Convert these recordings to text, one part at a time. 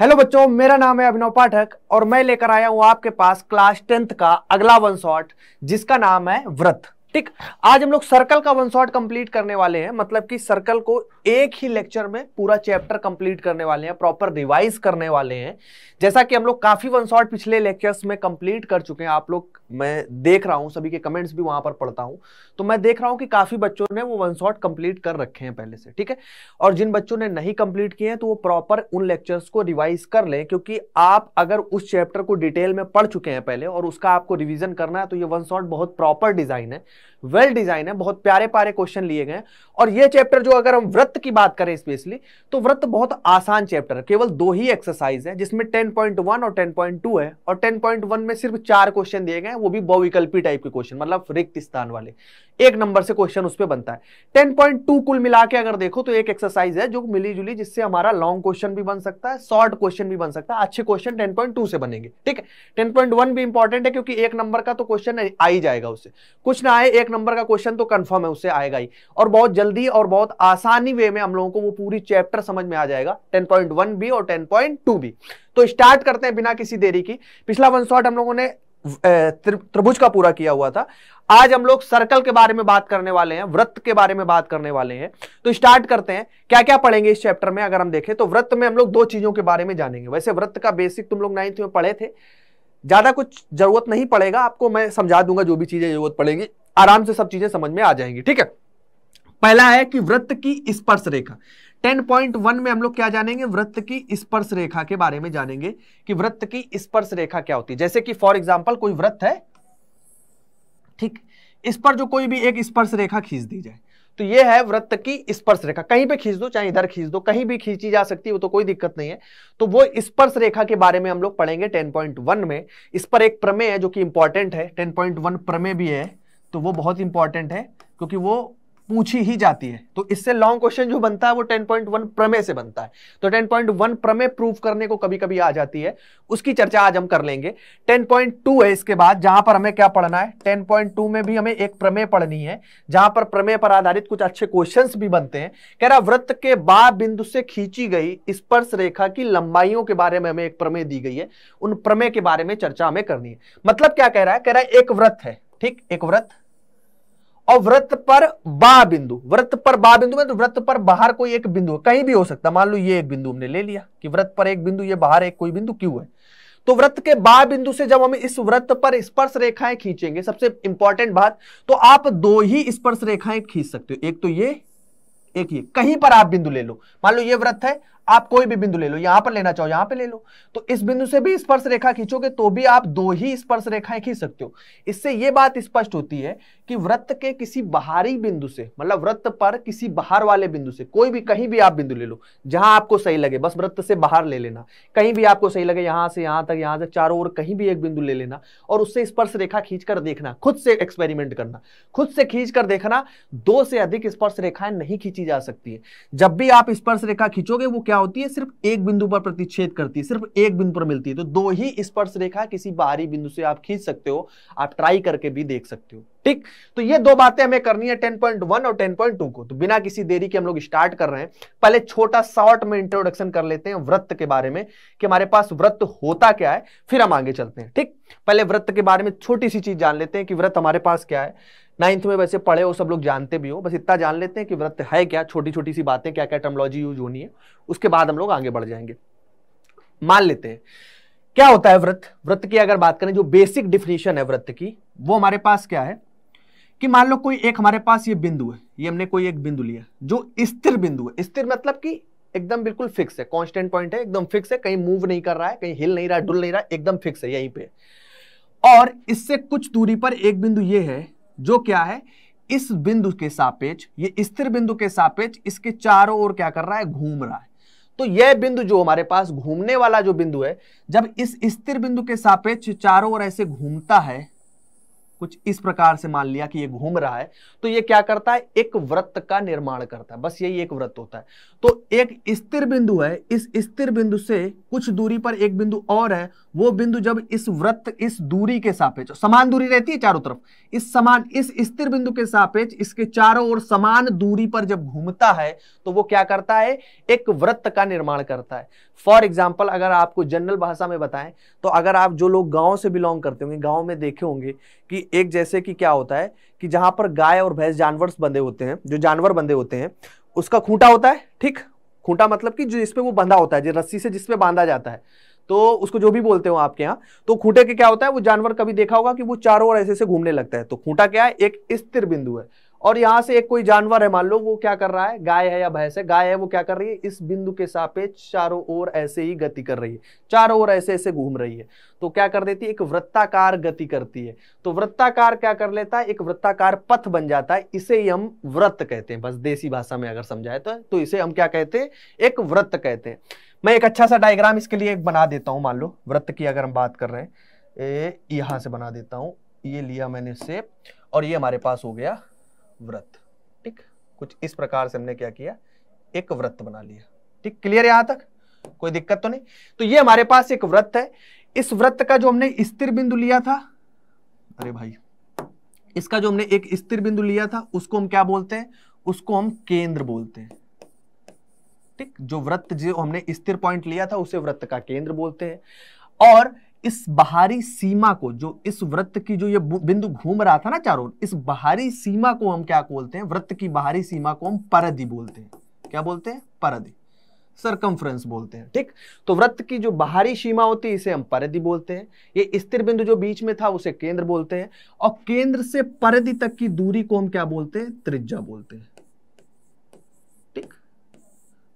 Hello बच्चों मेरा नाम है अभिनव पाठक और मैं लेकर आया हूं आपके पास क्लास टेंथ का अगला वन शॉट जिसका नाम है व्रत ठीक आज हम लोग सर्कल का वन शॉट कंप्लीट करने वाले हैं मतलब कि सर्कल को एक ही लेक्चर में पूरा चैप्टर कंप्लीट करने वाले हैं प्रॉपर रिवाइज करने वाले हैं जैसा कि हम लोग काफी वन शॉट पिछले लेक्चर्स में कंप्लीट कर चुके हैं आप लोग मैं देख रहा हूँ सभी के कमेंट्स भी वहां पर पढ़ता हूँ तो मैं देख रहा हूँ कि काफ़ी बच्चों ने वो वन शॉट कंप्लीट कर रखे हैं पहले से ठीक है और जिन बच्चों ने नहीं कंप्लीट किए हैं तो वो प्रॉपर उन लेक्चर्स को रिवाइज कर लें क्योंकि आप अगर उस चैप्टर को डिटेल में पढ़ चुके हैं पहले और उसका आपको रिविजन करना है तो ये वन शॉट बहुत प्रॉपर डिज़ाइन है वेल डिजाइन है बहुत प्यारे प्यारे क्वेश्चन लिए गए और यह चैप्टर जो अगर हम व्रत की बात करें स्पेशली तो व्रत बहुत आसान चैप्टर है केवल दो ही एक्सरसाइज है जिसमें 10.1 और 10.2 है और 10.1 में सिर्फ चार क्वेश्चन दिए गए वो भी बहुविकल्पी टाइप के क्वेश्चन मतलब रिक्त स्थान वाले एक नंबर से क्वेश्चन उस पर बनता है 10.2 कुल मिला के अगर देखो तो एक एक्सरसाइज है जो मिली जुली जिससे हमारा लॉन्ग क्वेश्चन भी बन सकता है शॉर्ट क्वेश्चन भी बन सकता है अच्छे क्वेश्चन टू से बनेंगे ठीक है 10.1 भी इंपॉर्टेंट है क्योंकि एक नंबर का तो क्वेश्चन आ ही जाएगा उससे कुछ ना आए एक नंबर का क्वेश्चन तो कंफर्म है उससे आएगा ही और बहुत जल्दी और बहुत आसानी वे में हम लोगों को वो पूरी चैप्टर समझ में आ जाएगा 10.1 भी और 10.2 भी तो स्टार्ट करते हैं बिना किसी देरी की पिछला वन शॉट हम लोगों ने त्रिभुज का पूरा किया हुआ था आज हम लोग सर्कल के बारे में बात करने वाले हैं वृत्त के बारे में बात करने वाले हैं तो स्टार्ट करते हैं क्या क्या पढ़ेंगे इस चैप्टर में अगर हम देखें तो वृत्त में हम लोग दो चीजों के बारे में जानेंगे वैसे वृत्त का बेसिक तुम लोग नाइन्थ में पढ़े थे ज्यादा कुछ जरूरत नहीं पड़ेगा आपको मैं समझा दूंगा जो भी चीजें जरूरत पड़ेगी आराम से सब चीजें समझ में आ जाएंगी ठीक है पहला है कि वृत्त की स्पर्श रेखा 10.1 में हम लोग क्या जानेंगे वृत्त की स्पर्श रेखा के बारे में जानेंगे कि वृत्त की स्पर्श रेखा क्या होती है जैसे कि फॉर एग्जाम्पल कोई वृत्त है ठीक इस पर जो कोई भी एक स्पर्श रेखा खींच दी जाए तो ये है वृत्त की स्पर्श रेखा कहीं पे खींच दो चाहे इधर खींच दो कहीं भी खींची जा सकती है वो तो कोई दिक्कत नहीं है तो वो स्पर्श रेखा के बारे में हम लोग पढ़ेंगे 10.1 में इस पर एक प्रमेय है जो कि इंपॉर्टेंट है 10.1 प्रमेय भी है तो वो बहुत इंपॉर्टेंट है क्योंकि वो पूछी ही जाती है तो इससे लॉन्ग क्वेश्चन जो बनता है वो 10.1 प्रमेय से बनता है तो 10.1 प्रमेय प्रूफ करने को कभी कभी आ जाती है उसकी चर्चा आज हम कर लेंगे 10.2 है इसके बाद जहां पर हमें क्या पढ़ना है 10.2 में भी हमें एक प्रमेय पढ़नी है जहां पर प्रमेय पर आधारित कुछ अच्छे क्वेश्चंस भी बनते हैं कह रहा व्रत के बा बिंदु से खींची गई स्पर्श रेखा की लंबाइयों के बारे में हमें एक प्रमेय दी गई है उन प्रमेय के बारे में चर्चा हमें करनी है मतलब क्या कह रहा है कह रहा है एक व्रत है ठीक एक व्रत और व्रत पर बा बिंदु व्रत पर बा बिंदु में तो व्रत पर बाहर कोई एक बिंदु कहीं भी हो सकता मान लो ये एक बिंदु हमने ले लिया कि व्रत पर एक बिंदु ये बाहर एक कोई बिंदु क्यों है तो व्रत के बा बिंदु से जब हम इस व्रत पर स्पर्श रेखाएं खींचेंगे सबसे इंपॉर्टेंट बात तो आप दो ही स्पर्श रेखाएं खींच सकते हो एक तो ये एक ये कहीं पर आप बिंदु ले लो मान लो ये व्रत है आप कोई भी बिंदु ले लो यहां पर लेना चाहो यहां पे ले लो तो इस बिंदु से भी स्पर्श रेखा खींचोगे तो भी आप दो ही स्पर्श रेखाएं खींच सकते हो इससे यह बात स्पष्ट होती है कि वृत्त के किसी बाहरी बिंदु से मतलब वृत्त पर किसी बाहर वाले बिंदु से कोई भी कहीं भी आप बिंदु ले लो जहां आपको सही लगे बस वृत्त से बाहर ले लेना कहीं भी आपको सही लगे यहां से यहां तक यहां तक चारों ओर कहीं भी एक बिंदु ले लेना और उससे स्पर्श रेखा खींचकर देखना खुद से एक्सपेरिमेंट करना खुद से खींचकर देखना दो से अधिक स्पर्श रेखाएं नहीं खींची जा सकती है जब भी आप स्पर्श रेखा खींचोगे वो क्या क्या होती है सिर्फ एक बिंदु पर प्रतिच्छेद करती है सिर्फ एक बिंदु पर मिलती है तो दो ही स्पर्श रेखा किसी बाहरी बिंदु से आप खींच सकते हो आप ट्राई करके भी देख सकते हो ठीक तो ये दो बातें हमें करनी है 10.1 और 10.2 को तो बिना किसी देरी के हम लोग स्टार्ट कर रहे हैं पहले छोटा शॉर्ट में इंट्रोडक्शन कर लेते हैं व्रत के बारे में कि हमारे पास व्रत होता क्या है फिर हम आगे चलते हैं ठीक पहले व्रत के बारे में छोटी सी चीज जान लेते हैं कि व्रत हमारे पास क्या है नाइन्थ में वैसे पढ़े हो सब लोग जानते भी हो बस इतना जान लेते हैं कि व्रत है क्या छोटी छोटी सी बातें क्या क्या टर्मोलॉजी यूज होनी है उसके बाद हम लोग आगे बढ़ जाएंगे मान लेते हैं क्या होता है व्रत व्रत की अगर बात करें जो बेसिक डिफिनेशन है व्रत की वो हमारे पास क्या है कि मान लो कोई एक हमारे पास ये बिंदु है ये हमने कोई एक बिंदु लिया जो स्थिर बिंदु है स्थिर मतलब कि एकदम बिल्कुल फिक्स है कॉन्स्टेंट पॉइंट है एकदम फिक्स है कहीं मूव नहीं कर रहा है कहीं हिल नहीं रहा डुल नहीं रहा एकदम फिक्स है यहीं पे और इससे कुछ दूरी पर एक बिंदु ये है जो क्या है इस बिंदु के सापेक्ष ये स्थिर बिंदु के सापेक्ष इसके चारों ओर क्या कर रहा है घूम रहा है तो यह बिंदु जो हमारे पास घूमने वाला जो बिंदु है जब इस स्थिर बिंदु के सापेक्ष चारों ओर ऐसे घूमता है कुछ इस प्रकार से मान लिया कि ये घूम रहा है तो ये क्या करता है एक वृत्त का निर्माण करता है बस यही एक वृत्त होता है तो एक स्थिर बिंदु है इस स्थिर बिंदु से कुछ दूरी पर एक बिंदु और है वो बिंदु जब इस व्रत इस दूरी के सापेक्ष समान दूरी रहती है चारों तरफ इस समान इस स्थिर बिंदु के सापेक्ष इसके चारों ओर समान दूरी पर जब घूमता है तो वो क्या करता है एक व्रत का निर्माण करता है फॉर एग्जाम्पल अगर आपको जनरल भाषा में बताएं तो अगर आप जो लोग गाँव से बिलोंग करते होंगे गाँव में देखे होंगे कि एक जैसे कि क्या होता है कि जहां पर गाय और भैंस जानवर बंधे होते हैं जो जानवर बंधे होते हैं उसका खूंटा होता है ठीक खूंटा मतलब कि जो इसमें वो बंधा होता है जो रस्सी से जिसमें बांधा जाता है तो उसको जो भी बोलते हो आपके यहाँ तो खूंटे के क्या होता है वो जानवर कभी देखा होगा कि वो चारों ओर ऐसे ऐसे घूमने लगता है तो खूंटा क्या है एक स्थिर बिंदु है और यहाँ से एक कोई जानवर है मान लो वो क्या कर रहा है गाय है या भैंस है गाय है वो क्या कर रही है इस बिंदु के सापेक्ष चारों ओर ऐसे ही गति कर रही है चारों ओर ऐसे ऐसे घूम रही है तो क्या कर देती है एक वृत्ताकार गति करती है तो वृत्ताकार क्या कर लेता है एक वृत्ताकार पथ बन जाता है इसे ही हम व्रत कहते हैं बस देसी भाषा में अगर समझाए तो, तो इसे हम क्या कहते हैं एक व्रत कहते हैं मैं एक अच्छा सा डायग्राम इसके लिए एक बना देता हूँ मान लो व्रत की अगर हम बात कर रहे हैं यहां से बना देता हूँ ये लिया मैंने सेप और ये हमारे पास हो गया व्रत ठीक कुछ इस प्रकार से हमने क्या किया एक व्रत बना लिया ठीक क्लियर यहां तक कोई दिक्कत तो नहीं तो ये हमारे पास एक व्रत है इस व्रत का जो हमने स्थिर बिंदु लिया था अरे भाई इसका जो हमने एक स्थिर बिंदु लिया था उसको हम क्या बोलते हैं उसको हम केंद्र बोलते हैं ठीक जो वृत्त जो हमने स्थिर पॉइंट लिया था उसे वृत्त का केंद्र बोलते हैं और इस बाहरी सीमा को जो इस वृत्त की जो ये बिंदु घूम रहा था ना चारों इस बाहरी सीमा को हम क्या बोलते हैं वृत्त की बाहरी सीमा को हम परधि बोलते हैं क्या बोलते हैं परधि सरकमफ्रेंस बोलते हैं ठीक तो वृत्त की जो बाहरी सीमा होती है इसे हम परिधि बोलते हैं ये स्थिर बिंदु जो बीच में था उसे केंद्र बोलते हैं और केंद्र से परिधि तक की दूरी को हम क्या बोलते हैं त्रिज्या बोलते हैं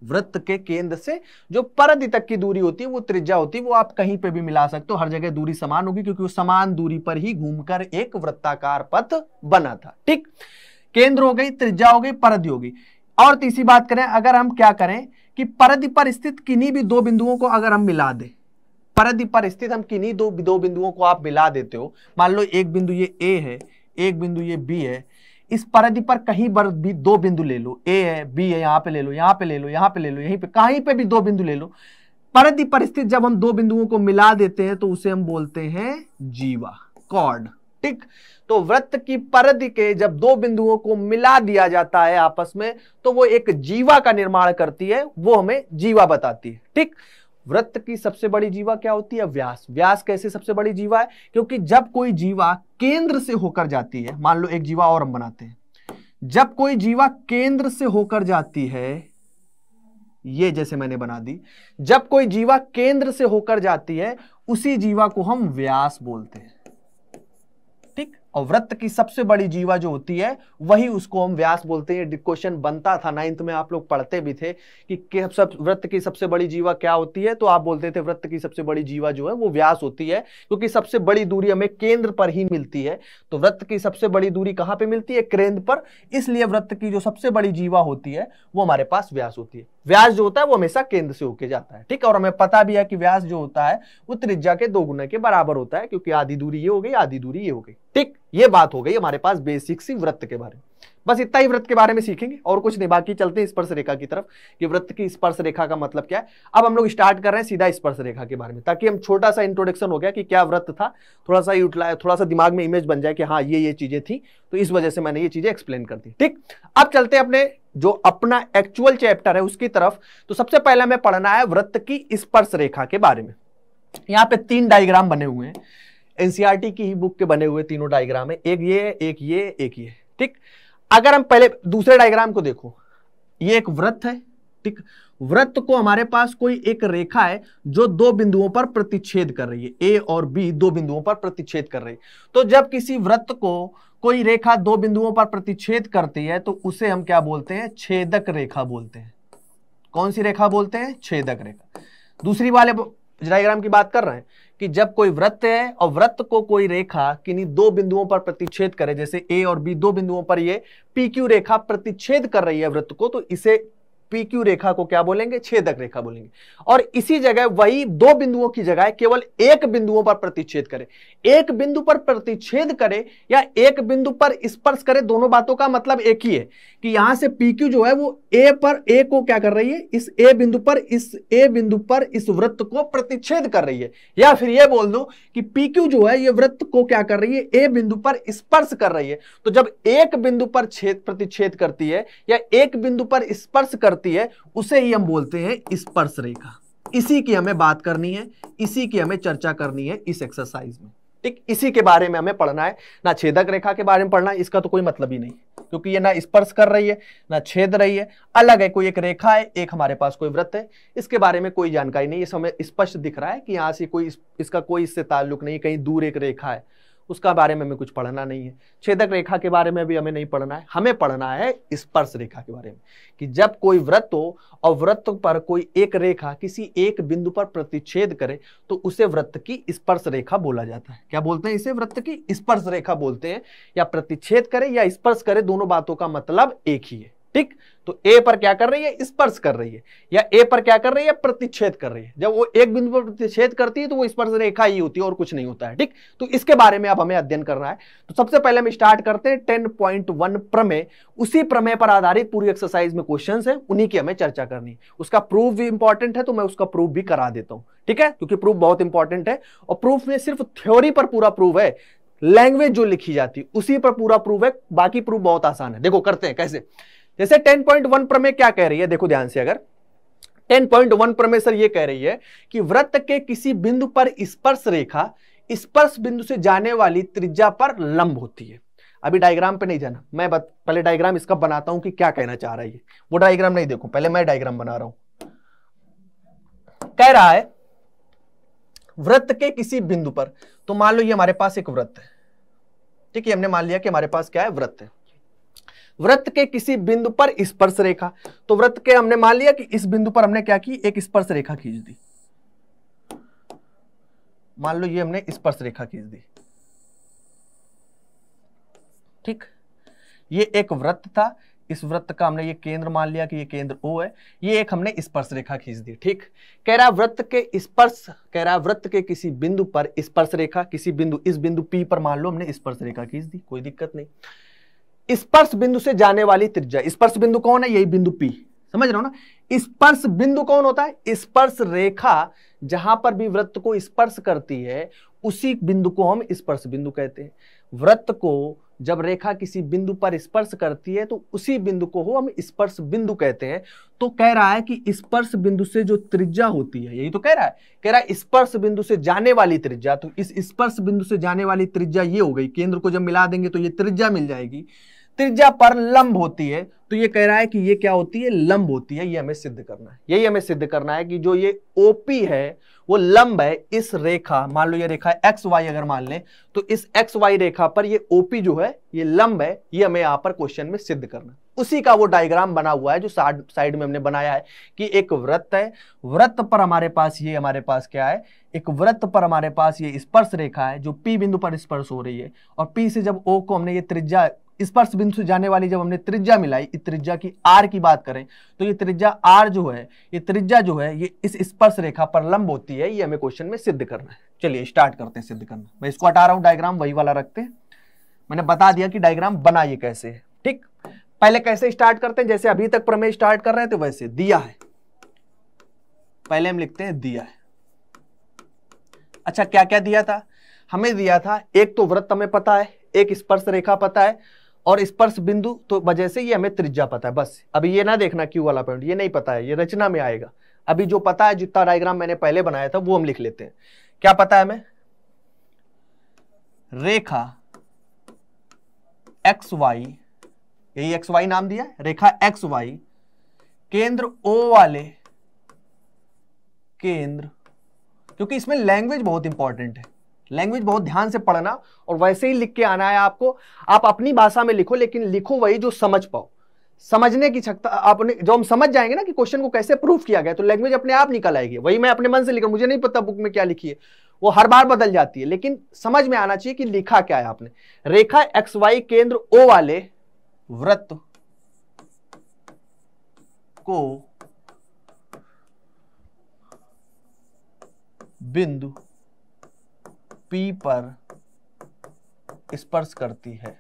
वृत्त के केंद्र से जो परिधि तक की दूरी होती है वो त्रिज्या होती है वो आप कहीं पे भी मिला सकते हो हर जगह दूरी समान होगी क्योंकि वो समान दूरी पर ही घूमकर एक वृत्ताकार पथ बना था ठीक केंद्र हो गई त्रिज्या हो गई परिधि हो गई और तीसरी बात करें अगर हम क्या करें कि परिधि पर स्थित किन्हीं भी दो बिंदुओं को अगर हम मिला दें परिधि पर स्थित हम किन्हीं दो दो बिंदुओं को आप मिला देते हो मान लो एक बिंदु ये ए है एक बिंदु ये बी है इस परिधि पर कहीं पर भी दो बिंदु ले लो ए है बी है यहां पे ले लो यहां पे ले लो यहां पे ले लो यहीं पे कहीं पे भी दो बिंदु ले लो परिधि पर स्थित जब हम दो बिंदुओं को मिला देते हैं तो उसे हम बोलते हैं जीवा कॉर्ड ठीक तो वृत्त की परिधि के जब दो बिंदुओं को मिला दिया जाता है आपस में तो वो एक जीवा का निर्माण करती है वो हमें जीवा बताती है ठीक वृत्त की सबसे बड़ी जीवा क्या होती है व्यास व्यास कैसे सबसे बड़ी जीवा है क्योंकि जब कोई जीवा केंद्र से होकर जाती है मान लो एक जीवा और हम बनाते हैं जब कोई जीवा केंद्र से होकर जाती है ये जैसे मैंने बना दी जब कोई जीवा केंद्र से होकर जाती है उसी जीवा को हम व्यास बोलते हैं और व्रत की सबसे बड़ी जीवा जो होती है वही उसको हम व्यास बोलते हैं क्वेश्चन बनता था नाइन्थ में आप लोग पढ़ते भी थे कि सब व्रत की सबसे बड़ी जीवा क्या होती है तो आप बोलते थे व्रत की सबसे बड़ी जीवा जो है वो व्यास होती है क्योंकि सबसे बड़ी दूरी हमें केंद्र पर ही मिलती है तो व्रत की सबसे बड़ी दूरी कहाँ पर मिलती है केंद्र पर इसलिए व्रत की जो सबसे बड़ी जीवा होती है वो हमारे पास व्यास होती है व्यास जो होता है वो हमेशा केंद्र से होके जाता है ठीक है और हमें पता भी है कि व्यास जो होता है वो त्रिज्या के दो गुना के बराबर होता है क्योंकि आधी दूरी ये हो गई आधी दूरी ये हो गई ठीक ये बात हो गई हमारे पास बेसिक सी वृत्त के बारे में बस इतना ही व्रत के बारे में सीखेंगे और कुछ नहीं बाकी चलते हैं स्पर्श रेखा की तरफ कि व्रत की स्पर्श रेखा का मतलब क्या है अब हम लोग स्टार्ट कर रहे हैं सीधा स्पर्श रेखा के बारे में ताकि हम छोटा सा इंट्रोडक्शन हो गया कि क्या व्रत था थोड़ा सा यूटिलाइज थोड़ा सा दिमाग में इमेज बन जाए कि हाँ ये ये चीजें थी तो इस वजह से मैंने ये चीजें एक्सप्लेन कर दी ठीक अब चलते हैं अपने जो अपना एक्चुअल चैप्टर है उसकी तरफ तो सबसे पहले हमें पढ़ना है वृत्त की स्पर्श रेखा के बारे में यहाँ पे तीन डायग्राम बने हुए हैं एनसीईआरटी e की ही बुक के बने हुए तीनों डायग्राम है एक ये एक ये एक ये ठीक अगर हम पहले दूसरे डायग्राम को देखो ये एक वृत्त है ठीक वृत्त को हमारे पास कोई एक रेखा है जो दो बिंदुओं पर प्रतिच्छेद कर रही है ए और बी दो बिंदुओं पर प्रतिच्छेद कर रही है तो जब किसी वृत्त को कोई रेखा दो बिंदुओं पर प्रतिच्छेद करती है तो उसे हम क्या बोलते हैं छेदक रेखा बोलते हैं कौन सी रेखा बोलते हैं छेदक रेखा दूसरी वाले डायग्राम की बात कर रहे हैं कि जब कोई वृत्त है और वृत्त को कोई रेखा किन्हीं दो बिंदुओं पर प्रतिच्छेद करे जैसे ए और बी दो बिंदुओं पर ये पी क्यू रेखा प्रतिच्छेद कर रही है वृत्त को तो इसे पी क्यू रेखा को क्या बोलेंगे छेदक रेखा बोलेंगे और इसी जगह वही दो बिंदुओं की जगह केवल एक बिंदुओं पर प्रतिच्छेद करे एक बिंदु पर प्रतिच्छेद करे या एक बिंदु पर स्पर्श करे दोनों बातों का मतलब एक ही है कि यहां से पी क्यू जो है वो ए पर ए को क्या कर रही है इस ए बिंदु पर इस ए बिंदु पर इस वृत्त को प्रतिच्छेद कर रही है या फिर यह बोल दो कि पी क्यू जो है यह वृत्त को क्या कर रही है ए बिंदु पर स्पर्श कर रही है तो जब एक बिंदु पर छेद प्रतिच्छेद करती है या एक बिंदु पर स्पर्श करती सकती है उसे ही हम बोलते हैं स्पर्श रेखा इसी की हमें बात करनी है इसी की हमें चर्चा करनी है इस एक्सरसाइज में ठीक इसी के बारे में हमें पढ़ना है ना छेदक रेखा के बारे में पढ़ना है इसका तो कोई मतलब ही नहीं क्योंकि ये ना स्पर्श कर रही है ना छेद रही है अलग है कोई एक रेखा है एक हमारे पास कोई वृत्त है इसके बारे में कोई जानकारी नहीं ये हमें स्पष्ट दिख रहा है कि यहाँ से कोई इस, इसका कोई इससे ताल्लुक नहीं कहीं दूर एक रेखा है उसका बारे में हमें कुछ पढ़ना नहीं है छेदक रेखा के बारे में भी हमें नहीं पढ़ना है हमें पढ़ना है स्पर्श रेखा के बारे में कि जब कोई व्रत हो और व्रत पर कोई एक रेखा किसी एक बिंदु पर प्रतिच्छेद करे तो उसे व्रत की स्पर्श रेखा बोला जाता है क्या बोलते हैं इसे व्रत की स्पर्श रेखा बोलते हैं या प्रतिच्छेद करे या स्पर्श करे दोनों बातों का मतलब एक ही है ठीक तो ए पर क्या कर रही है स्पर्श कर रही है या ए पर क्या कर रही है प्रतिच्छेद कर रही है जब वो एक बिंदु पर प्रतिच्छेद करती है तो वो स्पर्श रेखा ही होती है और कुछ नहीं होता है ठीक तो इसके बारे में अब हमें अध्ययन करना है तो सबसे पहले हम स्टार्ट करते हैं टेन पॉइंट वन प्रमेय उसी प्रमेय पर आधारित पूरी एक्सरसाइज में क्वेश्चन है उन्हीं की हमें चर्चा करनी है उसका प्रूफ भी इंपॉर्टेंट है तो मैं उसका प्रूफ भी करा देता हूं ठीक है क्योंकि प्रूफ बहुत इंपॉर्टेंट है और प्रूफ में सिर्फ थ्योरी पर पूरा प्रूफ है लैंग्वेज जो लिखी जाती है उसी पर पूरा प्रूफ है बाकी प्रूफ बहुत आसान है देखो करते हैं कैसे जैसे 10.1 प्रमेय क्या कह रही है देखो ध्यान से अगर 10.1 प्रमेय सर ये कह रही है कि व्रत के किसी बिंदु पर स्पर्श रेखा स्पर्श बिंदु से जाने वाली त्रिज्या पर लंब होती है अभी डायग्राम पे नहीं जाना मैं बत, पहले डायग्राम इसका बनाता हूं कि क्या कहना चाह रहा है ये वो डायग्राम नहीं देखो पहले मैं डायग्राम बना रहा हूं कह रहा है वृत्त के किसी बिंदु पर तो मान लो ये हमारे पास एक वृत्त है ठीक है हमने मान लिया कि हमारे पास क्या है वृत्त है वृत्त के किसी बिंदु पर स्पर्श रेखा तो वृत्त के हमने मान लिया कि इस बिंदु पर हमने क्या की एक स्पर्श रेखा खींच दी मान लो ये हमने स्पर्श रेखा खींच दी ठीक ये एक वृत्त था इस वृत्त का हमने ये केंद्र मान लिया कि ये केंद्र ओ है ये एक हमने स्पर्श रेखा खींच दी ठीक कह रहा वृत्त के स्पर्श कह रहा वृत्त के किसी बिंदु पर स्पर्श रेखा किसी बिंदु इस बिंदु पी पर मान लो हमने स्पर्श रेखा खींच दी कोई दिक्कत नहीं स्पर्श बिंदु से जाने वाली त्रिज्या स्पर्श बिंदु कौन है यही बिंदु पी समझ रहे हो ना स्पर्श बिंदु कौन होता है स्पर्श रेखा जहां पर भी वृत्त को स्पर्श करती है उसी बिंदु को हम स्पर्श बिंदु कहते हैं वृत्त को जब रेखा किसी बिंदु पर स्पर्श करती है तो उसी बिंदु को हम स्पर्श बिंदु कहते हैं तो कह रहा है कि स्पर्श बिंदु से जो त्रिज्या होती है यही तो कह रहा है कह रहा है स्पर्श बिंदु से जाने वाली त्रिज्या तो इस स्पर्श बिंदु से जाने वाली त्रिज्या ये हो गई केंद्र को जब मिला देंगे तो ये त्रिज्या मिल जाएगी त्रिज्या पर लंब होती है तो ये कह रहा है कि ये क्या होती है लंब होती है ये हमें सिद्ध करना है यही हमें सिद्ध करना है कि जो ये ओपी है वो लंब है इस रेखा मान लो ये रेखा एक्स वाई अगर मान लें तो इस एक्स वाई रेखा पर ये ओपी जो है ये लंब है ये हमें यहां पर क्वेश्चन में सिद्ध करना है उसी का वो डायग्राम बना हुआ है जो साइड में हमने बनाया है कि एक वृत्त है वृत्त पर हमारे पास ये हमारे पास क्या है एक वृत्त पर हमारे पास ये स्पर्श रेखा है जो पी बिंदु पर स्पर्श हो रही है और पी से जब ओ को हमने ये त्रिज्या स्पर्श बिंदु से जाने वाली जब हमने त्रिज्या मिलाई इस त्रिज्या की आर की बात करें तो ये त्रिज्या आर जो है ये त्रिज्या जो है ये इस स्पर्श रेखा पर लंब होती है ये हमें क्वेश्चन में सिद्ध करना है चलिए स्टार्ट करते हैं सिद्ध करना मैं इसको हटा रहा हूं डायग्राम वही वाला रखते हैं मैंने बता दिया कि डायग्राम बनाइए कैसे है ठीक पहले कैसे स्टार्ट करते हैं जैसे अभी तक प्रमेय स्टार्ट कर रहे हैं तो वैसे दिया है पहले हम लिखते हैं दिया है अच्छा क्या क्या दिया था हमें दिया था एक तो व्रत हमें पता है एक स्पर्श रेखा पता है और स्पर्श बिंदु तो वजह से ये हमें त्रिज्या पता है बस अभी ये ना देखना क्यू वाला पॉइंट ये नहीं पता है ये रचना में आएगा अभी जो पता है जितना डायग्राम मैंने पहले बनाया था वो हम लिख लेते हैं क्या पता है हमें रेखा एक्स वाई यही एक्स वाई नाम दिया रेखा एक्स वाई केंद्र ओ वाले केंद्र क्योंकि इसमें लैंग्वेज बहुत इंपॉर्टेंट है लैंग्वेज बहुत ध्यान से पढ़ना और वैसे ही लिख के आना है आपको आप अपनी भाषा में लिखो लेकिन लिखो वही जो समझ पाओ समझने की क्षमता आपने जो हम समझ जाएंगे ना कि क्वेश्चन को कैसे प्रूफ किया गया तो लैंग्वेज अपने आप निकल आएगी वही मैं अपने मन से लिख मुझे नहीं पता बुक में क्या लिखी है वो हर बार बदल जाती है लेकिन समझ में आना चाहिए कि लिखा क्या है आपने रेखा एक्स वाई केंद्र ओ वाले व्रत को बिंदु पी पर स्पर्श करती है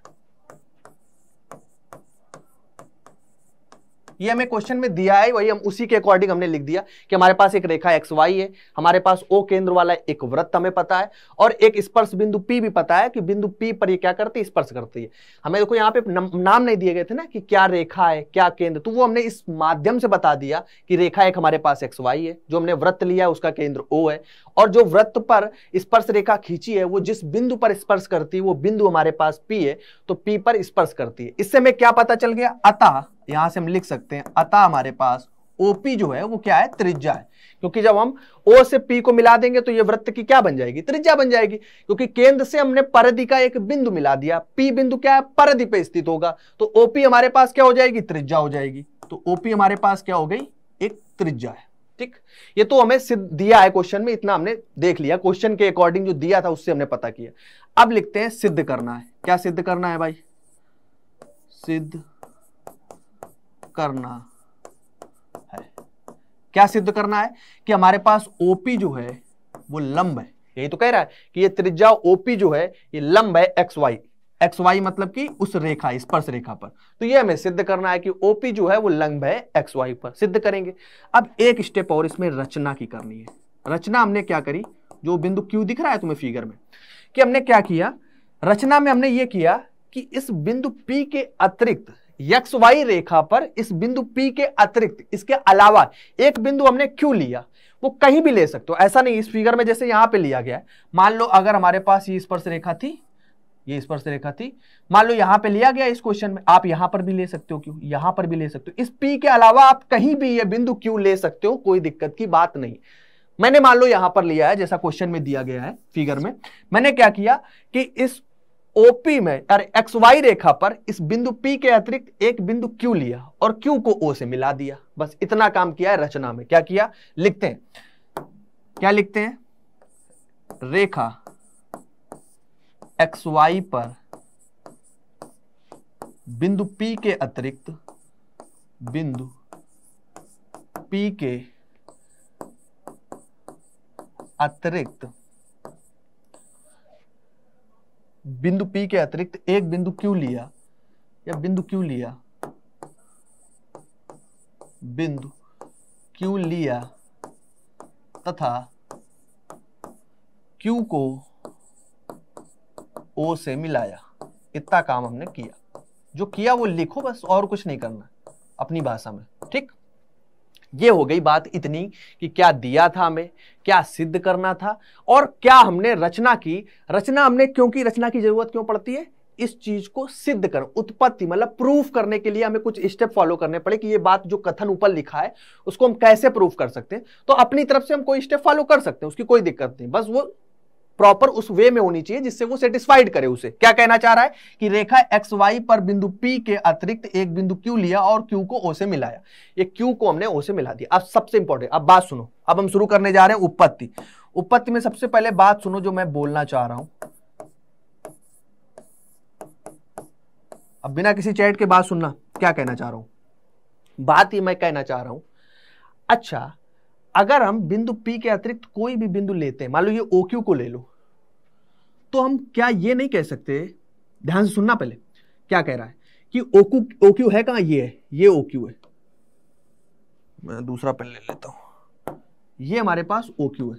ये हमें क्वेश्चन में दिया है वही हम उसी के अकॉर्डिंग हमने लिख दिया कि हमारे पास एक रेखा एक्स वाई है हमारे पास ओ केंद्र वाला एक वृत्त हमें पता है और एक स्पर्श बिंदु पी भी पता है कि बिंदु पी पर ये क्या करती है स्पर्श करती है हमें देखो यहाँ पे नाम नहीं दिए गए थे ना कि क्या रेखा है क्या केंद्र तो वो हमने इस माध्यम से बता दिया कि रेखा एक हमारे पास एक्स वाई है जो हमने व्रत लिया है उसका केंद्र ओ है और जो व्रत पर स्पर्श रेखा खींची है वो जिस बिंदु पर स्पर्श करती है वो बिंदु हमारे पास पी है तो पी पर स्पर्श करती है इससे हमें क्या पता चल गया अतः यहां से हम लिख सकते हैं अतः हमारे पास ओपी जो है वो क्या है त्रिज्या है क्योंकि जब हम ओ से पी को मिला देंगे तो ये वृत्त की क्या बन जाएगी त्रिज्या बन जाएगी क्योंकि केंद्र से हमने परिधि का एक बिंदु मिला दिया पी बिंदु क्या है परिधि पे स्थित होगा तो ओपी हमारे पास क्या हो जाएगी त्रिज्या हो जाएगी तो ओपी हमारे पास क्या हो गई एक त्रिज्या है ठीक ये तो हमें सिद्ध दिया है क्वेश्चन में इतना हमने देख लिया क्वेश्चन के अकॉर्डिंग जो दिया था उससे हमने पता किया अब लिखते हैं सिद्ध करना है क्या सिद्ध करना है भाई सिद्ध करना है क्या सिद्ध करना है कि हमारे पास ओपी जो है वो लंब है यही तो कह रहा है कि ये त्रिज्या ओपी जो है ये लंब है एक्स वाई एक्स वाई मतलब कि उस रेखा स्पर्श रेखा पर तो ये हमें सिद्ध करना है कि ओपी जो है वो लंब है एक्स वाई पर सिद्ध करेंगे अब एक स्टेप और इसमें रचना की करनी है रचना हमने क्या करी जो बिंदु क्यू दिख रहा है तुम्हें फिगर में कि हमने क्या किया रचना में हमने ये किया कि इस बिंदु पी के अतिरिक्त यक्स वाई रेखा पर इस बिंदु P के अतिरिक्त इसके अलावा एक बिंदु हमने Q लिया वो कहीं भी ले सकते हो ऐसा नहीं इस फिगर में जैसे यहां पे लिया गया है मान लो अगर हमारे पास ये स्पर्श रेखा थी ये स्पर्श रेखा थी मान लो यहां पे लिया गया इस क्वेश्चन में आप यहां पर भी ले सकते हो क्यों यहां पर भी ले सकते हो इस पी के अलावा आप कहीं भी ये बिंदु क्यू ले सकते हो कोई दिक्कत की बात नहीं मैंने मान लो यहां पर लिया है जैसा क्वेश्चन में दिया गया है फिगर में मैंने क्या किया कि इस ओपी में यार एक्स वाई रेखा पर इस बिंदु पी के अतिरिक्त एक बिंदु क्यू लिया और क्यू को ओ से मिला दिया बस इतना काम किया है रचना में क्या किया लिखते हैं क्या लिखते हैं रेखा एक्स वाई पर बिंदु पी के अतिरिक्त बिंदु पी के अतिरिक्त बिंदु P के अतिरिक्त एक बिंदु Q लिया या बिंदु Q लिया बिंदु Q लिया तथा Q को O से मिलाया इतना काम हमने किया जो किया वो लिखो बस और कुछ नहीं करना अपनी भाषा में ठीक ये हो गई बात इतनी कि क्या दिया था हमें क्या सिद्ध करना था और क्या हमने रचना की रचना हमने क्योंकि रचना की जरूरत क्यों पड़ती है इस चीज को सिद्ध कर उत्पत्ति मतलब प्रूफ करने के लिए हमें कुछ स्टेप फॉलो करने पड़े कि ये बात जो कथन ऊपर लिखा है उसको हम कैसे प्रूफ कर सकते हैं तो अपनी तरफ से हम कोई स्टेप फॉलो कर सकते हैं उसकी कोई दिक्कत नहीं बस वो प्रॉपर उस वे में होनी चाहिए जिससे वो सेटिस्फाइड करे उसे क्या कहना चाह रहा है कि रेखा एक्स वाई पर बिंदु पी के अतिरिक्त एक बिंदु क्यू लिया और क्यू को ओ से मिलाया ये क्यू को हमने ओ से मिला दिया अब सबसे इंपॉर्टेंट अब बात सुनो अब हम शुरू करने जा रहे हैं उपपत्ति उपपत्ति में सबसे पहले बात सुनो जो मैं बोलना चाह रहा हूं अब बिना किसी चैट के बात सुनना क्या कहना चाह रहा हूं बात ही मैं कहना चाह रहा हूं अच्छा अगर हम बिंदु पी के अतिरिक्त कोई भी बिंदु लेते हैं मान लो ये ओ क्यू को ले लो तो हम क्या ये नहीं कह सकते ध्यान से सुनना पहले क्या कह रहा है कि ओकू ओक्यू है कहाँ ये है ये ओक्यू है मैं दूसरा पेन ले लेता हूँ ये हमारे पास ओक्यू है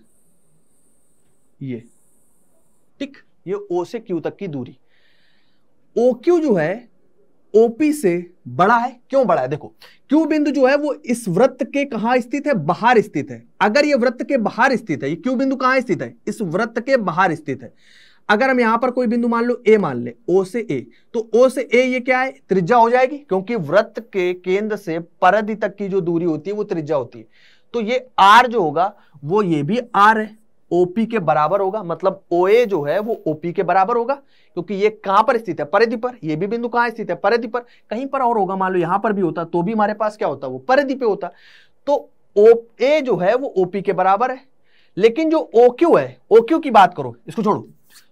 ये ठीक ये ओ से क्यू तक की दूरी ओक्यू जो है ओपी से बड़ा है क्यों बड़ा है देखो क्यू बिंदु जो है वो इस वृत्त के कहा स्थित है बाहर स्थित है अगर ये वृत्त के बाहर स्थित है ये क्यू बिंदु कहां स्थित है इस वृत्त के बाहर स्थित है अगर हम यहां पर कोई बिंदु मान लो ए मान ले ओ से ए तो ओ से ए ये क्या है त्रिज्या हो जाएगी क्योंकि व्रत के केंद्र से परधि तक की जो दूरी होती है वो त्रिज्या होती है तो ये आर जो होगा वो ये भी आर है ओपी के बराबर होगा मतलब ओ ए जो है वो ओपी के बराबर होगा क्योंकि ये कहां पर स्थित है परिधि पर ये भी बिंदु कहां स्थित है परिधि पर कहीं पर और होगा मान लो यहां पर भी होता तो भी हमारे पास क्या होता वो परिधि पे होता तो ओ ए जो है वो ओपी के बराबर है लेकिन जो ओ क्यू है ओ क्यू की बात करो इसको छोड़ो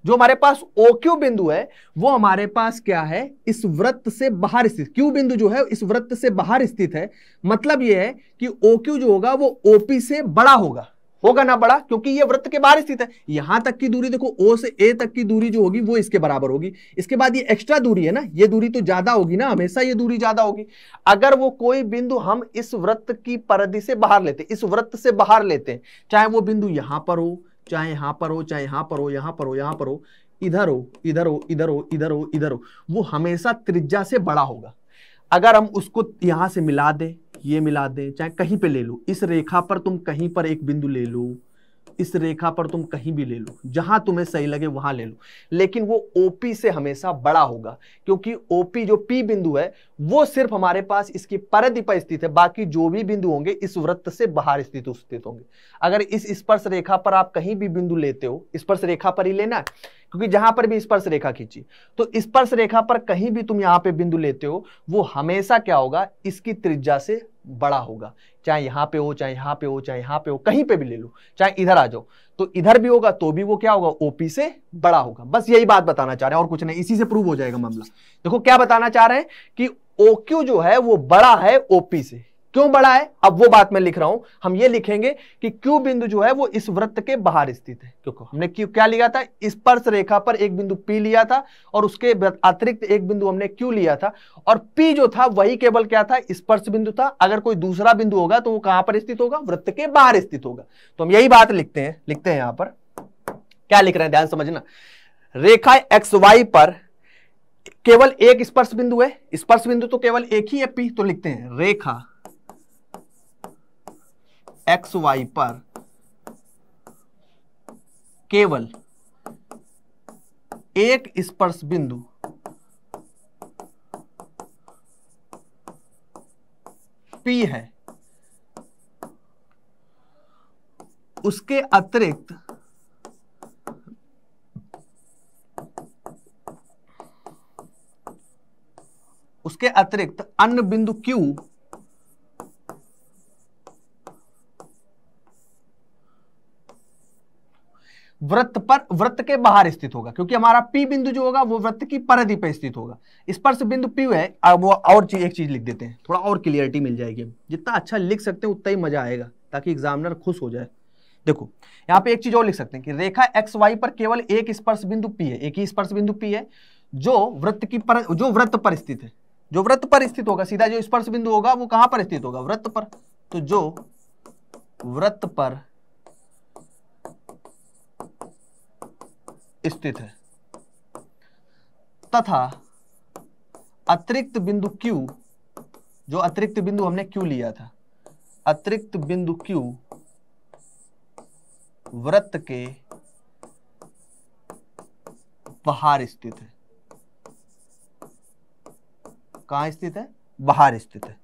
जो हमारे पास ओ क्यू बिंदु है वो हमारे पास क्या है इस वृत्त से बाहर स्थित क्यू बिंदु जो है इस वृत्त से बाहर स्थित है मतलब ये है कि ओ क्यू जो होगा वो ओपी से बड़ा होगा होगा ना बड़ा क्योंकि ये वृत्त के बाहर स्थित है यहां तक की दूरी देखो ओ से ए तक की दूरी जो होगी वो इसके बराबर होगी इसके बाद ये एक्स्ट्रा दूरी है ना ये दूरी तो ज्यादा होगी ना हमेशा ये दूरी ज्यादा होगी अगर वो कोई बिंदु हम इस वृत्त की परिधि से बाहर लेते इस वृत्त से बाहर लेते चाहे वो बिंदु यहां पर हो चाहे यहां पर हो चाहे यहाँ पर हो यहाँ पर हो यहाँ पर हो इधर हो इधर हो इधर हो इधर हो इधर हो वो हमेशा त्रिज्या से बड़ा होगा अगर हम उसको यहां से मिला दें ये मिला दें चाहे कहीं पे ले लो इस रेखा पर तुम कहीं पर एक बिंदु ले लो इस रेखा पर तुम कहीं भी ले लो जहां तुम्हें सही लगे वहां ले लो लेकिन वो ओपी से हमेशा बड़ा होगा क्योंकि ओपी जो पी बिंदु है वो सिर्फ हमारे पास इसकी परिधि पर स्थित है बाकी जो भी बिंदु होंगे इस वृत्त से बाहर स्थित स्थित होंगे अगर इस स्पर्श रेखा पर आप कहीं भी बिंदु लेते हो स्पर्श रेखा पर ही लेना क्योंकि जहां पर भी स्पर्श रेखा खींची तो स्पर्श रेखा पर कहीं भी तुम यहां पे बिंदु लेते हो वो हमेशा क्या होगा इसकी त्रिज्या से बड़ा होगा चाहे यहां पे हो चाहे यहां पे हो चाहे यहां पे हो कहीं पे भी ले लो चाहे इधर आ जाओ तो इधर भी होगा तो भी वो क्या होगा ओपी से बड़ा होगा बस यही बात बताना चाह रहे हैं और कुछ नहीं इसी से प्रूव हो जाएगा मामला देखो क्या बताना चाह रहे हैं कि ओक्यू जो है वो बड़ा है ओपी से क्यों बड़ा है अब वो बात मैं लिख रहा हूं हम ये लिखेंगे कि क्यू बिंदु जो है वो इस वृत्त के बाहर स्थित है क्योंकि हमने क्यू क्या लिया था स्पर्श रेखा पर एक बिंदु पी लिया था और उसके अतिरिक्त एक बिंदु हमने क्यू लिया था और पी जो था वही केवल क्या था स्पर्श बिंदु था अगर कोई दूसरा बिंदु होगा तो वो कहां पर स्थित होगा वृत्त के बाहर स्थित होगा तो हम यही बात लिखते हैं लिखते हैं यहां पर क्या लिख रहे हैं ध्यान समझना रेखा एक्स वाई पर केवल एक स्पर्श बिंदु है स्पर्श बिंदु तो केवल एक ही है पी तो लिखते हैं रेखा एक्स वाई पर केवल एक स्पर्श बिंदु पी है उसके अतिरिक्त उसके अतिरिक्त अन्य बिंदु Q वृत्त पर वृत्त के बाहर स्थित होगा क्योंकि हमारा पी बिंदु जो होगा वो वृत्त की परिधि पर स्थित होगा स्पर्श बिंदु पी है वो और चीज एक चीज लिख देते हैं थोड़ा और क्लियरिटी मिल जाएगी जितना अच्छा लिख सकते हैं उतना ही मजा आएगा ताकि एग्जामिनर खुश हो जाए देखो यहाँ पे एक चीज और लिख सकते हैं कि रेखा एक्स वाई पर केवल एक स्पर्श बिंदु पी है एक ही स्पर्श बिंदु पी है जो वृत्त की पर जो वृत्त पर स्थित है जो वृत्त पर स्थित होगा सीधा जो स्पर्श बिंदु होगा वो कहां पर स्थित होगा वृत्त पर तो जो वृत्त पर स्थित है तथा अतिरिक्त बिंदु Q जो अतिरिक्त बिंदु हमने Q लिया था अतिरिक्त बिंदु Q वृत्त के बाहर स्थित है कहां स्थित है बाहर स्थित है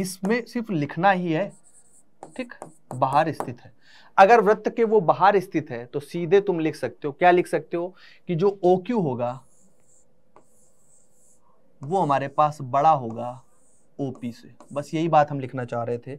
इसमें सिर्फ लिखना ही है ठीक बाहर स्थित है अगर वृत्त के वो बाहर स्थित है तो सीधे तुम लिख सकते हो क्या लिख सकते हो कि जो ओ क्यू होगा वो हमारे पास बड़ा होगा ओ पी से बस यही बात हम लिखना चाह रहे थे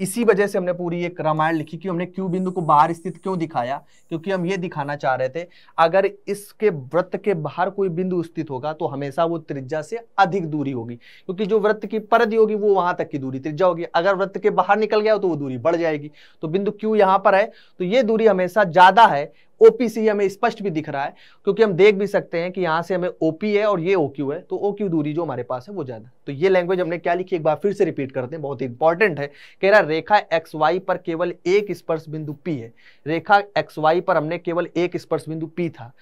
इसी वजह से हमने पूरी एक रामायण लिखी कि हमने क्यू बिंदु को बाहर स्थित क्यों दिखाया क्योंकि हम ये दिखाना चाह रहे थे अगर इसके व्रत के बाहर कोई बिंदु स्थित होगा तो हमेशा वो त्रिज्या से अधिक दूरी होगी क्योंकि जो व्रत की परिधि होगी वो वहां तक की दूरी त्रिज्या होगी अगर व्रत के बाहर निकल गया तो वो दूरी बढ़ जाएगी तो बिंदु क्यू यहाँ पर है तो ये दूरी हमेशा ज्यादा है ओपीसी हमें स्पष्ट भी दिख रहा है क्योंकि हम देख भी सकते हैं कि यहां से हमें ओपी है और ये ओक्यू है तो ओक्यू दूरी जो हमारे पास है वो ज़्यादा तो ये लैंग्वेज हमने क्या लिखी एक बार फिर से रिपीट करते हैं बहुत इंपॉर्टेंट है कह रहा रेखा एक्स वाई पर केवल एक स्पर्श बिंदु पी है रेखा एक्स वाई पर हमने केवल एक स्पर्श बिंदु पी था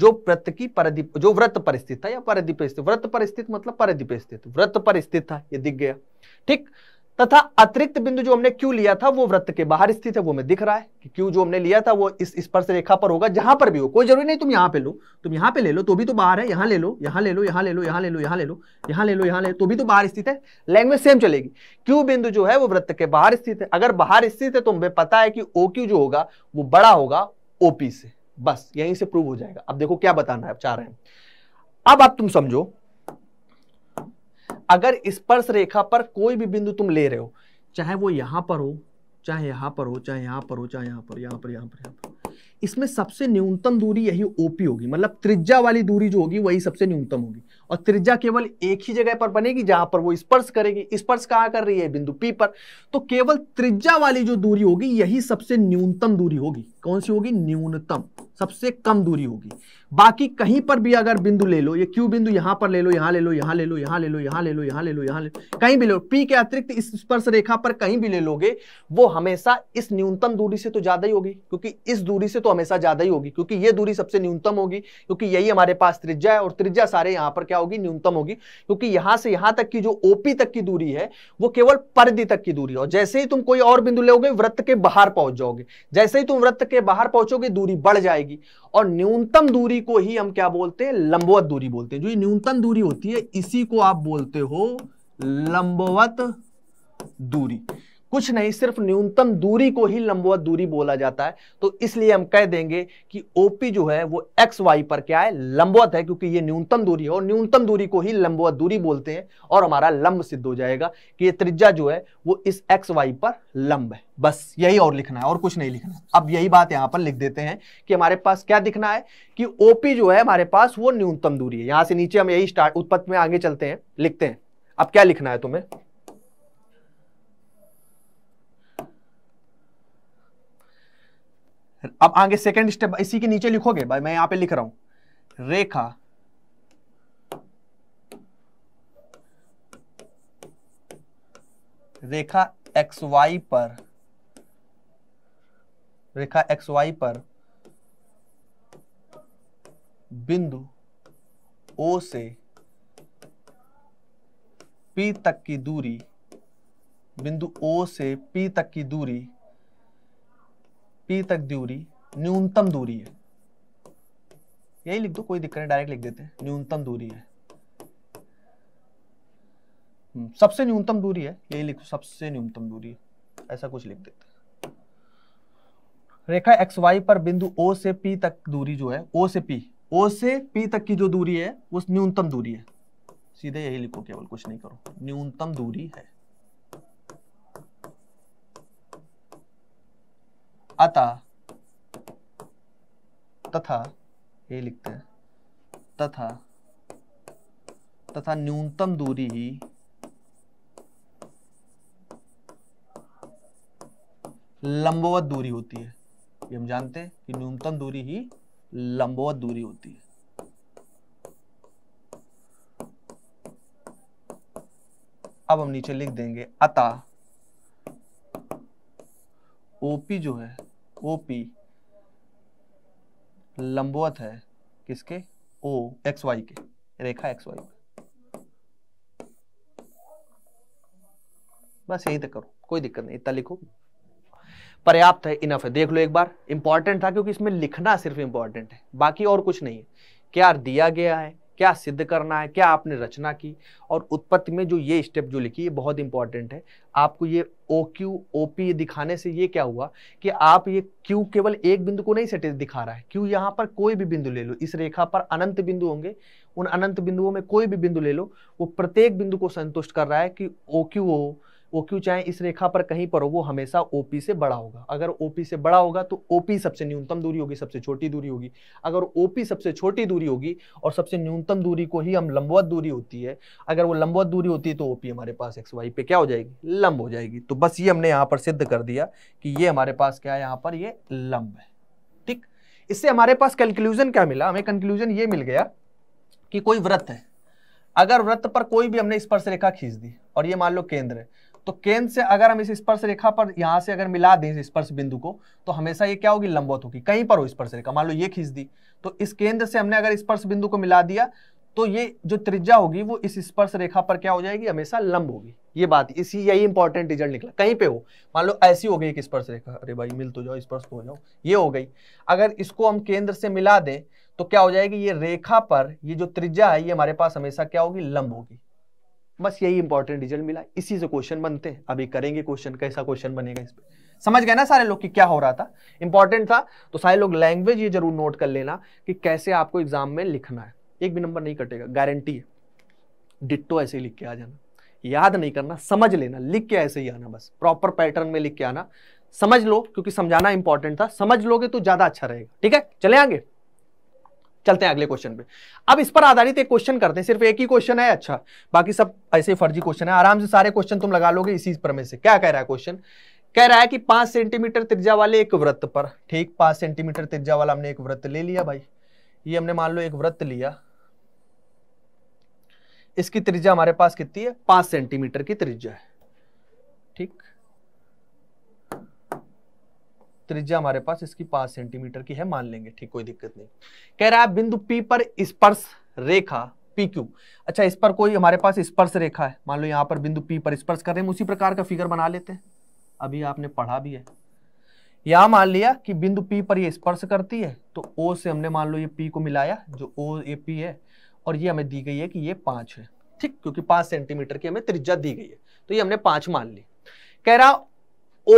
जो वृत्त की परिधि जो व्रत पर स्थित था या परिधिप स्थित व्रत पर स्थित मतलब परिधिप स्थित व्रत पर स्थित था ये दिख गया ठीक तथा अतिरिक्त बिंदु जो हमने क्यू लिया था वो वृत्त के बाहर स्थित है वो हमें दिख रहा है कि क्यू जो हमने लिया था वो इस स्पर्श रेखा पर होगा जहां पर भी हो कोई जरूरी नहीं तुम यहां पे लो तुम यहां पे ले लो तो भी तो बाहर है यहां ले लो यहां ले लो यहां ले लो यहां ले लो यहां ले लो यहां ले लो यहां ले तो भी तो बाहर स्थित है लैंग्वेज सेम चलेगी क्यू बिंदु जो है वो वृत्त के बाहर स्थित है अगर बाहर स्थित है तो हमें पता है कि ओ क्यू जो होगा वो बड़ा होगा ओपी से बस यहीं से प्रूव हो जाएगा अब देखो क्या बताना है अब चाह रहे हैं अब आप तुम समझो अगर स्पर्श रेखा पर कोई भी बिंदु तुम ले रहे हो चाहे वो यहां पर हो चाहे यहां पर हो चाहे यहां पर हो चाहे यहां पर यहां पर यहां पर यहां पर इसमें सबसे न्यूनतम दूरी यही ओपी होगी मतलब त्रिज्या वाली दूरी जो होगी वही सबसे न्यूनतम होगी और त्रिज्या केवल एक ही जगह पर बनेगी जहां पर वो स्पर्श करेगी स्पर्श कहाँ कर रही है बिंदु पी पर तो केवल त्रिज्या वाली जो दूरी होगी यही सबसे न्यूनतम दूरी होगी कौन सी होगी न्यूनतम सबसे कम दूरी होगी बाकी कहीं पर भी अगर बिंदु ले लो ये क्यू बिंदु यहां पर ले लो यहां ले लो यहां ले लो यहां ले लो यहां ले लो यहां ले लो यहां ले लो कहीं भी ले लो पी के अतिरिक्त इस स्पर्श रेखा पर कहीं भी ले लोगे वो हमेशा इस न्यूनतम दूरी से तो ज्यादा ही होगी क्योंकि इस दूरी से तो हमेशा ज्यादा ही होगी क्योंकि ये दूरी सबसे न्यूनतम होगी क्योंकि यही हमारे पास त्रिज्या है और त्रिज्या सारे यहां पर क्या होगी न्यूनतम होगी क्योंकि यहां से यहां तक की जो ओपी तक की दूरी है वो केवल परिधि तक की दूरी है और जैसे ही तुम कोई और बिंदु लोगे वृत्त के बाहर पहुंच जाओगे जैसे ही तुम वृत्त के बाहर पहुंचोगे दूरी बढ़ जाएगी और न्यूनतम दूरी को ही हम क्या बोलते हैं लंबवत दूरी बोलते हैं जो ये न्यूनतम दूरी होती है इसी को आप बोलते हो लंबवत दूरी कुछ नहीं सिर्फ न्यूनतम दूरी को ही लंबवत दूरी बोला जाता है तो इसलिए हम कह देंगे कि ओपी जो है वो एक्स वाई पर क्या है लंबवत है क्योंकि ये न्यूनतम दूरी है और न्यूनतम दूरी को ही लंबवत दूरी बोलते हैं और हमारा लंब सिद्ध हो जाएगा कि ये त्रिज्या जो है वो इस एक्स वाई पर लंब है बस यही और लिखना है और कुछ नहीं लिखना अब यही बात यहां पर लिख देते हैं कि हमारे पास क्या दिखना है कि ओपी जो है हमारे पास वो न्यूनतम दूरी है यहां से नीचे हम यही स्टार्ट उत्पत्त में आगे चलते हैं लिखते हैं अब क्या लिखना है तुम्हें अब आगे सेकेंड स्टेप इसी के नीचे लिखोगे भाई मैं यहां पे लिख रहा हूं रेखा रेखा एक्स वाई पर रेखा एक्स वाई पर बिंदु ओ से पी तक की दूरी बिंदु ओ से पी तक की दूरी पी तक दूरी न्यूनतम दूरी है यही लिख दो कोई दिक्कत नहीं डायरेक्ट लिख देते हैं न्यूनतम दूरी है हम्म, सबसे न्यूनतम दूरी है यही लिख सबसे न्यूनतम दूरी है ऐसा कुछ लिख देते रेखा एक्स वाई पर बिंदु ओ से पी तक दूरी जो है ओ से पी ओ से पी तक की जो दूरी है वो न्यूनतम दूरी है सीधे यही लिखो केवल कुछ नहीं करो न्यूनतम दूरी है अतः तथा ये लिखते हैं तथा तथा न्यूनतम दूरी ही लंबवत दूरी होती है ये हम जानते हैं कि न्यूनतम दूरी ही लंबवत दूरी होती है अब हम नीचे लिख देंगे अतः ओपी जो है पी लंबवत है किसके ओ एक्स वाई के रेखा एक्स वाई बस यही तक करो कोई दिक्कत नहीं इतना लिखो पर्याप्त है इनफ है देख लो एक बार इंपॉर्टेंट था क्योंकि इसमें लिखना सिर्फ इंपॉर्टेंट है बाकी और कुछ नहीं है क्या दिया गया है क्या सिद्ध करना है क्या आपने रचना की और उत्पत्ति में जो ये स्टेप जो लिखी है बहुत इंपॉर्टेंट है आपको ये ओ क्यू ओ पी दिखाने से ये क्या हुआ कि आप ये क्यू केवल एक बिंदु को नहीं सटे दिखा रहा है क्यू यहाँ पर कोई भी बिंदु ले लो इस रेखा पर अनंत बिंदु होंगे उन अनंत बिंदुओं में कोई भी बिंदु ले लो वो प्रत्येक बिंदु को संतुष्ट कर रहा है कि O Q O O Q चाहे इस रेखा पर कहीं पर हो वो हमेशा ओ से बड़ा होगा अगर ओ से बड़ा होगा तो ओ सबसे न्यूनतम दूरी होगी सबसे छोटी दूरी होगी अगर ओ सबसे छोटी दूरी होगी और सबसे न्यूनतम दूरी को ही हम लंबवत दूरी होती है अगर वो लंबवत दूरी होती है तो ओ हमारे पास एक्स वाई पे क्या हो जाएगी लंब हो जाएगी तो बस ये हमने यहाँ पर सिद्ध कर दिया कि ये हमारे पास क्या है यहाँ पर ये लंब है ठीक इससे हमारे पास कंक्लूजन क्या मिला हमें कंक्लूजन ये मिल गया कि कोई व्रत है अगर व्रत पर कोई भी हमने स्पर्श रेखा खींच दी और ये मान लो केंद्र है तो केंद्र से अगर हम इस स्पर्श रेखा पर यहां से अगर मिला दें स्पर्श बिंदु को तो हमेशा ये क्या होगी लंबवत होगी कहीं पर हो स्पर्श रेखा मान लो ये खींच दी तो इस केंद्र से हमने अगर स्पर्श बिंदु को मिला दिया तो ये जो त्रिज्या होगी वो इस स्पर्श रेखा पर क्या हो जाएगी हमेशा लंब होगी ये बात इसी यही इंपॉर्टेंट रिजल्ट निकला कहीं पे हो मान लो ऐसी हो गई एक स्पर्श रेखा अरे भाई मिल तो जाओ स्पर्श तो हो जाओ ये हो गई अगर इसको हम केंद्र से मिला दें तो क्या हो जाएगी ये रेखा पर ये जो त्रिज्या है ये हमारे पास हमेशा क्या होगी लंब होगी बस यही इंपॉर्टेंट रिजल्ट मिला इसी से क्वेश्चन बनते हैं अभी करेंगे क्वेश्चन कैसा क्वेश्चन बनेगा इस पर समझ गए ना सारे लोग कि क्या हो रहा था इंपॉर्टेंट था तो सारे लोग लैंग्वेज ये जरूर नोट कर लेना कि कैसे आपको एग्जाम में लिखना है एक भी नंबर नहीं कटेगा गारंटी है डिट्टो ऐसे ही लिख के आ जाना याद नहीं करना समझ लेना लिख के ऐसे ही आना बस प्रॉपर पैटर्न में लिख के आना समझ लो क्योंकि समझाना इंपॉर्टेंट था समझ लोगे तो ज़्यादा अच्छा रहेगा ठीक है चले आगे चलते हैं अगले क्वेश्चन पे अब इस पर आधारित एक क्वेश्चन करते हैं सिर्फ एक ही क्वेश्चन है अच्छा बाकी सब ऐसे फर्जी क्वेश्चन है आराम से सारे क्वेश्चन तुम लगा लोगे इसी पर से क्या कह रहा है क्वेश्चन कह रहा है कि पांच सेंटीमीटर त्रिज्या वाले एक वृत्त पर ठीक पांच सेंटीमीटर त्रिज्या वाला हमने एक व्रत ले लिया भाई ये हमने मान लो एक व्रत लिया इसकी त्रिज्या हमारे पास कितनी है पांच सेंटीमीटर की त्रिज्या है ठीक त्रिज्या हमारे पास इसकी पांच सेंटीमीटर की है मान लेंगे ठीक कोई दिक्कत नहीं कह रहा है बिंदु पी पर स्पर्श रेखा PQ अच्छा इस पर कोई हमारे पास स्पर्श रेखा है मान लो यहाँ पर बिंदु P पर स्पर्श कर रहे हैं उसी प्रकार का फिगर बना लेते हैं अभी आपने पढ़ा भी है यहाँ मान लिया कि बिंदु P पर ये स्पर्श करती है तो O से हमने मान लो ये P को मिलाया जो O ये P है और ये हमें दी गई है कि ये पाँच है ठीक क्योंकि पाँच सेंटीमीटर की हमें त्रिज्या दी गई है तो ये हमने पाँच मान ली कह रहा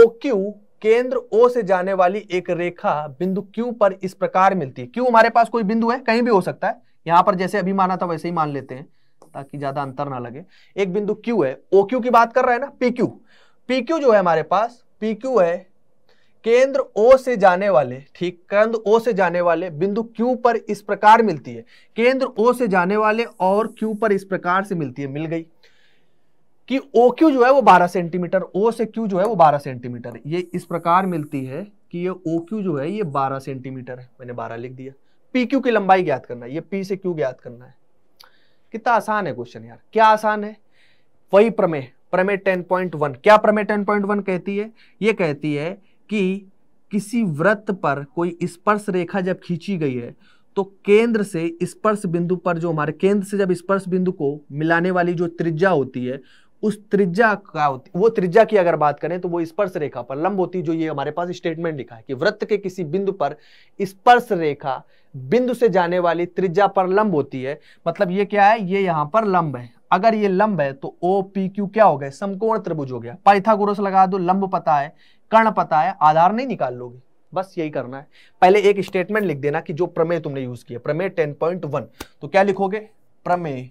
ओ क्यू केंद्र ओ से जाने वाली एक रेखा बिंदु क्यू पर इस प्रकार मिलती है क्यू हमारे पास कोई बिंदु है कहीं भी हो सकता है यहां पर जैसे अभी माना था वैसे ही मान लेते हैं ताकि ज्यादा अंतर ना लगे एक बिंदु क्यू है ओ क्यू की बात कर रहे हैं ना पी क्यू पी क्यू जो है हमारे पास पी क्यू है केंद्र ओ से जाने वाले ठीक केंद्र ओ से जाने वाले बिंदु क्यू पर इस प्रकार मिलती है केंद्र ओ से जाने वाले और क्यू पर इस प्रकार से मिलती है मिल गई कि ओ क्यू जो है वो 12 सेंटीमीटर ओ से क्यू जो है वो 12 सेंटीमीटर ये इस प्रकार मिलती है कि ये ओ क्यू जो है ये 12 सेंटीमीटर है मैंने 12 लिख दिया पी क्यू की लंबाई ज्ञात करना है ये पी से क्यू ज्ञात करना है कितना आसान है क्वेश्चन यार क्या आसान है वही प्रमेय प्रमेय वन क्या प्रमेय वन कहती है ये कहती है कि किसी व्रत पर कोई स्पर्श रेखा जब खींची गई है तो केंद्र से स्पर्श बिंदु पर जो हमारे केंद्र से जब स्पर्श बिंदु को मिलाने वाली जो त्रिज्या होती है उस त्रिज्या का होती वो त्रिज्या की अगर बात करें तो वो स्पर्श रेखा पर लंब होती जो ये हमारे पास स्टेटमेंट लिखा है कि वृत्त के किसी बिंदु पर स्पर्श रेखा बिंदु से जाने वाली त्रिज्या पर लंब होती है मतलब ये क्या है ये यहाँ पर लंब है अगर ये लंब है तो ओ पी क्यू क्या हो गया समकोण त्रिभुज हो गया पाइथागोरस लगा दो लंब पता है कर्ण पता है आधार नहीं निकाल लोगे बस यही करना है पहले एक स्टेटमेंट लिख देना कि जो प्रमेय तुमने यूज किया प्रमेय 10.1 तो क्या लिखोगे प्रमेय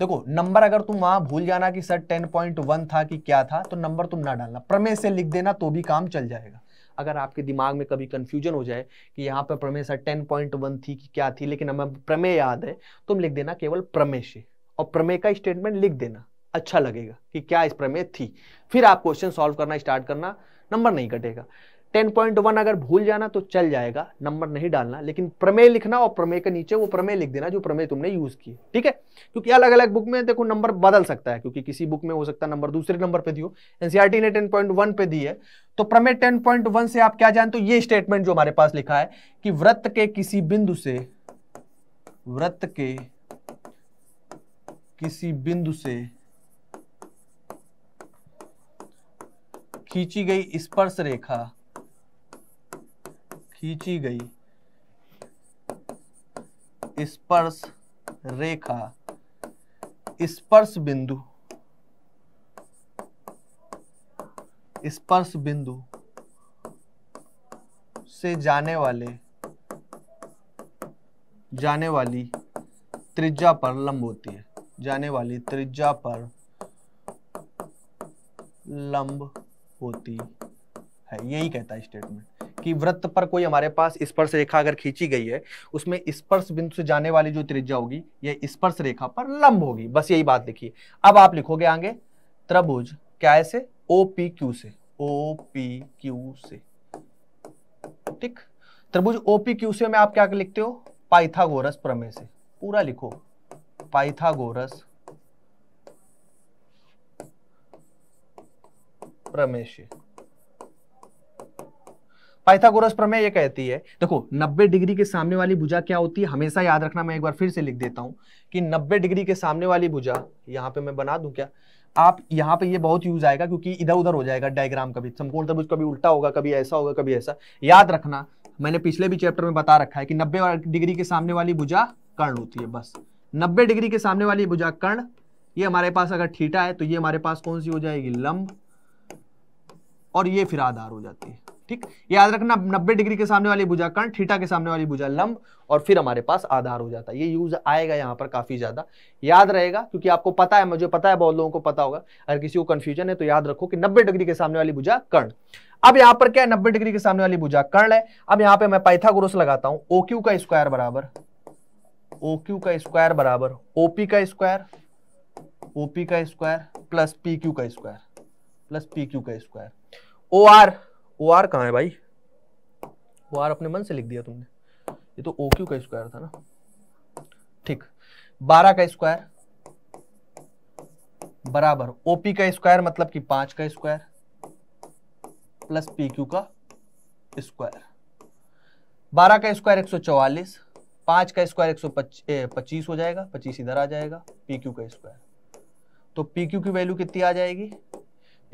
देखो नंबर अगर तुम वहां भूल जाना कि सर 10.1 था कि क्या था तो नंबर तुम ना डालना प्रमेय से लिख देना तो भी काम चल जाएगा अगर आपके दिमाग में कभी कन्फ्यूजन हो जाए कि यहाँ पर प्रमेय सर 10.1 थी कि क्या थी लेकिन हमें प्रमेय याद है तुम तो लिख देना केवल प्रमेय से और प्रमेय का स्टेटमेंट लिख देना अच्छा लगेगा कि क्या इस प्रमेय थी फिर आप क्वेश्चन सॉल्व करना स्टार्ट करना नंबर नहीं कटेगा 10.1 अगर भूल जाना तो चल जाएगा नंबर नहीं डालना लेकिन प्रमेय लिखना और प्रमेय के नीचे वो प्रमेय लिख देना जो प्रमेय तुमने यूज किए ठीक है क्योंकि अलग अलग बुक में देखो नंबर बदल सकता है क्योंकि किसी बुक में हो सकता है नंबर दूसरे नंबर पे दियो एनसीआरटी e ने 10.1 पे दी है तो प्रमेय 10.1 से आप क्या जान तो ये स्टेटमेंट जो हमारे पास लिखा है कि व्रत के किसी बिंदु से व्रत के किसी बिंदु से खींची गई स्पर्श रेखा खींची गई स्पर्श रेखा स्पर्श बिंदु स्पर्श बिंदु से जाने वाले जाने वाली त्रिज्या पर लंब होती है जाने वाली त्रिज्या पर लंब होती है यही कहता है स्टेटमेंट कि वृत्त पर कोई हमारे पास स्पर्श रेखा अगर खींची गई है उसमें स्पर्श बिंदु से जाने वाली जो त्रिज्या होगी यह स्पर्श रेखा पर लंब होगी बस यही बात लिखिए अब आप लिखोगे आगे त्रिभुज क्या है से ओ पी क्यू से ओ पी क्यू से ठीक त्रिभुज ओ पी क्यू से में आप क्या लिखते हो पाइथागोरस प्रमेय से पूरा लिखो पाइथागोरस प्रमेय से पाइथागोरस प्रमेय ये कहती है देखो 90 डिग्री के सामने वाली भुजा क्या होती है हमेशा याद रखना मैं एक बार फिर से लिख देता हूं कि 90 डिग्री के सामने वाली भुजा यहाँ पे मैं बना दूं क्या आप यहाँ पे ये बहुत यूज आएगा क्योंकि इधर उधर हो जाएगा डायग्राम कभी संपूर्ण त्रिभुज कभी उल्टा होगा कभी ऐसा होगा कभी ऐसा याद रखना मैंने पिछले भी चैप्टर में बता रखा है कि नब्बे डिग्री के सामने वाली भुजा कर्ण होती है बस नब्बे डिग्री के सामने वाली भुजा कर्ण ये हमारे पास अगर ठीटा है तो ये हमारे पास कौन सी हो जाएगी लंब और ये फिर आधार हो जाती है ठीक याद रखना नब्बे डिग्री के सामने वाली भुजा कर्ण ठीटा के सामने वाली भुजा लंब और फिर हमारे पास आधार हो जाता है ये यूज आएगा यहाँ पर काफी ज्यादा याद रहेगा क्योंकि आपको पता है मुझे पता है बहुत लोगों को पता होगा अगर किसी को कंफ्यूजन है तो याद रखो कि नब्बे डिग्री के सामने वाली भुजा कर्ण अब यहाँ पर क्या है नब्बे डिग्री के सामने वाली भुजा कर्ण है अब यहाँ पे मैं पाइथागोरस लगाता हूँ ओ का स्क्वायर बराबर ओ का स्क्वायर बराबर ओपी का स्क्वायर ओपी का स्क्वायर प्लस पी का स्क्वायर प्लस पी का square O R O R कहाँ है भाई ओ आर अपने मन से लिख दिया तुमने ये तो ओ क्यू का स्क्वायर था ना ठीक बारह का स्क्वायर बराबर ओपी का स्क्वायर मतलब कि पांच का स्क्वायर प्लस पी क्यू का स्क्वायर बारह का स्क्वायर एक सौ चौवालीस पांच का स्क्वायर एक सौ पच्चीस हो जाएगा पच्चीस इधर आ जाएगा पी क्यू का स्क्वायर तो पी क्यू की वैल्यू कितनी आ जाएगी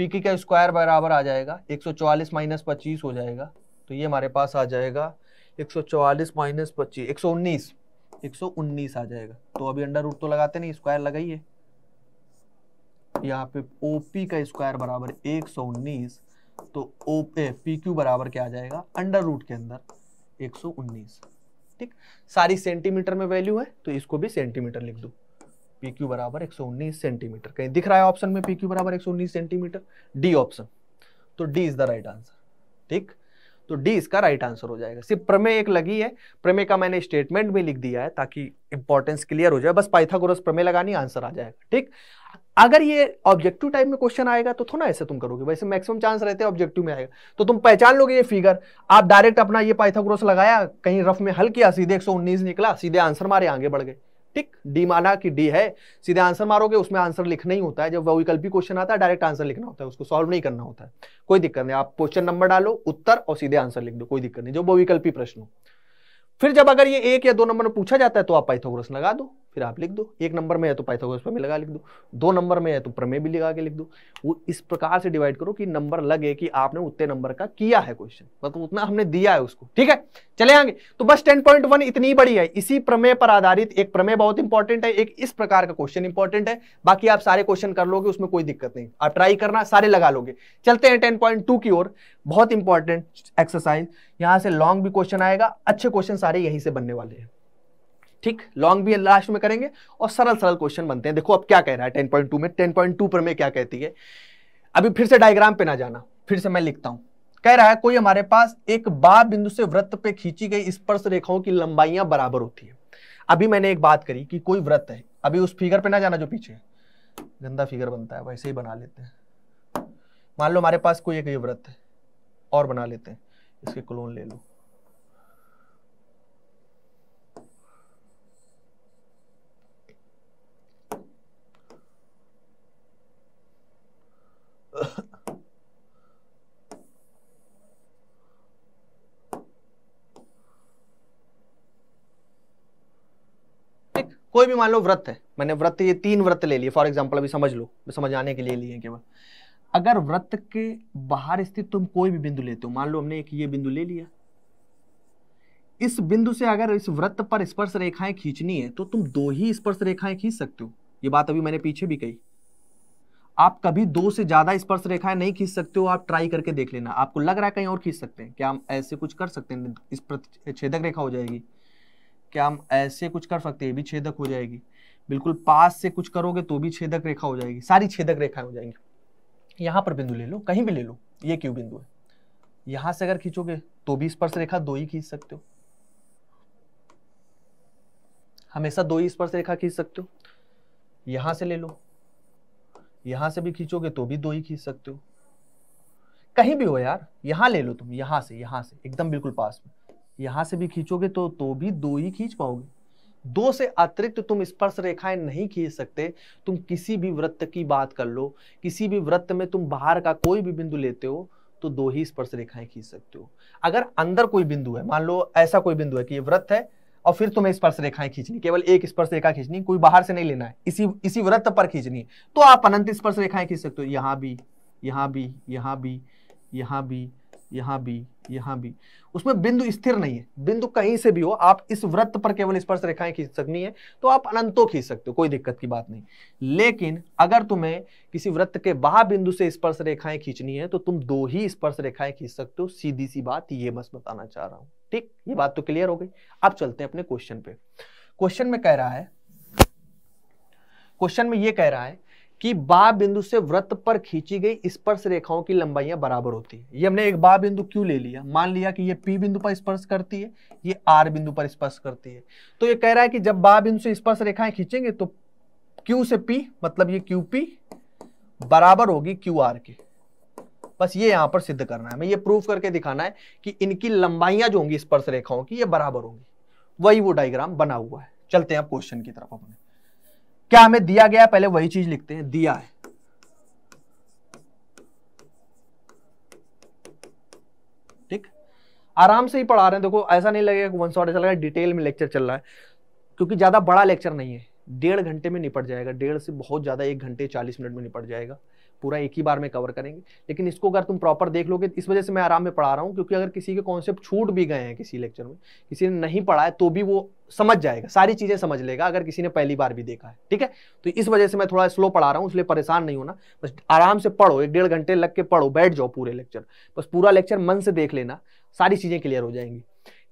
पी का स्क्वायर बराबर आ जाएगा 144 माइनस पच्चीस हो जाएगा तो ये हमारे पास आ जाएगा 144 माइनस पच्चीस 119 119 आ जाएगा तो अभी अंडर रूट तो लगाते नहीं स्क्वायर लगाइए यहाँ पे ओपी का स्क्वायर बराबर 119 तो ओ पी क्यू बराबर क्या आ जाएगा अंडर रूट के अंदर 119 ठीक सारी सेंटीमीटर में वैल्यू है तो इसको भी सेंटीमीटर लिख दो PQ बराबर 119 सेंटीमीटर कहीं दिख रहा है ऑप्शन में PQ बराबर 119 सेंटीमीटर डी ऑप्शन तो D is the right answer ठीक तो डी इसका राइट आंसर हो जाएगा सिर्फ प्रमेय एक लगी है प्रमेय का मैंने स्टेटमेंट भी लिख दिया है ताकि इंपॉर्टेंस क्लियर हो जाए बस पाइथागोरस प्रमेय लगानी आंसर आ जाएगा ठीक अगर ये ऑब्जेक्टिव टाइप में क्वेश्चन आएगा तो थोड़ा ऐसे तुम करोगे वैसे मैक्सिमम चांस रहते हैं ऑब्जेक्टिव में आएगा तो तुम पहचान लोगे ये फिगर आप डायरेक्ट अपना ये पाइथागोरस लगाया कहीं रफ में हल किया सीधे 119 निकला सीधे आंसर मारे आगे बढ़ गए टिक डी माना कि डी है सीधे आंसर मारोगे उसमें आंसर लिखना ही होता है जब वैकल्पिक क्वेश्चन आता है डायरेक्ट आंसर लिखना होता है उसको सॉल्व नहीं करना होता है कोई दिक्कत नहीं आप क्वेश्चन नंबर डालो उत्तर और सीधे आंसर लिख दो कोई दिक्कत नहीं जो वैकल्पिक प्रश्न हो फिर जब अगर ये एक या दो नंबर में पूछा जाता है तो आप पाइथोग्रस लगा दो फिर आप लिख दो एक नंबर में है तो पाइथागोरस प्रमेय लगा लिख दो दो नंबर में है तो प्रमेय भी लगा के लिख दो वो इस प्रकार से डिवाइड करो कि नंबर लगे कि आपने उतने नंबर का किया है क्वेश्चन मतलब उतना हमने दिया है उसको ठीक है चले आगे तो बस टेन पॉइंट वन इतनी बड़ी है इसी प्रमेय पर आधारित एक प्रमेय बहुत इंपॉर्टेंट है एक इस प्रकार का क्वेश्चन इंपॉर्टेंट है बाकी आप सारे क्वेश्चन कर लोगे उसमें कोई दिक्कत नहीं आप ट्राई करना सारे लगा लोगे चलते हैं टेन पॉइंट टू की ओर बहुत इंपॉर्टेंट एक्सरसाइज यहाँ से लॉन्ग भी क्वेश्चन आएगा अच्छे क्वेश्चन सारे यहीं से बनने वाले हैं ठीक लॉन्ग भी लास्ट में करेंगे और सरल सरल क्वेश्चन बनते हैं देखो अब क्या कह रहा है टेन पॉइंट टू में टेन पॉइंट टू पर में क्या कहती है अभी फिर से डायग्राम पे ना जाना फिर से मैं लिखता हूँ कह रहा है कोई हमारे पास एक बा बिंदु से वृत्त पे खींची गई स्पर्श रेखाओं की लंबाइयां बराबर होती है अभी मैंने एक बात करी कि कोई व्रत है अभी उस फिगर पे ना जाना जो पीछे गंदा फिगर बनता है वैसे ही बना लेते हैं मान लो हमारे पास कोई एक व्रत है और बना लेते हैं इसके क्लोन ले लो कोई भी मान लो व्रत है मैंने व्रत ये तीन व्रत ले लिए फॉर एग्जाम्पल अभी समझ लो समझाने के लिए लिए केवल अगर व्रत के बाहर स्थित तुम कोई भी बिंदु लेते हो मान लो हमने एक ये बिंदु ले लिया इस बिंदु से अगर इस व्रत पर स्पर्श रेखाएं खींचनी है तो तुम दो ही स्पर्श रेखाएं खींच सकते हो ये बात अभी मैंने पीछे भी कही आप कभी दो से ज्यादा स्पर्श रेखाएं नहीं खींच सकते हो आप ट्राई करके देख लेना आपको लग रहा है कहीं और खींच सकते हैं क्या हम ऐसे कुछ कर सकते हैं इस छेदक रेखा हो जाएगी क्या हम ऐसे कुछ कर सकते हैं भी छेदक हो जाएगी बिल्कुल पास से कुछ करोगे तो भी छेदक रेखा हो जाएगी सारी छेदक रेखाएं हो जाएंगी यहाँ पर बिंदु ले लो कहीं भी ले लो ये क्यों बिंदु है यहां से अगर खींचोगे तो भी स्पर्श रेखा दो ही खींच सकते हो हमेशा दो ही स्पर्श रेखा खींच सकते हो यहां से ले लो यहां से भी खींचोगे तो भी दो ही खींच सकते हो कहीं भी हो यार यहां ले लो तुम यहां से यहां से एकदम बिल्कुल पास में यहां से भी खींचोगे तो तो भी दो ही खींच पाओगे दो से अतिरिक्त तुम स्पर्श रेखाएं नहीं खींच सकते तुम किसी भी वृत्त की बात कर लो किसी भी वृत्त में तुम बाहर का कोई भी बिंदु लेते हो तो दो ही स्पर्श रेखाएं खींच सकते हो अगर अंदर कोई बिंदु है मान लो ऐसा कोई बिंदु है कि ये व्रत है और फिर तुम्हें स्पर्श रेखाएं खींचनी केवल एक स्पर्श रेखा खींचनी कोई बाहर से नहीं लेना है इसी इसी व्रत पर खींचनी तो आप अनंत स्पर्श रेखाएं खींच सकते हो यहाँ भी यहाँ भी यहाँ भी यहाँ भी यहाँ भी यहां भी उसमें बिंदु स्थिर नहीं है बिंदु कहीं से भी हो आप इस वृत्त पर केवल स्पर्श रेखाएं खींच सकनी है तो आप अनंतों खींच सकते हो कोई दिक्कत की बात नहीं लेकिन अगर तुम्हें किसी वृत्त के बाह बिंदु से स्पर्श रेखाएं खींचनी है तो तुम दो ही स्पर्श रेखाएं खींच सकते हो सीधी सी बात ये बस बताना चाह रहा हूं ठीक ये बात तो क्लियर हो गई अब चलते हैं अपने क्वेश्चन पे क्वेश्चन में कह रहा है क्वेश्चन में यह कह रहा है कि बा बिंदु से व्रत पर खींची गई स्पर्श रेखाओं की लंबाइयां बराबर होती है ये हमने एक बा बिंदु क्यों ले लिया मान लिया कि ये पी बिंदु पर स्पर्श करती है ये आर बिंदु पर स्पर्श करती है तो ये कह रहा है कि जब बा बिंदु से स्पर्श रेखाएं खींचेंगे तो क्यू से पी मतलब ये क्यू पी बराबर होगी क्यू आर की बस ये यहां पर सिद्ध करना है हमें ये प्रूफ करके दिखाना है कि इनकी लंबाइयां जो होंगी स्पर्श रेखाओं की ये बराबर होंगी वही वो डायग्राम बना हुआ है चलते हैं आप क्वेश्चन की तरफ अपने क्या हमें दिया गया पहले वही चीज लिखते हैं दिया है ठीक आराम से ही पढ़ा रहे हैं देखो ऐसा नहीं लगेगा वन शॉट ऐसा लगेगा डिटेल में लेक्चर चल रहा है क्योंकि ज्यादा बड़ा लेक्चर नहीं है डेढ़ घंटे में निपट जाएगा डेढ़ से बहुत ज्यादा एक घंटे चालीस मिनट में निपट जाएगा पूरा एक ही बार में कवर करेंगे लेकिन इसको अगर तुम प्रॉपर देख लोगे इस वजह से मैं आराम में पढ़ा रहा हूँ क्योंकि अगर किसी के कॉन्सेप्ट छूट भी गए हैं किसी लेक्चर में किसी ने नहीं पढ़ा है तो भी वो समझ जाएगा सारी चीज़ें समझ लेगा अगर किसी ने पहली बार भी देखा है ठीक है तो इस वजह से मैं थोड़ा स्लो पढ़ा रहा हूँ इसलिए परेशान नहीं होना बस आराम से पढ़ो एक डेढ़ घंटे लग के पढ़ो बैठ जाओ पूरे लेक्चर बस पूरा लेक्चर मन से देख लेना सारी चीज़ें क्लियर हो जाएंगी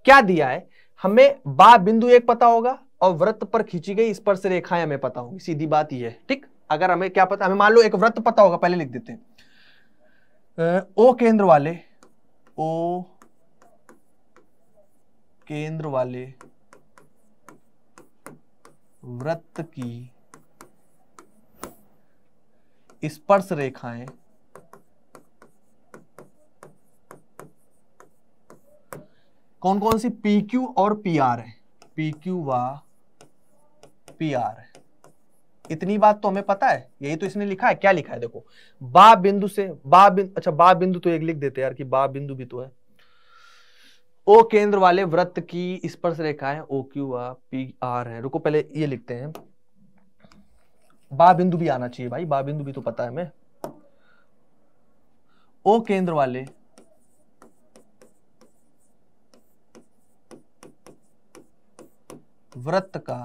क्या दिया है हमें बा बिंदु एक पता होगा और व्रत पर खींची गई स्पर्श रेखाएं हमें पता होंगी सीधी बात यह है ठीक अगर हमें क्या पता हमें मान लो एक व्रत पता होगा पहले लिख देते हैं ओ केंद्र वाले ओ केंद्र वाले व्रत की स्पर्श रेखाएं कौन कौन सी पी क्यू और पी आर है पी क्यू व पी आर है इतनी बात तो हमें पता है यही तो इसने लिखा है क्या लिखा है देखो बा बिंदु से बा बिंदु अच्छा बा बिंदु तो एक लिख देते यार कि बा बिंदु भी तो है ओ केंद्र वाले व्रत की स्पर्श रेखा है ओ क्यू आ पी आर है रुको पहले ये लिखते हैं बा बिंदु भी आना चाहिए भाई बा बिंदु भी तो पता है हमें ओ केंद्र वाले व्रत का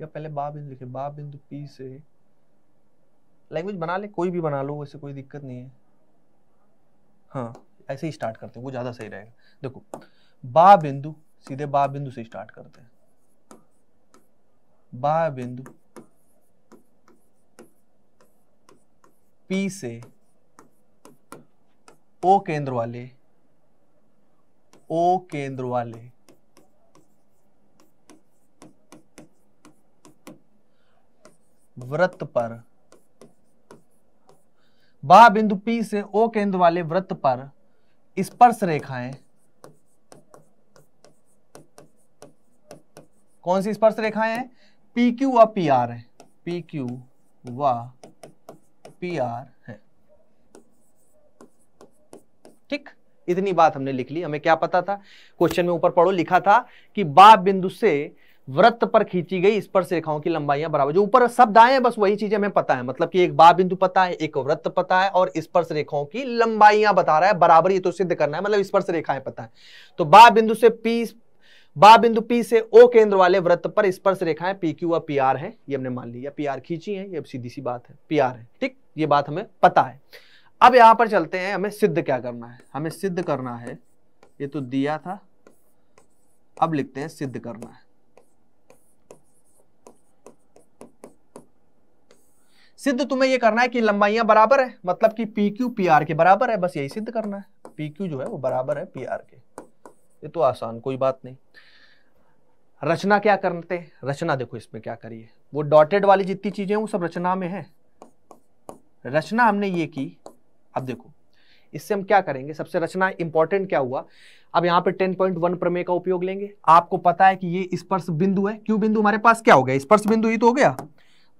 या पहले बा बिंदु लिखे बा बिंदु पी से लैंग्वेज बना ले कोई भी बना लो वैसे कोई दिक्कत नहीं है हाँ ऐसे ही स्टार्ट करते हैं वो ज़्यादा सही रहेगा देखो बा बिंदु सीधे बा बिंदु से स्टार्ट करते हैं बा बिंदु पी से ओ केंद्र वाले ओ केंद्र वाले व्रत पर बा बिंदु पी से ओ केंद्र वाले व्रत पर स्पर्श रेखाएं कौन सी स्पर्श रेखाएं हैं पी क्यू व पी आर है पी क्यू व पी आर है ठीक इतनी बात हमने लिख ली हमें क्या पता था क्वेश्चन में ऊपर पढ़ो लिखा था कि बा बिंदु से वृत्त पर खींची गई स्पर्श रेखाओं की लंबाइयां बराबर जो ऊपर शब्द आए हैं बस वही चीजें हमें पता है मतलब कि एक बा बिंदु पता है एक व्रत पता है और स्पर्श रेखाओं की लंबाइयां बता रहा है बराबर ये तो सिद्ध करना है मतलब स्पर्श रेखाएं पता है तो बा बिंदु से पी बा बिंदु पी से ओ केंद्र वाले व्रत पर स्पर्श रेखाएं पी क्यू और पी आर है ये हमने मान लिया पी आर खींची है ये सीधी सी बात है पी आर है ठीक ये बात हमें पता है अब यहां पर चलते हैं हमें सिद्ध क्या करना है हमें सिद्ध करना है ये तो दिया था अब लिखते हैं सिद्ध करना है सिद्ध तुम्हें ये करना है कि लंबाइयां बराबर है मतलब कि पी क्यू पी आर के बराबर है बस यही सिद्ध करना है पी क्यू जो है वो बराबर है पी आर के ये तो आसान कोई बात नहीं रचना क्या करते रचना देखो इसमें क्या करिए वो डॉटेड वाली जितनी चीजें वो सब रचना में है रचना हमने ये की अब देखो इससे हम क्या करेंगे सबसे रचना इंपॉर्टेंट क्या हुआ अब यहाँ पे 10.1 प्रमेय का उपयोग लेंगे आपको पता है कि ये स्पर्श बिंदु है क्यों बिंदु हमारे पास क्या हो गया स्पर्श बिंदु ही तो हो गया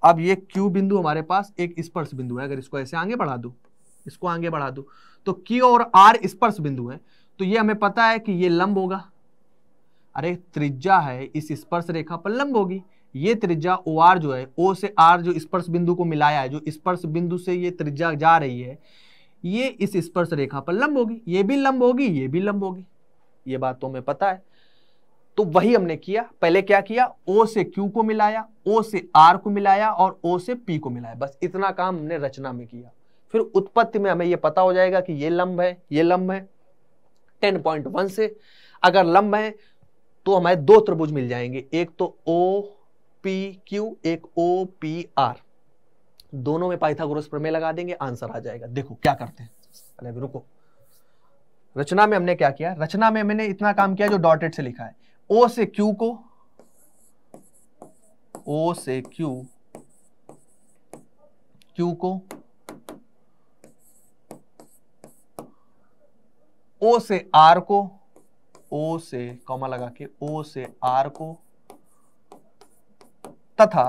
अब ये Q बिंदु हमारे पास एक स्पर्श बिंदु है अगर इसको ऐसे आगे बढ़ा दू इसको आगे बढ़ा दू तो Q और R स्पर्श बिंदु है तो ये हमें पता है कि ये लंब होगा अरे त्रिज्या है इस स्पर्श रेखा पर लंब होगी ये त्रिज्या ओ आर जो है ओ से आर जो स्पर्श बिंदु को मिलाया है जो स्पर्श बिंदु से ये त्रिज्या जा रही है ये इस स्पर्श रेखा पर लंब होगी ये भी लंब होगी ये भी लंब होगी ये बात तो हमें पता है तो वही हमने किया पहले क्या किया ओ से क्यू को मिलाया ओ से आर को मिलाया और ओ से पी को मिलाया बस इतना काम हमने रचना में किया फिर उत्पत्ति में हमें यह पता हो जाएगा कि ये लंब है ये लंब है 10.1 से अगर लंब है तो हमें दो त्रिभुज मिल जाएंगे एक तो ओ पी क्यू एक ओ पी आर दोनों में पाइथागोरस प्रमेय लगा देंगे आंसर आ जाएगा देखो क्या करते हैं अरे रुको रचना में हमने क्या किया रचना में मैंने इतना काम किया जो डॉटेड से लिखा है ओ से क्यू को ओ से क्यू क्यू को ओ से आर को ओ से कॉमा लगा के ओ से आर को तथा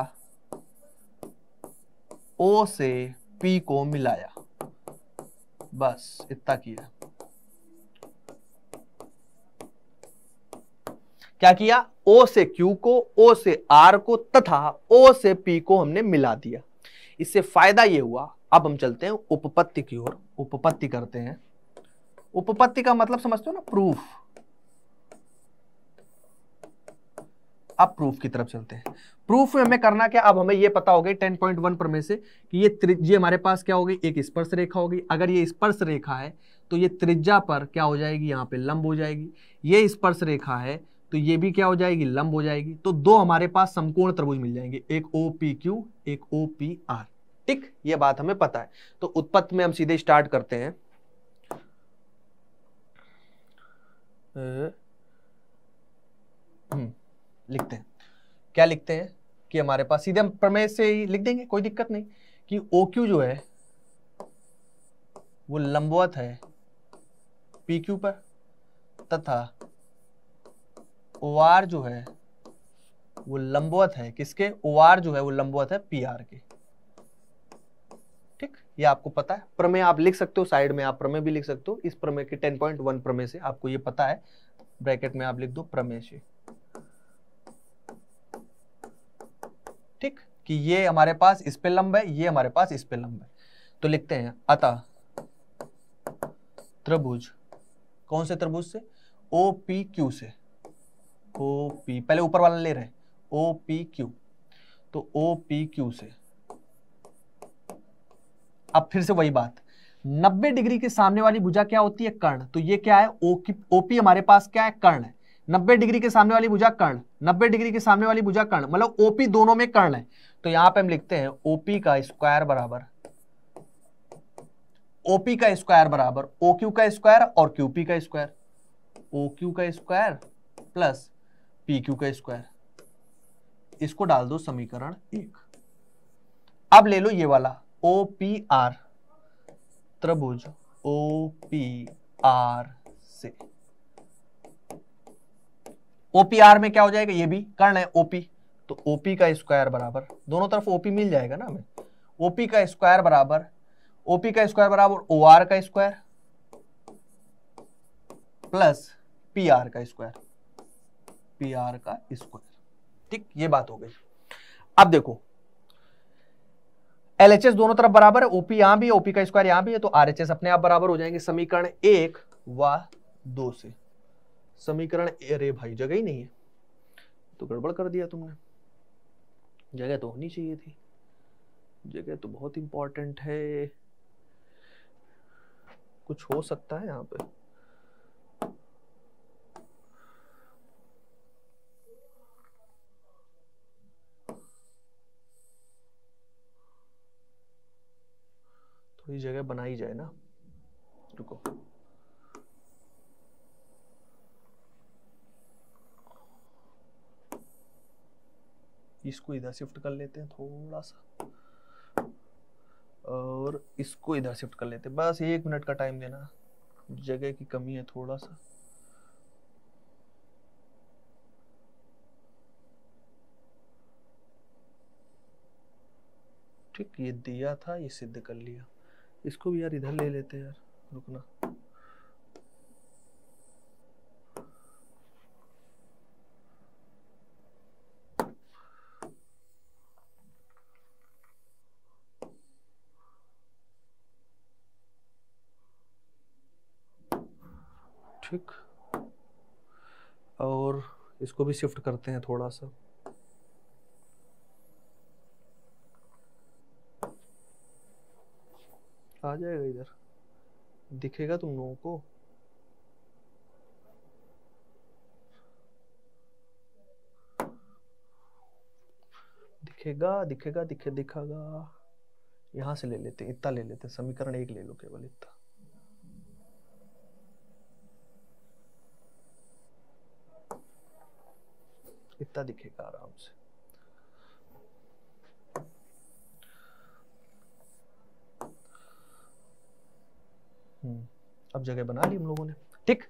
ओ से पी को मिलाया बस इतना किया क्या किया ओ से क्यू को ओ से आर को तथा ओ से पी को हमने मिला दिया इससे फायदा यह हुआ अब हम चलते हैं उपपत्ति की ओर उपपत्ति करते हैं उपपत्ति का मतलब समझते हो ना प्रूफ अब प्रूफ की तरफ चलते हैं प्रूफ में हमें करना क्या अब हमें यह पता हो गई 10.1 पर में से कि ये त्रिज्य हमारे पास क्या होगी एक स्पर्श रेखा होगी अगर ये स्पर्श रेखा है तो ये त्रिज्या पर क्या हो जाएगी यहां पे लंब हो जाएगी ये स्पर्श रेखा है तो ये भी क्या हो जाएगी लंब हो जाएगी तो दो हमारे पास समकोण त्रिभुज मिल जाएंगे एक ओ पी क्यू एक ओ पी आर ठीक ये बात हमें पता है तो उत्पत्त में हम सीधे स्टार्ट करते हैं हम्म, लिखते हैं क्या लिखते हैं कि हमारे पास सीधे हम प्रमेय से ही लिख देंगे कोई दिक्कत नहीं कि ओ क्यू जो है वो लंबवत है पी क्यू पर तथा ओ जो है वो लंबवत है किसके ओ जो है वो लंबवत है पी के ठीक ये आपको पता है प्रमेय आप लिख सकते हो साइड में आप प्रमेय भी लिख सकते हो इस प्रमेय के 10.1 प्रमेय से आपको ये पता है ब्रैकेट में आप लिख दो प्रमेय से ठीक कि ये हमारे पास इस पे लंब है ये हमारे पास इस पे लंब है तो लिखते हैं अतः त्रिभुज कौन से त्रिभुज से ओ पी क्यू से ओ पी पहले ऊपर वाला ले रहे हैं ओ पी क्यू तो ओ पी क्यू से अब फिर से वही बात 90 डिग्री के सामने वाली भुजा क्या होती है कर्ण तो ये क्या है ओ की ओपी हमारे पास क्या है कर्ण है 90 डिग्री के सामने वाली भुजा कर्ण 90 डिग्री के सामने वाली भुजा कर्ण मतलब ओपी दोनों में कर्ण है तो यहां पे हम लिखते हैं ओपी का स्क्वायर बराबर ओपी का स्क्वायर बराबर ओ क्यू का स्क्वायर और क्यूपी का स्क्वायर ओ क्यू का स्क्वायर प्लस पी क्यू का स्क्वायर इसको डाल दो समीकरण एक अब ले लो ये वाला ओ पी आर त्रिभुज ओ पी आर से ओपीआर में क्या हो जाएगा ये भी कर्ण है ओपी तो ओपी का स्क्वायर बराबर दोनों तरफ ओपी मिल जाएगा ना हमें ओपी का स्क्वायर बराबर ओपी का स्क्वायर बराबर ओ आर का स्क्वायर प्लस पी आर का स्क्वायर पी आर का स्क्वायर ठीक ये बात हो गई अब देखो एल दोनों तरफ बराबर है ओपी यहां भी है ओपी का स्क्वायर यहां भी है तो आर अपने आप बराबर हो जाएंगे समीकरण एक व दो से समीकरण अरे भाई जगह ही नहीं है तो गड़बड़ कर दिया तुमने जगह तो होनी चाहिए थी जगह तो बहुत इंपॉर्टेंट है कुछ हो सकता है यहां पर थोड़ी जगह बनाई जाए ना रुको इसको इधर शिफ्ट कर लेते हैं थोड़ा सा और इसको इधर शिफ्ट कर लेते हैं बस एक मिनट का टाइम देना जगह की कमी है थोड़ा सा ठीक ये दिया था ये सिद्ध कर लिया इसको भी यार इधर ले लेते हैं यार रुकना ठीक और इसको भी शिफ्ट करते हैं थोड़ा सा जाएगा इधर दिखेगा तुम लोगों को दिखेगा दिखेगा दिखे दिखागा यहां से ले लेते इतना ले लेते समीकरण एक ले लो केवल इतना इतना दिखेगा आराम से हम्म। अब जगह बना ली हम लोगों ने ठीक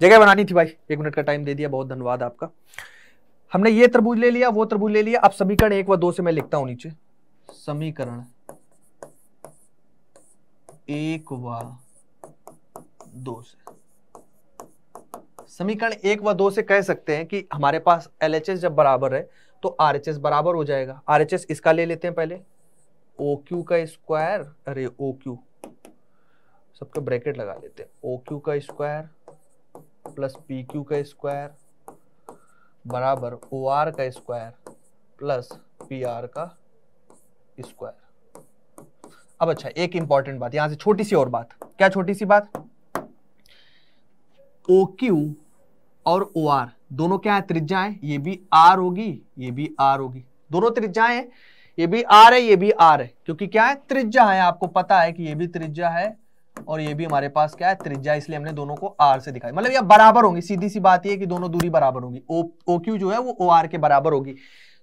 जगह बनानी थी भाई एक मिनट का टाइम दे दिया बहुत धन्यवाद आपका हमने ये तरबूज ले लिया वो तरबूज ले लिया अब समीकरण एक व दो से मैं लिखता हूं नीचे समीकरण एक व दो से समीकरण एक व दो से कह सकते हैं कि हमारे पास एल जब बराबर है तो आर बराबर हो जाएगा आर इसका ले लेते हैं पहले ओ क्यू का स्क्वायर अरे ओ क्यू सबका ब्रैकेट लगा लेते हैं ओ क्यू का स्क्वायर प्लस पी क्यू का स्क्वायर बराबर ओ आर का स्क्वायर प्लस पी आर का स्क्वायर अब अच्छा एक इंपॉर्टेंट बात यहां से छोटी सी और बात क्या छोटी सी बात ओ क्यू और ओ आर दोनों क्या है है ये भी आर होगी ये भी आर होगी दोनों त्रिज्याएं ये भी आर है ये भी आर है क्योंकि क्या है त्रिज्या है आपको पता है कि ये भी त्रिज्या है और ये भी हमारे पास क्या है त्रिज्या इसलिए हमने दोनों को आर से दिखाई मतलब ये बराबर होंगी सीधी सी बात ये कि दोनों दूरी बराबर होगी ओ क्यू जो है वो ओ आर के बराबर होगी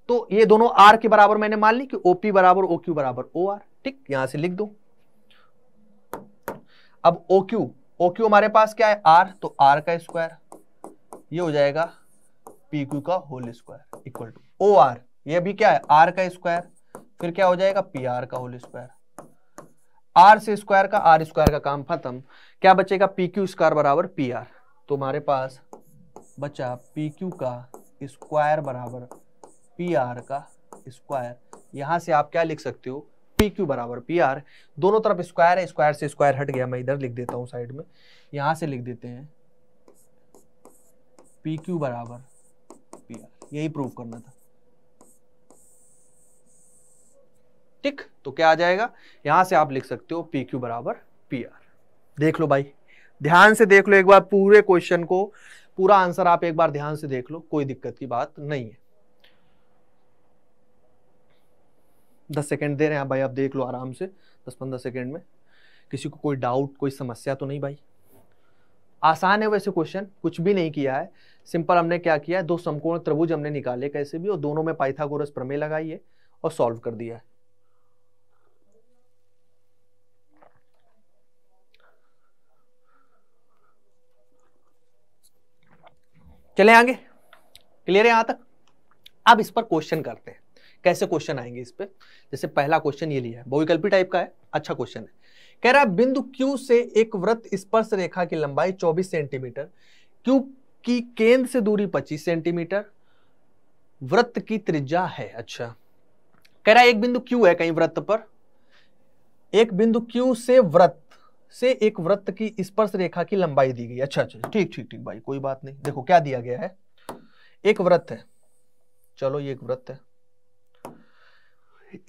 तो ये दोनों आर के बराबर मैंने मान ली कि ओपी बराबर ओ क्यू बराबर ओ आर ठीक यहां से लिख दो अब ओ क्यू ओ क्यू हमारे पास क्या है आर तो आर का स्क्वायर ये हो जाएगा पी क्यू का whole square equal to O R ये भी क्या है आर का स्क्वायर फिर क्या हो जाएगा पी आर का होल स्क्वायर आर से स्क्वायर का आर स्क्वायर का काम खत्म क्या बचेगा पी क्यू स्क्वायर बराबर पी आर तो हमारे पास बचा पी क्यू का स्क्वायर बराबर पी आर का स्क्वायर यहां से आप क्या लिख सकते हो पी क्यू बराबर पी आर दोनों तरफ स्क्वायर है स्क्वायर से स्क्वायर हट गया मैं इधर लिख देता हूँ साइड में यहां से लिख देते हैं पी क्यू बराबर पी आर यही प्रूव करना था ठीक तो क्या आ जाएगा यहां से आप लिख सकते हो पी क्यू बराबर पी आर देख लो भाई ध्यान से देख लो एक बार पूरे क्वेश्चन को पूरा आंसर आप एक बार ध्यान से देख लो कोई दिक्कत की बात नहीं है दस सेकेंड दे रहे हैं आप भाई आप देख लो आराम से दस पंद्रह सेकेंड में किसी को कोई डाउट कोई समस्या तो नहीं भाई आसान है वैसे क्वेश्चन कुछ भी नहीं किया है सिंपल हमने क्या किया है दो समकोण त्रिभुज हमने निकाले कैसे भी और दोनों में पाइथागोरस प्रमेय लगाई है और सॉल्व कर दिया है चले आगे क्लियर है यहां तक अब इस पर क्वेश्चन करते हैं कैसे क्वेश्चन आएंगे इस पर जैसे पहला क्वेश्चन ये लिया है बहुविकल्पी टाइप का है अच्छा क्वेश्चन है कह रहा है बिंदु क्यू से एक व्रत स्पर्श रेखा की लंबाई 24 सेंटीमीटर क्यू की केंद्र से दूरी 25 सेंटीमीटर व्रत की त्रिज्या है अच्छा कह रहा है एक बिंदु क्यू है कहीं व्रत पर एक बिंदु क्यू से व्रत से एक वृत्त की स्पर्श रेखा की लंबाई दी गई अच्छा अच्छा ठीक ठीक ठीक भाई कोई बात नहीं देखो क्या दिया गया है एक वृत्त है चलो ये एक वृत्त है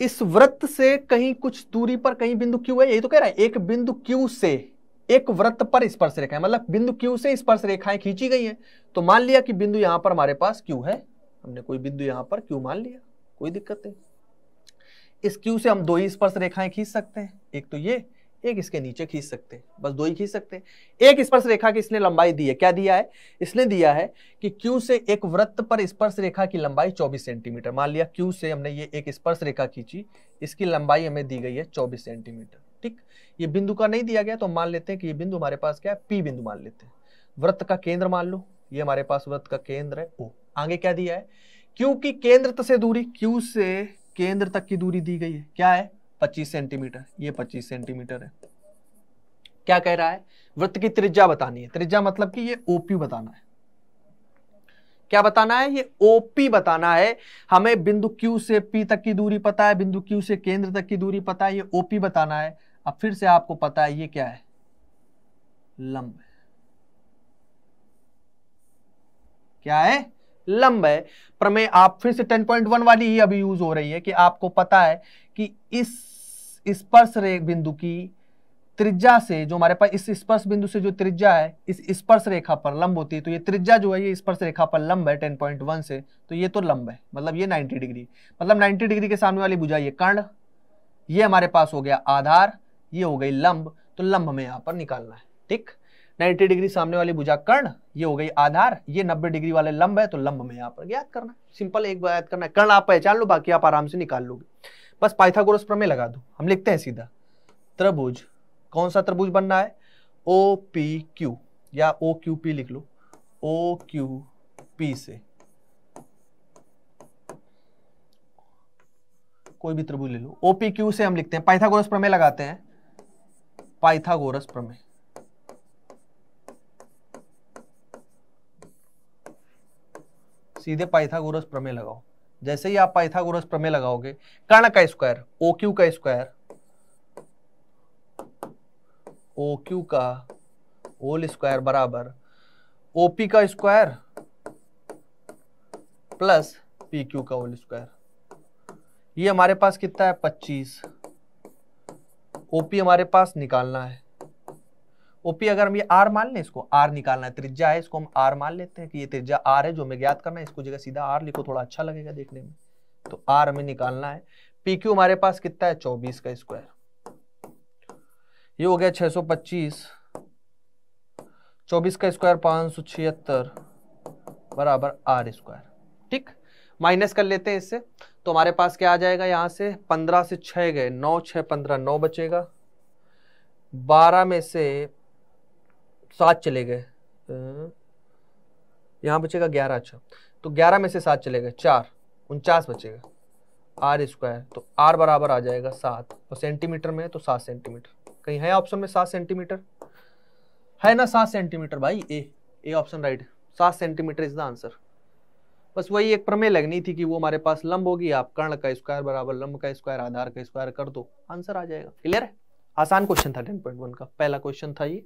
इस वृत्त से कहीं कुछ दूरी पर कहीं बिंदु क्यू है यही तो कह रहा है एक बिंदु क्यू से एक वृत्त पर स्पर्श रेखा मतलब बिंदु क्यू से स्पर्श रेखाएं खींची गई हैं तो मान लिया कि बिंदु यहां पर हमारे पास क्यू है हमने कोई बिंदु यहां पर क्यू मान लिया कोई दिक्कत नहीं इस क्यू से हम दो ही स्पर्श रेखाएं खींच सकते हैं एक तो ये एक इसके नीचे खींच सकते हैं बस दो ही खींच सकते हैं एक स्पर्श रेखा की इसने लंबाई दी है क्या दिया है इसने दिया है कि क्यू से एक वृत्त पर स्पर्श रेखा की लंबाई 24 सेंटीमीटर मान लिया क्यू से हमने ये एक स्पर्श रेखा खींची इसकी लंबाई हमें दी गई है 24 सेंटीमीटर ठीक ये बिंदु का नहीं दिया गया तो मान लेते हैं कि ये बिंदु हमारे पास क्या है पी बिंदु मान लेते हैं व्रत का केंद्र मान लो ये हमारे पास व्रत का केंद्र है ओ आगे क्या दिया है क्यू की केंद्र से दूरी क्यू से केंद्र तक की दूरी दी गई है क्या है 25 सेंटीमीटर ये 25 सेंटीमीटर है क्या कह रहा है वृत्त की त्रिज्या बतानी है त्रिज्या मतलब कि ये ओपी बताना है क्या बताना है ये ओपी बताना है हमें बिंदु क्यू से पी तक की दूरी पता है बिंदु क्यू से केंद्र तक की दूरी पता है ये ओपी बताना है अब फिर से आपको पता है ये क्या है लंब क्या है लंब है प्रमेय आप फिर से 10.1 वाली ही अभी यूज हो रही है कि आपको पता है कि इस स्पर्श रेख बिंदु की त्रिज्या से जो हमारे पास इस स्पर्श बिंदु से जो त्रिज्या है इस स्पर्श रेखा पर लंब होती है तो ये त्रिज्या जो है ये स्पर्श रेखा पर लंब है 10.1 से तो ये तो लंब है मतलब ये 90 डिग्री मतलब 90 डिग्री के सामने वाली भुजा ये कर्ण ये हमारे पास हो गया आधार ये हो गई लंब तो लंब हमें यहाँ पर निकालना है ठीक 90 डिग्री सामने वाली भुजा कर्ण ये हो गई आधार ये 90 डिग्री वाले लंब है तो लंब में यहाँ पर याद करना सिंपल एक बार याद करना है कर्ण आप पहचान लो बाकी आप आराम से निकाल लोगे बस पाइथागोरस प्रमेय लगा दो हम लिखते हैं सीधा त्रिभुज कौन सा त्रिभुज बनना है ओ पी क्यू या ओ क्यू पी लिख लो ओ क्यू पी से कोई भी त्रिभुज ले लो ओ पी क्यू से हम लिखते हैं पाइथागोरस प्रमेय लगाते हैं पाइथागोरस प्रमेय सीधे पाइथागोरस प्रमेय लगाओ जैसे ही आप पाइथागोरस प्रमेय लगाओगे कर्ण का स्क्वायर ओ क्यू का स्क्वायर ओ क्यू का होल स्क्वायर बराबर ओपी का स्क्वायर प्लस पी क्यू का होल स्क्वायर ये हमारे पास कितना है पच्चीस ओपी हमारे पास निकालना है ओपी अगर हम ये आर मान लें इसको आर निकालना है त्रिज्या है इसको हम आर मान लेते हैं कि ये त्रिज्या आर है जो हमें ज्ञात करना है इसको जगह सीधा आर लिखो थोड़ा अच्छा लगेगा देखने में तो आर हमें निकालना है पी क्यू हमारे पास कितना है चौबीस का स्क्वायर ये हो गया छह सौ पच्चीस चौबीस का स्क्वायर पांच सौ छिहत्तर बराबर आर स्क्वायर ठीक माइनस कर लेते हैं इससे तो हमारे पास क्या आ जाएगा यहां से पंद्रह से छह गए नौ छह पंद्रह नौ बचेगा बारह में से सात चले गए यहाँ बचेगा ग्यारह अच्छा तो ग्यारह में से सात चले गए चार उनचास बचेगा आर स्क्वायर तो आर बराबर आ जाएगा सात और तो सेंटीमीटर में तो सात सेंटीमीटर कहीं है ऑप्शन में सात सेंटीमीटर है ना सात सेंटीमीटर भाई ए ए ऑप्शन राइट सात सेंटीमीटर इज द आंसर बस वही एक प्रमेय लगनी थी कि वो हमारे पास लंब होगी आप कर्ण का स्क्वायर बराबर लंब का स्क्वायर आधार का स्क्वायर कर दो आंसर आ जाएगा क्लियर है आसान क्वेश्चन था टेन पॉइंट वन का पहला क्वेश्चन था ये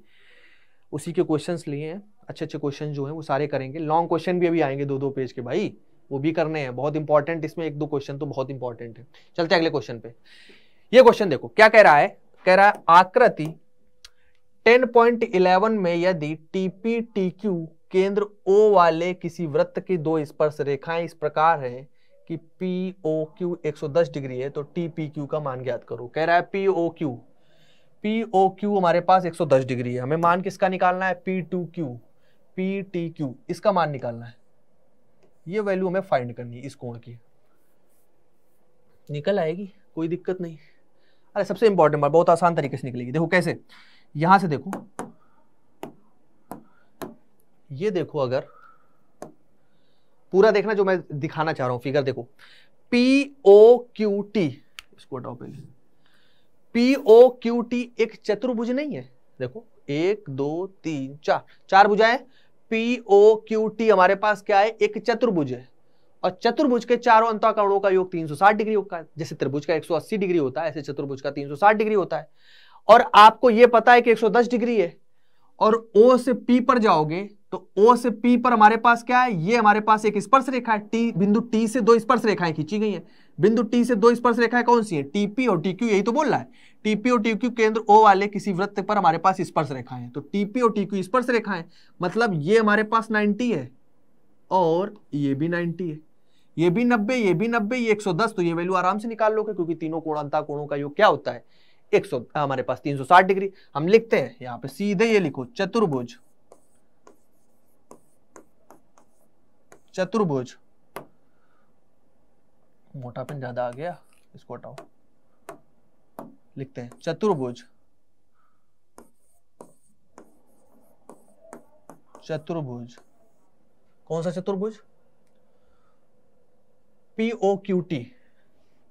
उसी के क्वेश्चन लिए हैं अच्छे अच्छे क्वेश्चन जो हैं वो सारे करेंगे लॉन्ग क्वेश्चन भी अभी आएंगे दो दो पेज के भाई वो भी करने हैं बहुत इंपॉर्टेंट इसमें एक दो क्वेश्चन तो बहुत इंपॉर्टेंट है चलते अगले क्वेश्चन पे ये क्वेश्चन देखो क्या कह रहा है कह रहा है आकृति 10.11 में यदि क्यू केंद्र ओ वाले किसी वृत्त की दो स्पर्श रेखाएं इस प्रकार हैं कि पी ओ क्यू एक डिग्री है तो टी पी क्यू का मान ज्ञात करो कह रहा है P O Q P O Q हमारे पास 110 डिग्री है हमें मान किसका निकालना है P two Q P T Q इसका मान निकालना है ये वैल्यू हमें फाइंड करनी है इस कोण की निकल आएगी कोई दिक्कत नहीं अरे सबसे इंपॉर्टेंट बात बहुत आसान तरीके से निकलेगी देखो कैसे यहां से देखो ये देखो अगर पूरा देखना जो मैं दिखाना चाह रहा हूं फिगर देखो पी ओ क्यू टी इसको हटाओ पहले पी ओ क्यू टी एक चतुर्भुज नहीं है देखो एक दो तीन चार चार भुजाएं पीओ क्यू टी हमारे पास क्या है एक चतुर्भुज है और चतुर्भुज के चारों अंताकरणों का योग 360 डिग्री होता है जैसे त्रिभुज का 180 डिग्री होता है ऐसे चतुर्भुज का 360 डिग्री होता है और आपको यह पता है कि 110 डिग्री है और ओ से पी पर जाओगे तो ओ से पी पर हमारे पास क्या है ये हमारे पास एक स्पर्श रेखा है टी बिंदु टी से दो स्पर्श रेखाएं खींची गई है बिंदु टी से दो स्पर्श रेखाएं कौन सी है टीपी और टीक्यू यही तो बोल रहा है टीपी और टीक्यू केंद्र ओ वाले किसी वृत्त पर हमारे पास स्पर्श रेखा है तो टीपी और टीक्यू स्पर्श रेखा है मतलब ये हमारे पास नाइनटी है और ये भी नाइन्टी है ये भी नब्बे ये भी नब्बे ये एक सौ दस तो ये वैल्यू आराम से निकाल लोगे क्योंकि तीनों कोणांता कोणों का योग क्या होता है एक सौ हमारे पास तीन सौ साठ डिग्री हम लिखते हैं यहां पे सीधे ये लिखो चतुर्भुज चतुर्भुज मोटापन ज्यादा आ गया इसको हटाओ लिखते हैं चतुर्भुज चतुर्भुज कौन सा चतुर्भुज पीओ क्यू टी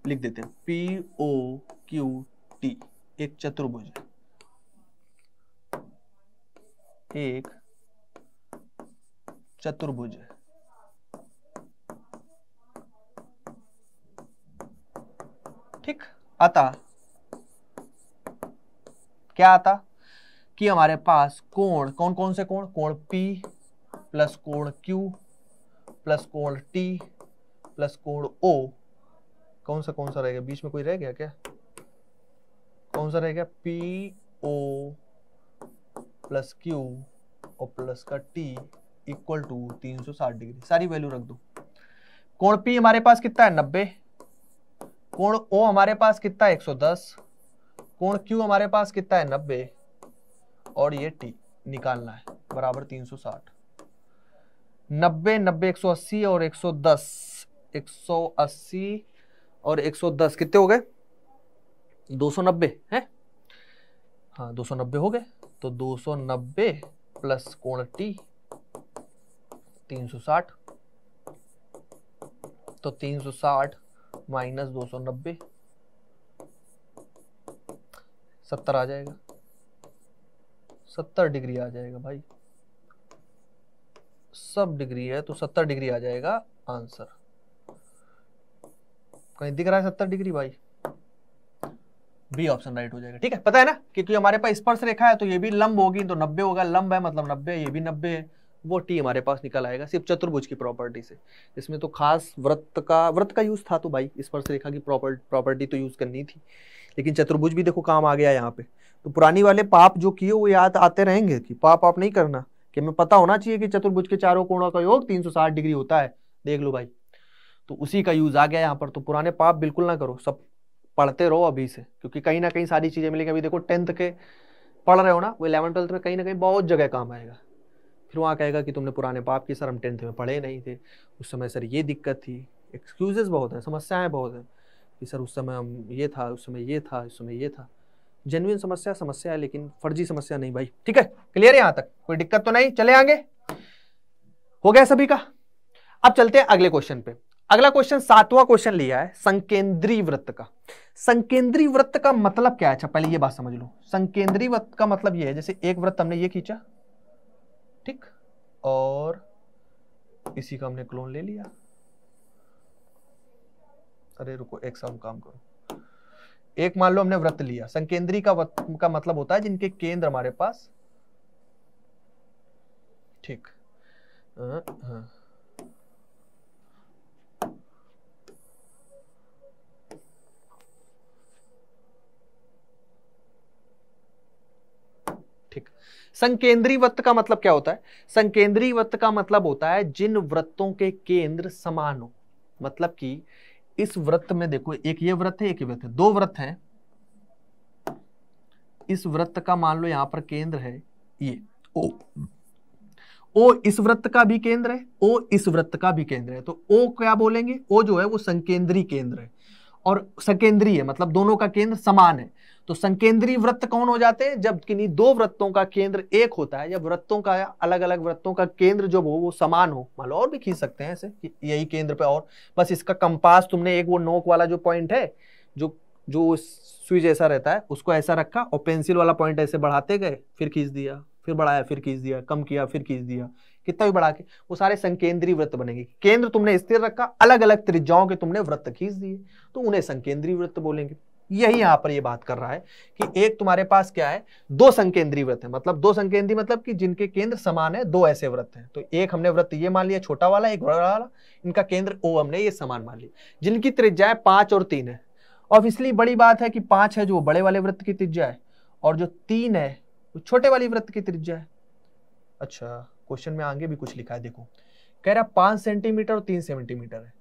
लिख देते हैं पीओ क्यू टी एक चतुर्भुज एक चतुर्भुज ठीक आता क्या आता कि हमारे पास कोण कौन कौन से कोण कोण P प्लस कोण Q प्लस कोण T प्लस कोण O कौन सा कौन सा रहेगा बीच में कोई रह गया क्या सा रहेगा पी ओ प्लस क्यू और प्लस का टी इक्वल टू 360 डिग्री सारी वैल्यू रख दो कोण पी हमारे पास कितना है 90 कोण ओ हमारे पास कितना है 110 कोण क्यू हमारे पास कितना है 90 और ये टी निकालना है बराबर 360 एक सौ अस्सी और एक एक सौ दस सौ अस्सी और एक सौ दस कितने हो गए दो सौ नब्बे है हाँ दो सौ नब्बे हो गए तो दो सौ नब्बे प्लस कोण टी तीन सौ साठ तो तीन सौ साठ माइनस दो सौ नब्बे सत्तर आ जाएगा सत्तर डिग्री आ जाएगा भाई सब डिग्री है तो सत्तर डिग्री आ जाएगा आंसर कहीं दिख रहा है सत्तर डिग्री भाई बी ऑप्शन राइट हो जाएगा ठीक है पता है ना क्योंकि हमारे पास स्पर्श रेखा है तो ये भी लंब होगी तो नब्बे होगा लंब है मतलब नब्बे ये भी नब्बे है वो टी हमारे पास निकल आएगा सिर्फ चतुर्भुज की प्रॉपर्टी से इसमें तो खास व्रत का व्रत का यूज था तो भाई स्पर्श रेखा की प्रॉपर्टी तो यूज करनी थी लेकिन चतुर्भुज भी देखो काम आ गया यहाँ पे तो पुरानी वाले पाप जो किए वो याद आते रहेंगे कि पाप आप नहीं करना कि हमें पता होना चाहिए कि चतुर्भुज के चारों कोणों का योग 360 डिग्री होता है देख लो भाई तो उसी का यूज आ गया यहाँ पर तो पुराने पाप बिल्कुल ना करो सब पढ़ते रहो अभी से क्योंकि कहीं ना कहीं सारी चीज़ें मिलेंगी अभी देखो टेंथ के पढ़ रहे हो ना वो इलेवन ट्वेल्थ में कहीं ना कहीं बहुत जगह काम आएगा फिर वहाँ कहेगा कि तुमने पुराने पाप किए सर हम टेंथ में पढ़े नहीं थे उस समय सर ये दिक्कत थी एक्सक्यूजेस बहुत हैं समस्याएं बहुत हैं कि सर उस समय हम ये था उस समय ये था उस समय ये था जेनुइन समस्या समस्या है लेकिन फर्जी समस्या नहीं भाई ठीक है क्लियर है यहाँ तक कोई दिक्कत तो नहीं चले आगे हो गया सभी का अब चलते हैं अगले क्वेश्चन पे अगला क्वेश्चन सातवां क्वेश्चन लिया है संकेंद्री वृत्त का संकेंद्री वृत्त का मतलब क्या है अच्छा पहले ये बात समझ लो संकेंद्री वृत्त का मतलब ये है जैसे एक वृत्त हमने ये खींचा ठीक और इसी का हमने क्लोन ले लिया अरे रुको एक साल काम करो एक मान लो हमने व्रत लिया संकेंद्री का व्रत का मतलब होता है जिनके केंद्र हमारे पास ठीक हाँ. ठीक संकेंद्री वृत्त का मतलब क्या होता है संकेंद्री वृत्त का मतलब होता है जिन वृत्तों के केंद्र समान हो मतलब कि इस वृत्त में देखो एक ये वृत्त है एक ये वृत्त है दो वृत्त हैं इस वृत्त का मान लो यहां पर केंद्र है ये ओ ओ इस वृत्त का भी केंद्र है ओ इस वृत्त का भी केंद्र है तो ओ क्या बोलेंगे ओ जो है वो संकेंद्रीय केंद्र है और संकेंद्रीय है मतलब दोनों का केंद्र समान है तो संकेंद्रीय वृत्त कौन हो जाते हैं जब कि दो वृत्तों का केंद्र एक होता है जब वृत्तों का अलग अलग वृत्तों का केंद्र जो हो वो समान हो मान लो और भी खींच सकते हैं ऐसे यही केंद्र पे और बस इसका कंपास तुमने एक वो नोक वाला जो पॉइंट है जो जो स्विच ऐसा रहता है उसको ऐसा रखा और पेंसिल वाला पॉइंट ऐसे बढ़ाते गए फिर खींच दिया फिर बढ़ाया फिर खींच दिया कम किया फिर खींच दिया कितना भी बढ़ा के वो सारे संकेंद्रीय वृत्त बनेंगे केंद्र तुमने स्थिर रखा अलग अलग त्रिज्याओं के तुमने वृत्त खींच दिए तो उन्हें संकेंद्रीय वृत्त बोलेंगे यही यहां पर ये बात कर रहा है कि एक तुम्हारे पास क्या है दो संकेंद्रीय व्रत है मतलब दो संकेंद्रीय मतलब कि जिनके केंद्र समान है दो ऐसे व्रत हैं तो एक हमने व्रत ये मान लिया छोटा वाला एक बड़ा वाला इनका केंद्र ओ हमने ये समान मान लिया जिनकी त्रिज्याएं पांच और तीन है और इसलिए बड़ी बात है कि पांच है जो बड़े वाले व्रत की त्रिज्या है और जो तीन है वो छोटे वाली व्रत की त्रिज्या है अच्छा क्वेश्चन में आगे भी कुछ लिखा है देखो कह रहा पांच सेंटीमीटर और तीन सेंटीमीटर है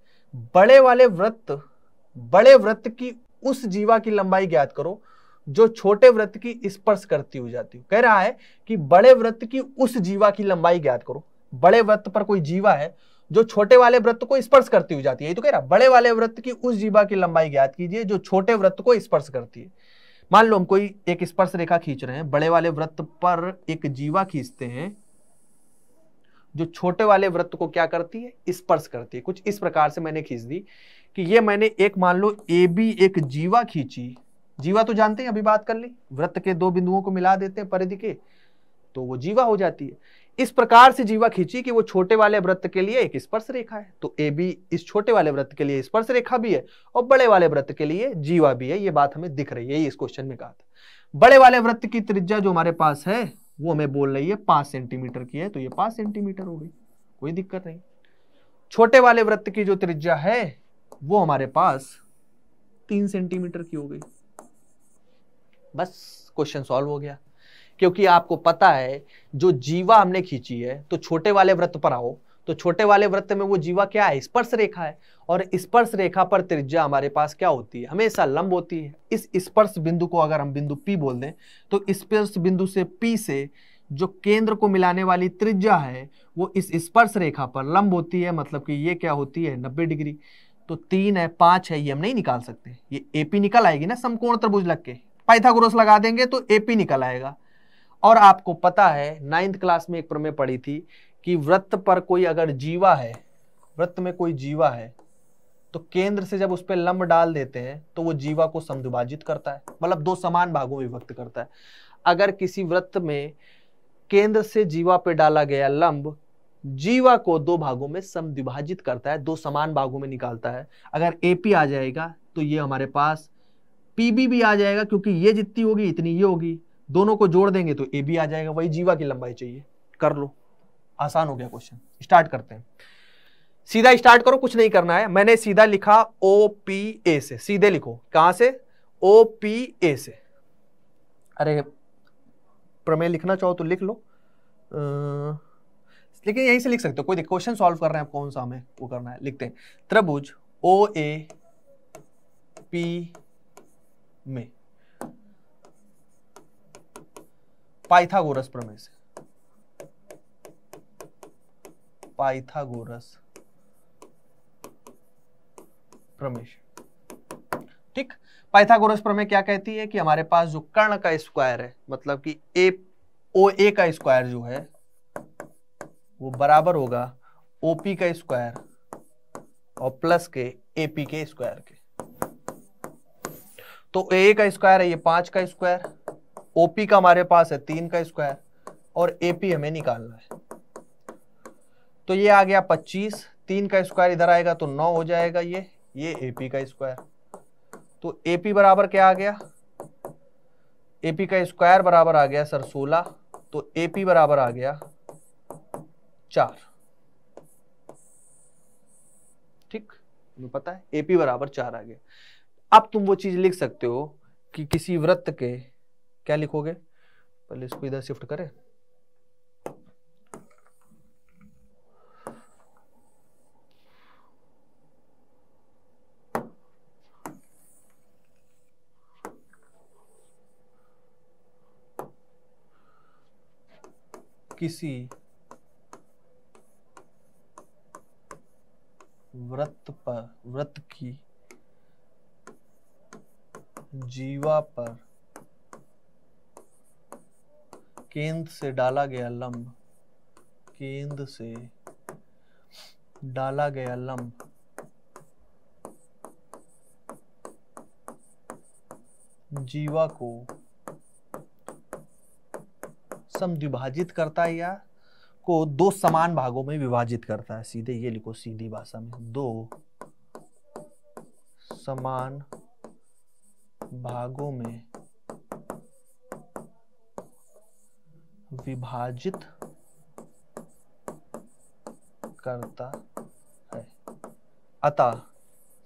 बड़े वाले व्रत बड़े व्रत की उस जीवा की लंबाई ज्ञात करो जो छोटे व्रत की स्पर्श करती हुई जाती हो कह रहा है कि बड़े व्रत की उस जीवा की लंबाई ज्ञात करो बड़े व्रत पर कोई जीवा है जो छोटे वाले व्रत को स्पर्श करती हुई जाती है तो कह रहा बड़े वाले व्रत की उस जीवा की लंबाई ज्ञात कीजिए जो छोटे व्रत को स्पर्श करती है मान लो हम कोई एक स्पर्श रेखा खींच रहे हैं बड़े वाले व्रत पर एक जीवा खींचते हैं जो छोटे वाले व्रत को क्या करती है स्पर्श करती है कुछ इस प्रकार से मैंने खींच दी कि ये मैंने एक मान लो ए बी एक जीवा खींची जीवा तो जानते हैं अभी बात कर ली व्रत के दो बिंदुओं को मिला देते हैं परिधि के तो वो जीवा हो जाती है इस प्रकार से जीवा खींची कि वो छोटे वाले व्रत के लिए एक स्पर्श रेखा है तो ए बी इस छोटे वाले व्रत के लिए स्पर्श रेखा भी है और बड़े वाले व्रत के लिए जीवा भी है ये बात हमें दिख रही है इस क्वेश्चन में कहा था बड़े वाले व्रत की त्रिज्या जो हमारे पास है वो हमें बोल रही है पांच सेंटीमीटर की है तो ये पांच सेंटीमीटर हो गई कोई दिक्कत नहीं छोटे वाले व्रत की जो त्रिज्या है वो हमारे पास तीन सेंटीमीटर की हो गई बस क्वेश्चन सॉल्व हो गया क्योंकि आपको पता है जो जीवा हमने खींची है तो छोटे वाले वृत्त पर आओ तो छोटे वाले वृत्त में वो जीवा क्या है स्पर्श रेखा है और स्पर्श रेखा पर त्रिज्या हमारे पास क्या होती है हमेशा लंब होती है इस स्पर्श बिंदु को अगर हम बिंदु P बोल दें तो स्पर्श बिंदु से P से जो केंद्र को मिलाने वाली त्रिज्या है वो इस स्पर्श रेखा पर लंब होती है मतलब कि ये क्या होती है नब्बे डिग्री तो तीन है पांच है ये हम नहीं निकाल सकते ये एपी निकल आएगी ना समकोण त्रिभुज लग के पाइथागोरस लगा देंगे तो एपी निकल आएगा और आपको पता है नाइन्थ क्लास में एक प्रमेय पढ़ी थी कि वृत्त पर कोई अगर जीवा है वृत्त में कोई जीवा है तो केंद्र से जब उस पर लंब डाल देते हैं तो वो जीवा को समद्विभाजित करता है मतलब दो समान भागों में विभक्त करता है अगर किसी वृत्त में केंद्र से जीवा पे डाला गया लंब जीवा को दो भागों में समविभाजित करता है दो समान भागों में निकालता है अगर एपी आ जाएगा तो ये हमारे पास पीबी भी आ जाएगा क्योंकि ये जितनी होगी इतनी ये होगी दोनों को जोड़ देंगे तो ए बी आ जाएगा वही जीवा की लंबाई चाहिए कर लो आसान हो गया क्वेश्चन स्टार्ट करते हैं सीधा स्टार्ट करो कुछ नहीं करना है मैंने सीधा लिखा ओ पी ए से सीधे लिखो कहां से ओ पी ए से अरे प्रमेय लिखना चाहो तो लिख लो आ... लेकिन यहीं से लिख सकते हो कोई क्वेश्चन सॉल्व कर रहे हैं आप कौन सा हमें वो करना है लिखते हैं त्रिभुज ओ ए पी में पाइथागोरस प्रमेय से पाइथागोरस प्रमेय ठीक पाइथागोरस प्रमेय क्या कहती है कि हमारे पास जो कर्ण का स्क्वायर है मतलब कि ए ओ ए का स्क्वायर जो है वो बराबर होगा ओपी का स्क्वायर और प्लस के एपी के स्क्वायर के तो ए का स्क्वायर है ये पांच का स्क्वायर ओपी का हमारे पास है तीन का स्क्वायर और एपी हमें निकालना है तो ये आ गया पच्चीस तीन का स्क्वायर इधर आएगा तो नौ हो जाएगा ये ये एपी का स्क्वायर तो एपी बराबर क्या आ गया एपी का स्क्वायर बराबर आ गया सर सोलह तो एपी बराबर आ गया चार ठीक तुम्हें पता है एपी बराबर चार आ गया अब तुम वो चीज लिख सकते हो कि किसी वृत्त के क्या लिखोगे पहले इसको इधर शिफ्ट करें किसी व्रत पर व्रत की जीवा पर केंद्र से डाला गया लंब केंद्र से डाला गया लंब जीवा को समद्विभाजित करता है या को दो समान भागों में विभाजित करता है सीधे ये लिखो सीधी भाषा में दो समान भागों में विभाजित करता है अतः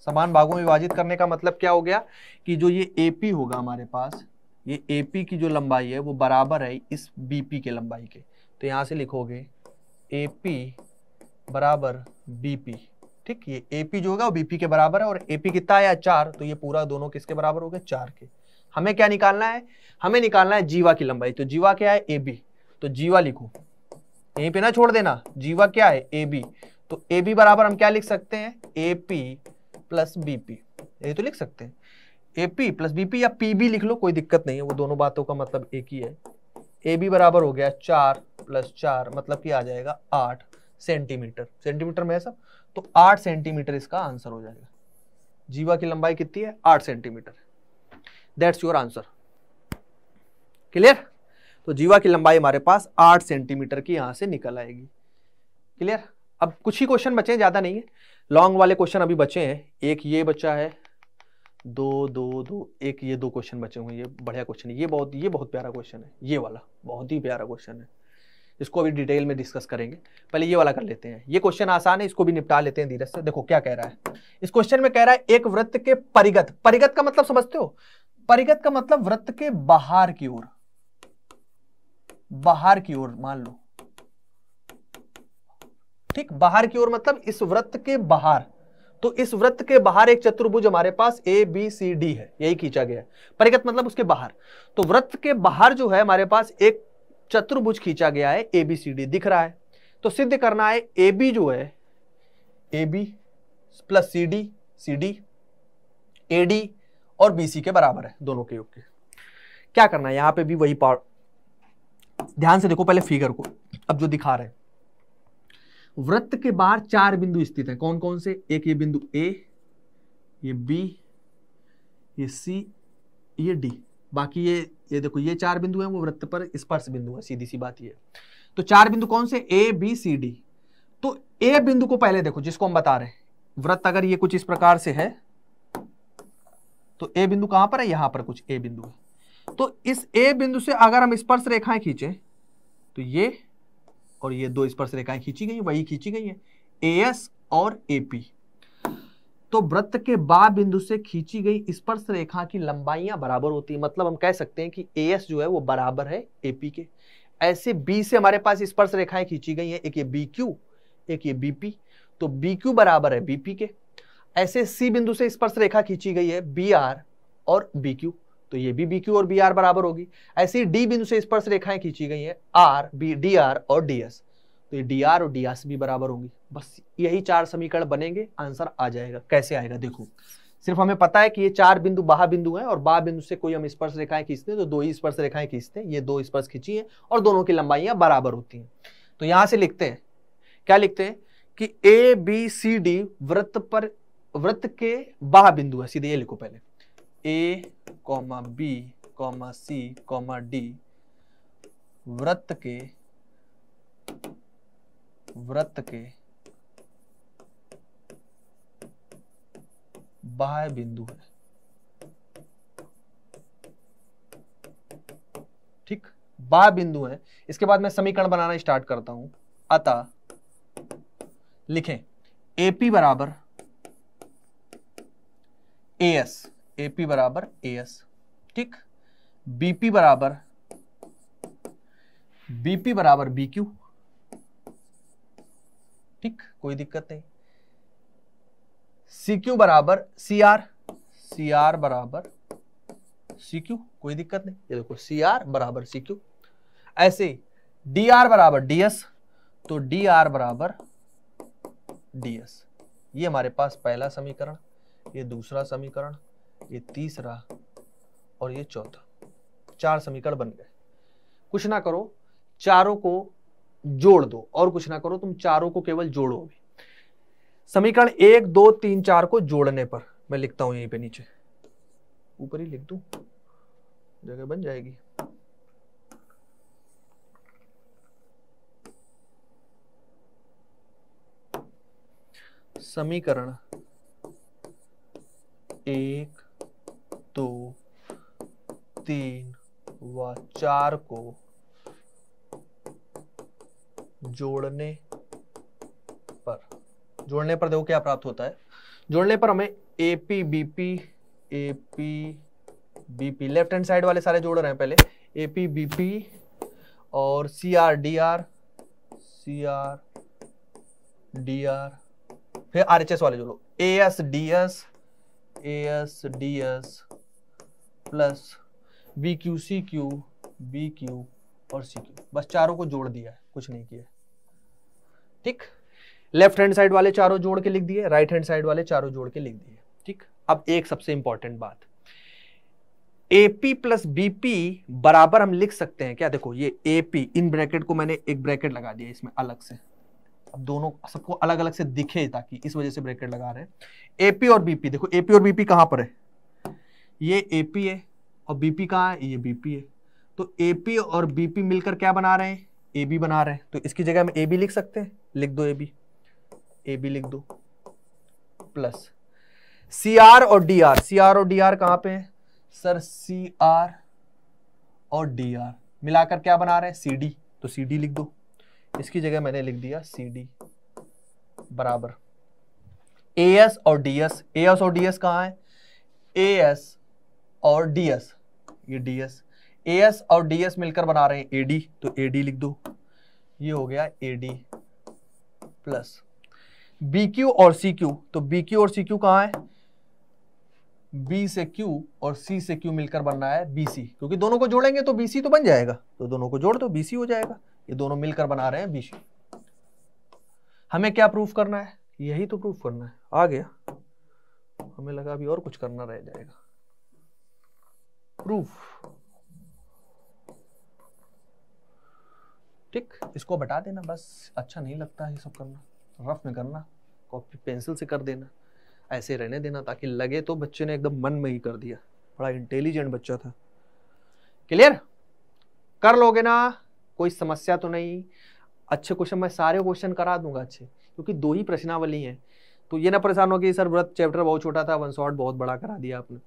समान भागों में विभाजित करने का मतलब क्या हो गया कि जो ये एपी होगा हमारे पास ये ए पी की जो लंबाई है वो बराबर है इस बी पी के लंबाई के तो यहाँ से लिखोगे ए पी बराबर बी पी ठीक ये ए पी जो होगा वो बी पी के बराबर है और ए पी कितना आया चार तो ये पूरा दोनों किसके बराबर हो गए चार के हमें क्या निकालना है हमें निकालना है जीवा की लंबाई तो जीवा क्या है ए बी तो जीवा लिखो यहीं पे ना छोड़ देना जीवा क्या है ए बी तो ए बी बराबर हम क्या लिख सकते हैं A P plus B P ये तो लिख सकते हैं एपी प्लस बी पी या पी लिख लो कोई दिक्कत नहीं है वो दोनों बातों का मतलब एक ही है ए बी बराबर हो गया चार प्लस चार मतलब कि आ जाएगा आठ सेंटीमीटर सेंटीमीटर में है सब तो आठ सेंटीमीटर इसका आंसर हो जाएगा जीवा की लंबाई कितनी है आठ centimetre that's your answer clear तो जीवा की लंबाई हमारे पास आठ सेंटीमीटर की यहाँ से निकल आएगी क्लियर अब कुछ ही क्वेश्चन बचे हैं ज़्यादा नहीं है लॉन्ग वाले क्वेश्चन अभी बचे हैं एक ये बचा है दो दो दो एक ये दो क्वेश्चन बचे हुए ये बढ़िया क्वेश्चन है ये बहुत ये बहुत प्यारा क्वेश्चन है ये वाला बहुत ही प्यारा क्वेश्चन है इसको अभी डिटेल में डिस्कस करेंगे पहले ये वाला कर लेते हैं ये क्वेश्चन आसान है इसको भी निपटा लेते हैं धीरे से देखो क्या कह रहा है इस क्वेश्चन में कह रहा है एक वृत्त के परिगत परिगत का मतलब समझते हो परिगत का मतलब वृत्त के बाहर की ओर बाहर की ओर मान लो ठीक बाहर की ओर मतलब इस वृत्त के बाहर तो इस वृत्त के बाहर एक चतुर्भुज हमारे पास ए बी सी डी है यही खींचा गया है परिगत मतलब उसके बाहर तो वृत्त के बाहर जो है हमारे पास एक चतुर्भुज खींचा गया है ए बी सी डी दिख रहा है तो सिद्ध करना है ए बी जो है A B plus C D C D A D और बी सी के बराबर है दोनों के योग के क्या करना है यहां पे भी वही पार्ट ध्यान से देखो पहले फिगर को अब जो दिखा रहे हैं वृत्त के बाहर चार बिंदु स्थित है कौन कौन से एक ये बिंदु ए ये बी ये सी ये डी बाकी ये ये देखो ये चार बिंदु हैं वो वृत्त पर स्पर्श बिंदु है सीधी सी बात ये तो चार बिंदु कौन से ए बी सी डी तो ए बिंदु को पहले देखो जिसको हम बता रहे हैं वृत्त अगर ये कुछ इस प्रकार से है तो ए बिंदु कहां पर है यहां पर कुछ ए बिंदु है तो इस ए बिंदु से अगर हम स्पर्श रेखाएं खींचे तो ये और ये दो स्पर्श रेखाएं खींची गई वही खींची गई है ए एस और ए पी तो वृत्त के बा बिंदु से खींची गई स्पर्श रेखा की लंबाइयां बराबर होती है मतलब हम कह सकते हैं कि ए एस जो है वो बराबर है ए पी के ऐसे बी से हमारे पास स्पर्श रेखाएं खींची गई हैं एक ये बी क्यू एक ये बी पी तो बी क्यू बराबर है बी पी के ऐसे सी बिंदु से स्पर्श रेखा खींची गई है बी आर और बी क्यू तो ये भी बी क्यू और बी आर बराबर होगी ऐसे ही डी बिंदु से स्पर्श रेखाएं खींची गई हैं आर बी डी आर और डी एस तो ये डी आर और डी एस भी बराबर होंगी बस यही चार समीकरण बनेंगे आंसर आ जाएगा कैसे आएगा देखो सिर्फ हमें पता है कि ये चार बिंदु बाह बिंदु हैं और बाह बिंदु से कोई हम स्पर्श रेखाएं खींचते हैं तो दो ही स्पर्श रेखाएं खींचते हैं ये दो स्पर्श खींची हैं और दोनों की लंबाइयां बराबर होती हैं तो यहां से लिखते हैं क्या लिखते हैं कि ए बी सी डी वृत्त पर वृत्त के बाह बिंदु है सीधे ये लिखो पहले A comma B comma C comma D वृत्त के वृत्त के बाह्य बिंदु है ठीक बाह्य बिंदु है इसके बाद मैं समीकरण बनाना स्टार्ट करता हूं अतः लिखें एपी बराबर एस एपी बराबर ए एस ठीक बीपी बराबर बीपी बराबर बी क्यू ठीक कोई दिक्कत नहीं सी क्यू बराबर सी आर सी आर बराबर सी क्यू कोई दिक्कत नहीं ये देखो सी आर बराबर सी क्यू ऐसे डी आर बराबर डी एस तो डी आर बराबर डी एस ये हमारे पास पहला समीकरण ये दूसरा समीकरण ये तीसरा और ये चौथा चार समीकरण बन गए कुछ ना करो चारों को जोड़ दो और कुछ ना करो तुम चारों को केवल जोड़ोगे समीकरण एक दो तीन चार को जोड़ने पर मैं लिखता हूं यहीं पे नीचे ऊपर ही लिख दू जगह बन जाएगी समीकरण एक दो तीन व चार को जोड़ने पर जोड़ने पर देखो क्या प्राप्त होता है जोड़ने पर हमें A P B P B P left hand side वाले सारे जोड़ रहे हैं पहले एपी बीपी और C R D R C R D R फिर आर एच एस वाले जोड़ो A S D S A S D S plus B Q C Q B Q और सी क्यू बस चारों को जोड़ दिया कुछ नहीं किया ठीक लेफ्ट हैंड साइड वाले चारों जोड़ के लिख दिए राइट हैंड साइड वाले चारों जोड़ के लिख दिए ठीक अब एक सबसे इंपॉर्टेंट बात एपी प्लस बीपी बराबर हम लिख सकते हैं क्या देखो ये एपी इन ब्रैकेट को मैंने एक ब्रैकेट लगा दिया इसमें अलग से अब दोनों सबको अलग अलग से दिखे ताकि इस वजह से ब्रैकेट लगा रहे हैं एपी और बीपी देखो एपी और बीपी कहां पर है ये ए पी है और बी पी कहाँ है ये बी पी है तो ए पी और बी पी मिलकर क्या बना रहे हैं ए बी बना रहे हैं तो इसकी जगह हम ए बी लिख सकते हैं लिख दो ए बी ए बी लिख दो प्लस सी आर और डी आर सी आर और डी आर कहाँ पे है सर सी आर और डी आर मिलाकर क्या बना रहे हैं सी डी तो सी डी लिख दो इसकी जगह मैंने लिख दिया सी डी बराबर ए एस और डी एस ए एस और डी एस कहाँ है ए एस और डीएस ये डीएस एस ए एस और डीएस मिलकर बना रहे हैं ए डी तो ए डी लिख दो ये हो गया A D plus B Q और सी क्यू तो बी क्यू और सी क्यू कहां है बी से क्यू और सी से क्यू मिलकर बनना है बीसी क्योंकि दोनों को जोड़ेंगे तो बीसी तो बन जाएगा तो दोनों को जोड़ दो तो सी हो जाएगा ये दोनों मिलकर बना रहे हैं बीसी हमें क्या प्रूफ करना है यही तो प्रूफ करना है आ गया हमें लगा अभी और कुछ करना रह जाएगा प्रूफ ठीक इसको बता देना बस अच्छा नहीं लगता ये सब करना रफ में करना कॉपी पेंसिल से कर देना ऐसे रहने देना ताकि लगे तो बच्चे ने एकदम मन में ही कर दिया बड़ा इंटेलिजेंट बच्चा था क्लियर कर लोगे ना कोई समस्या तो नहीं अच्छे क्वेश्चन मैं सारे क्वेश्चन करा दूंगा अच्छे क्योंकि दो ही प्रश्नावली हैं तो ये ना परेशान हो कि सर व्रत चैप्टर बहुत छोटा था वन शॉर्ट बहुत बड़ा करा दिया आपने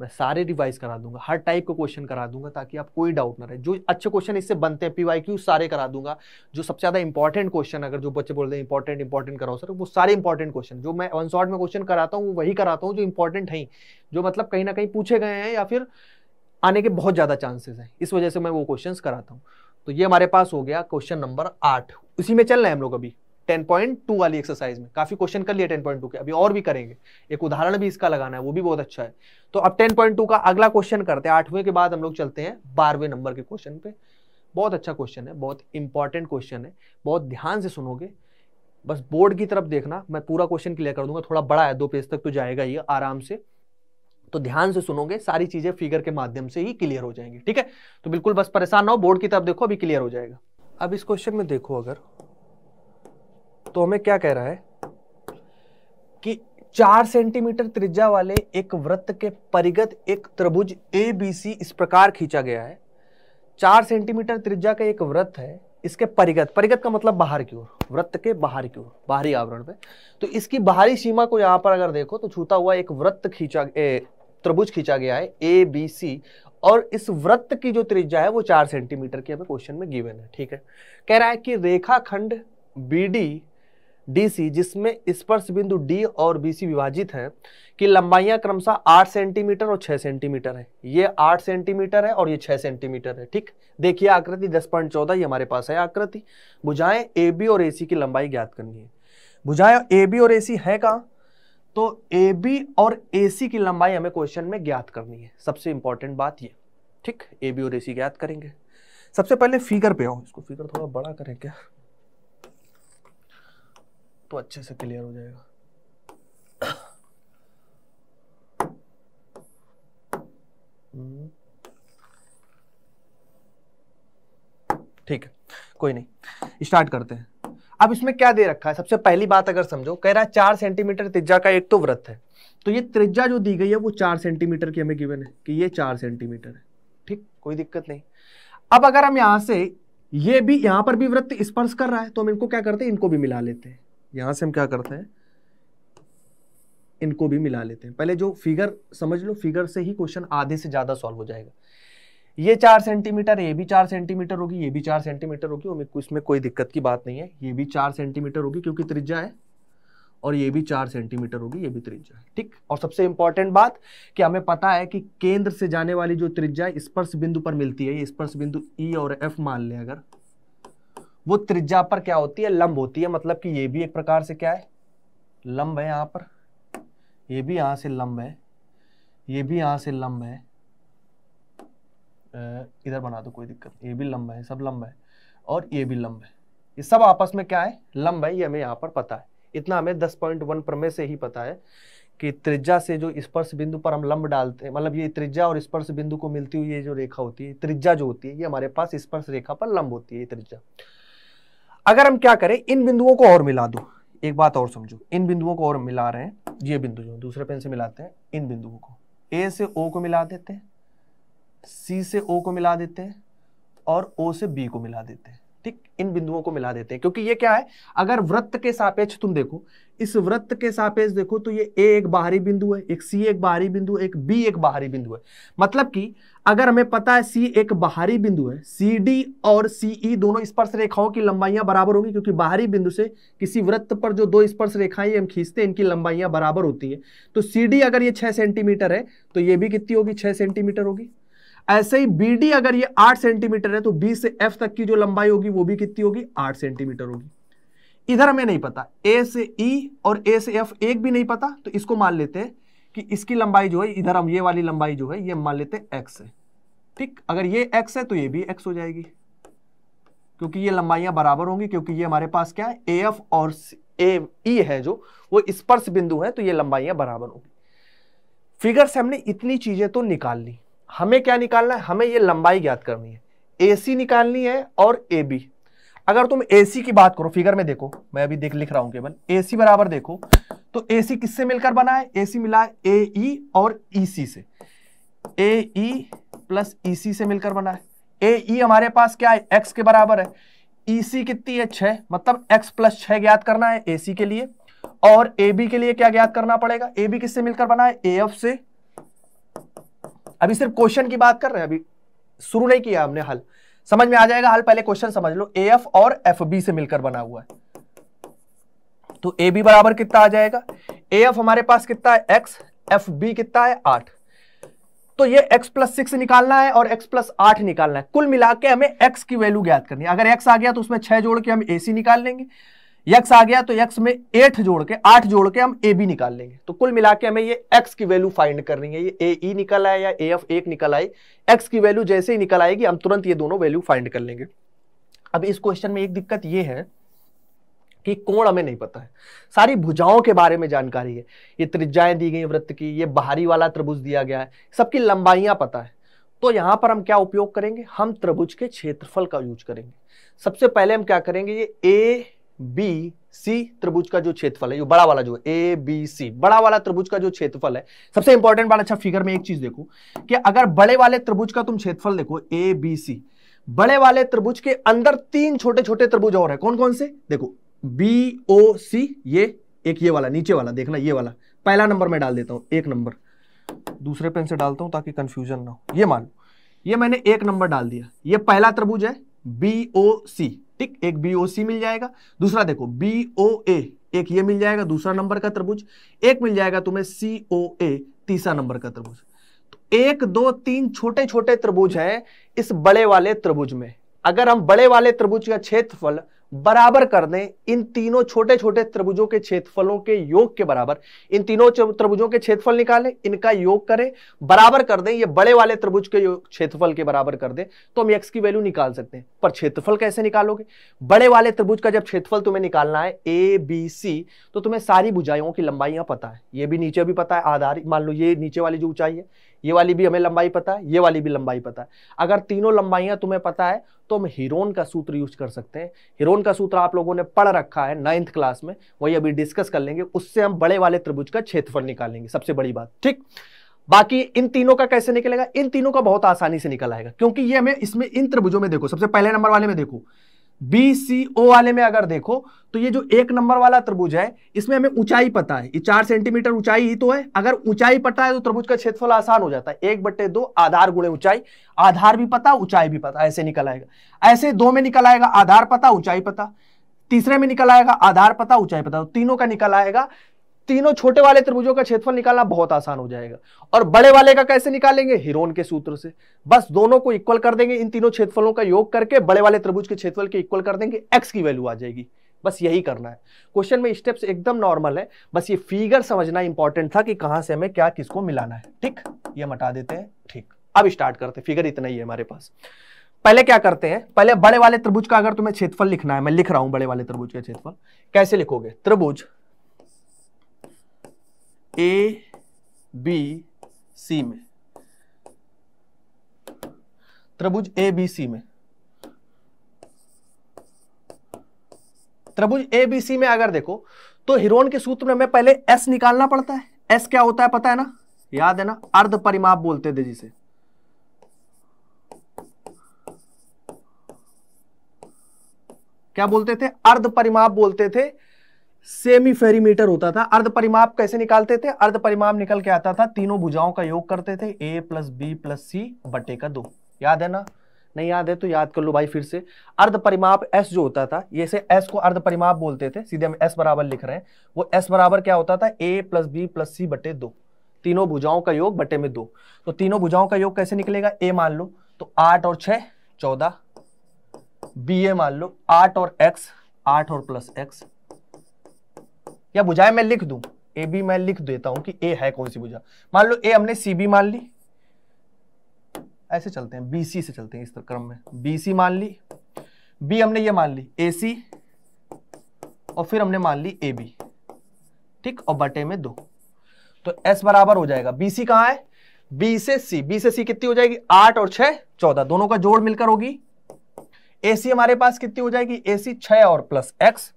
मैं सारे रिवाइज करा दूंगा हर टाइप का क्वेश्चन करा दूंगा ताकि आप कोई डाउट ना रहे जो अच्छे क्वेश्चन इससे बनते हैं क्यू सारे करा दूंगा जो सबसे ज़्यादा इंपॉर्टेंट क्वेश्चन अगर जो बच्चे बोलते हैं इंपॉर्टेंट इंपॉर्टेंट कराओ सर वो सारे इंपॉर्टेंट क्वेश्चन जो मैं वन शॉर्ट में क्वेश्चन कराता हूँ वो वही कराता हूँ जो इंपॉर्टेंट है जो मतलब कहीं ना कहीं पूछे गए हैं या फिर आने के बहुत ज़्यादा चांसेस हैं इस वजह से मैं वो क्वेश्चन कराता हूँ तो ये हमारे पास हो गया क्वेश्चन नंबर आठ उसी में चल रहे हैं हम लोग अभी 10.2 वाली एक्सरसाइज में काफी क्वेश्चन कर लिए 10.2 के अभी और भी करेंगे एक उदाहरण भी इसका लगाना है वो भी बहुत अच्छा है तो अब 10.2 का अगला क्वेश्चन करते हैं आठवें के बाद हम लोग चलते हैं बारहवें नंबर के क्वेश्चन पे बहुत अच्छा क्वेश्चन है बहुत इंपॉर्टेंट क्वेश्चन है बहुत ध्यान से सुनोगे बस बोर्ड की तरफ देखना मैं पूरा क्वेश्चन क्लियर कर दूंगा थोड़ा बड़ा है दो पेज तक तो जाएगा ही आराम से तो ध्यान से सुनोगे सारी चीजें फिगर के माध्यम से ही क्लियर हो जाएंगी ठीक है तो बिल्कुल बस परेशान ना हो बोर्ड की तरफ देखो अभी क्लियर हो जाएगा अब इस क्वेश्चन में देखो अगर तो हमें क्या कह रहा है कि चार सेंटीमीटर त्रिज्या वाले एक वृत्त के परिगत एक त्रिभुज ए बी सी इस प्रकार खींचा गया है चार सेंटीमीटर त्रिज्या का एक वृत्त है इसके परिगत परिगत का मतलब बाहर की ओर वृत्त के बाहर की ओर बाहरी आवरण पे तो इसकी बाहरी सीमा को यहां पर अगर देखो तो छूता हुआ एक वृत्त खींचा त्रिभुज खींचा गया है ए बी सी और इस वृत्त की जो त्रिज्या है वो चार सेंटीमीटर की हमें क्वेश्चन में गिवन है ठीक है कह रहा है कि रेखाखंड बी डी डीसी जिसमें स्पर्श बिंदु डी और बीसी विभाजित हैं कि लंबाइयां क्रमशः 8 सेंटीमीटर और 6 सेंटीमीटर है ये 8 सेंटीमीटर है और ये 6 सेंटीमीटर है ठीक देखिए आकृति 10.14 ये हमारे पास है आकृति बुझाएं ए बी और ए सी की लंबाई ज्ञात करनी है बुझाएं ए बी और ए सी है कहाँ तो ए बी और ए सी की लंबाई हमें क्वेश्चन में ज्ञात करनी है सबसे इंपॉर्टेंट बात ये ठीक ए बी और ए सी ज्ञात करेंगे सबसे पहले फिगर पे आओ इसको फिगर थोड़ा बड़ा करें क्या तो अच्छे से क्लियर हो जाएगा हम्म। ठीक है कोई नहीं स्टार्ट करते हैं अब इसमें क्या दे रखा है सबसे पहली बात अगर समझो कह रहा है चार सेंटीमीटर त्रिज्या का एक तो व्रत है तो ये त्रिज्या जो दी गई है वो चार सेंटीमीटर की हमें गिवन है कि ये चार सेंटीमीटर है ठीक कोई दिक्कत नहीं अब अगर हम यहां से ये भी यहां पर भी वृत्त स्पर्श कर रहा है तो हम इनको क्या करते हैं इनको भी मिला लेते हैं यहाँ से हम क्या करते हैं इनको भी मिला लेते हैं पहले जो फिगर समझ लो फिगर से ही क्वेश्चन आधे से ज़्यादा सॉल्व हो जाएगा ये चार सेंटीमीटर ये भी चार सेंटीमीटर होगी ये भी चार सेंटीमीटर होगी इसमें कोई दिक्कत की बात नहीं है ये भी चार सेंटीमीटर होगी क्योंकि त्रिज्या है और ये भी चार सेंटीमीटर होगी ये भी त्रिज्या है ठीक और सबसे इंपॉर्टेंट बात कि हमें पता है कि केंद्र से जाने वाली जो त्रिज्या स्पर्श बिंदु पर मिलती है ये स्पर्श बिंदु ई e और एफ मान लें अगर वो त्रिज्या पर क्या होती है लंब होती है मतलब कि ये भी एक प्रकार से क्या है लंब है यहाँ पर ये भी यहां से लंब है ये भी यहां से लंब है इधर बना दो कोई दिक्कत ये भी लंब है सब लंब है और ये भी लंब है ये सब आपस में क्या है लंब है ये हमें यहाँ पर पता है इतना हमें दस पॉइंट वन प्रमेय से ही पता है कि त्रिज्या से जो स्पर्श बिंदु पर हम लंब डालते हैं मतलब ये त्रिज्या और स्पर्श बिंदु को मिलती हुई ये जो रेखा होती है त्रिज्या जो होती है ये हमारे पास स्पर्श रेखा पर लंब होती है ये त्रिज्या अगर हम क्या करें इन बिंदुओं को और मिला दो एक बात और समझो इन बिंदुओं को और मिला रहे हैं ये बिंदु जो दूसरे पेन से मिलाते हैं इन बिंदुओं को ए से ओ को मिला देते हैं सी से ओ को मिला देते हैं और ओ से बी को मिला देते हैं ठीक इन बिंदुओं को मिला देते हैं क्योंकि ये क्या है अगर वृत्त के सापेक्ष तुम देखो इस वृत्त के सापेक्ष देखो तो ये ए एक बाहरी बिंदु है एक सी एक बाहरी बिंदु एक बी एक बाहरी बिंदु है मतलब कि अगर हमें पता है सी एक बाहरी बिंदु है सी डी और सीई e दोनों स्पर्श रेखाओं की लंबाइयां बराबर होंगी क्योंकि बाहरी बिंदु से किसी वृत्त पर जो दो स्पर्श रेखाएं हम खींचते हैं इनकी लंबाइयां बराबर होती है तो सी डी अगर ये छह सेंटीमीटर है तो ये भी कितनी होगी छह सेंटीमीटर होगी ऐसे ही बी डी अगर ये आठ सेंटीमीटर है तो बी से एफ तक की जो लंबाई होगी वो भी कितनी होगी आठ सेंटीमीटर होगी इधर हमें नहीं पता ए से ई e और ए से एफ एक भी नहीं पता तो इसको मान लेते हैं कि इसकी लंबाई जो है इधर हम ये वाली लंबाई जो है ये मान लेते हैं एक्स है ठीक अगर ये एक्स है तो ये भी एक्स हो जाएगी क्योंकि ये लंबाइयां बराबर होंगी क्योंकि ये हमारे पास क्या है ए एफ और ए ई e है जो वो स्पर्श बिंदु है तो ये लंबाइयां बराबर होंगी फिगर से हमने इतनी चीजें तो निकाल ली हमें क्या निकालना है हमें ये लंबाई ज्ञात करनी है ए निकालनी है और ए अगर तुम ए की बात करो फिगर में देखो मैं अभी देख लिख रहा हूं केवल ए बराबर देखो तो ए किससे मिलकर बना है ए मिला है ए ई e और ई e से ए ई प्लस ई से मिलकर बना है ए ई e हमारे पास क्या है एक्स के बराबर है ई सी कितनी है छह मतलब एक्स प्लस छह ज्ञात करना है ए सी के लिए और ए बी के लिए क्या ज्ञात करना पड़ेगा ए बी किससे मिलकर बना है ए एफ से अभी सिर्फ क्वेश्चन की बात कर रहे हैं अभी शुरू नहीं किया हमने हल समझ में आ जाएगा हल पहले क्वेश्चन समझ लो ए एफ और एफ बी से मिलकर बना हुआ है तो ए बी बराबर कितना आ जाएगा ए एफ हमारे पास कितना है एक्स एफ बी कितना है आठ तो ये x प्लस सिक्स निकालना है और x प्लस आठ निकालना है कुल मिला के हमें x की वैल्यू ज्ञात करनी है अगर x आ गया तो उसमें छह जोड़ के हम ए सी निकाल लेंगे यक्स आ गया तो यक्स में एट जोड़ के आठ जोड़ के हम ए बी निकाल लेंगे तो कुल मिला के हमें ये एक्स की वैल्यू फाइंड करनी है ये ए ई निकल आए या ए एफ एक निकल आए एक्स की वैल्यू जैसे ही निकल आएगी हम तुरंत ये दोनों वैल्यू फाइंड कर लेंगे अब इस क्वेश्चन में एक दिक्कत ये है कि कोण हमें नहीं पता है सारी भुजाओं के बारे में जानकारी है ये त्रिज्याएं दी गई वृत्त की ये बाहरी वाला त्रिभुज दिया गया है सबकी लंबाइयां पता है तो यहां पर हम क्या उपयोग करेंगे हम त्रिभुज के क्षेत्रफल का यूज करेंगे सबसे पहले हम क्या करेंगे ये ए बी सी त्रिभुज का जो क्षेत्रफल है जो बड़ा वाला जो ए बी सी बड़ा वाला त्रिभुज का जो क्षेत्रफल है सबसे इंपॉर्टेंट बात अच्छा फिगर में एक चीज देखो कि अगर बड़े वाले त्रिभुज का तुम क्षेत्रफल देखो ए बी सी बड़े वाले त्रिभुज के अंदर तीन छोटे छोटे त्रिभुज और है कौन कौन से देखो बी ओ सी ये एक ये वाला नीचे वाला देखना ये वाला पहला नंबर में डाल देता हूं एक नंबर दूसरे पेन से डालता हूं ताकि कंफ्यूजन ना हो ये मान लो ये मैंने एक नंबर डाल दिया ये पहला त्रिभुज है बी ओ सी ठीक एक बीओसी मिल जाएगा दूसरा देखो बीओए एक ये मिल जाएगा दूसरा नंबर का त्रिभुज एक मिल जाएगा तुम्हें सीओए तीसरा नंबर का त्रिभुज तो एक दो तीन छोटे छोटे त्रिभुज हैं इस बड़े वाले त्रिभुज में अगर हम बड़े वाले त्रिभुज का क्षेत्रफल बराबर कर दें इन तीनों छोटे छोटे त्रिभुजों के क्षेत्रफलों के योग के बराबर इन तीनों त्रिभुजों के क्षेत्रफल निकालें इनका योग करें बराबर कर दें ये बड़े वाले त्रिभुज के क्षेत्रफल के बराबर कर दें तो हम एक्स की वैल्यू निकाल सकते हैं पर क्षेत्रफल कैसे निकालोगे बड़े वाले त्रिभुज का जब क्षेत्रफल तुम्हें निकालना है ए बी सी तो तुम्हें सारी बुझाइयों की लंबाइयां पता है ये भी नीचे भी पता है आधार मान लो ये नीचे वाली जो ऊंचाई है ये वाली भी हमें लंबाई पता है ये वाली भी लंबाई पता है अगर तीनों लंबाइयां तुम्हें पता है तो हम हीरोन का सूत्र यूज कर सकते हैं हीरोन का सूत्र आप लोगों ने पढ़ रखा है नाइन्थ क्लास में वही अभी डिस्कस कर लेंगे उससे हम बड़े वाले त्रिभुज का क्षेत्रफल निकालेंगे सबसे बड़ी बात ठीक बाकी इन तीनों का कैसे निकलेगा इन तीनों का बहुत आसानी से निकल आएगा क्योंकि ये हमें इसमें इन त्रिभुजों में देखो सबसे पहले नंबर वाले में देखो बी सी ओ वाले में अगर देखो तो ये जो एक नंबर वाला त्रिभुज है इसमें हमें ऊंचाई पता है ये चार सेंटीमीटर ऊंचाई ही तो है अगर ऊंचाई पता है तो त्रिभुज का क्षेत्रफल आसान हो जाता है एक बट्टे दो आधार गुणे ऊंचाई आधार भी पता ऊंचाई भी पता ऐसे निकल आएगा ऐसे दो में निकल आएगा आधार पता ऊंचाई पता तीसरे में निकल आएगा आधार पता ऊंचाई पता तो तीनों का निकल आएगा तीनों छोटे वाले त्रिभुजों का क्षेत्रफल निकालना बहुत आसान हो जाएगा और बड़े वाले का कैसे निकालेंगे हिरोन के सूत्र से बस दोनों को इक्वल कर देंगे इन तीनों क्षेत्रफलों का योग करके बड़े वाले त्रिभुज के क्षेत्रफल के इक्वल कर देंगे एक्स की वैल्यू आ जाएगी बस यही करना है क्वेश्चन में स्टेप्स एकदम नॉर्मल है बस ये फिगर समझना इंपॉर्टेंट था कि कहां से हमें क्या किसको मिलाना है ठीक ये मटा देते हैं ठीक अब स्टार्ट करते हैं फिगर इतना ही है हमारे पास पहले क्या करते हैं पहले बड़े वाले त्रिभुज का अगर तुम्हें क्षेत्रफल लिखना है मैं लिख रहा हूं बड़े वाले त्रिभुज का क्षेत्रफल कैसे लिखोगे त्रिभुज ए बी सी में त्रिभुज ए बी सी में त्रिभुज ए बी सी में अगर देखो तो हिरोन के सूत्र में हमें पहले एस निकालना पड़ता है एस क्या होता है पता है ना याद है ना अर्ध परिमाप बोलते थे जिसे क्या बोलते थे अर्ध परिमाप बोलते थे सेमी फेरीमीटर होता था अर्ध परिमाप कैसे निकालते थे अर्ध परिमाप निकल के आता था तीनों भुजाओं का योग करते थे A plus B plus C बटे का दो याद है ना नहीं याद है तो याद कर लो भाई फिर से अर्ध परिमाप एस जो होता था ये से एस को अर्ध परिमाप बोलते थे सीधे हम एस बराबर लिख रहे हैं वो एस बराबर क्या होता था A plus B plus C बटे दो तीनों भुजाओं का योग बटे में दो तो तीनों भुजाओं का योग कैसे निकलेगा ए मान लो तो आठ और छह चौदह बी ए मान लो आठ और एक्स आठ और प्लस एक्स या भुजाएं मैं लिख दूं ए बी मैं लिख देता हूं कि ए है कौन सी बुझा मान लो ए हमने सी बी मान ली ऐसे चलते हैं बी सी से चलते हैं इस क्रम में बी सी मान ली बी हमने ये मान ली ए सी और फिर हमने मान ली ए बी ठीक और बटे में दो तो एस बराबर हो जाएगा बी सी कहां है बी से सी बी से सी कितनी हो जाएगी आठ और छह चौदह दोनों का जोड़ मिलकर होगी ए सी हमारे पास कितनी हो जाएगी ए सी छह और प्लस एक्स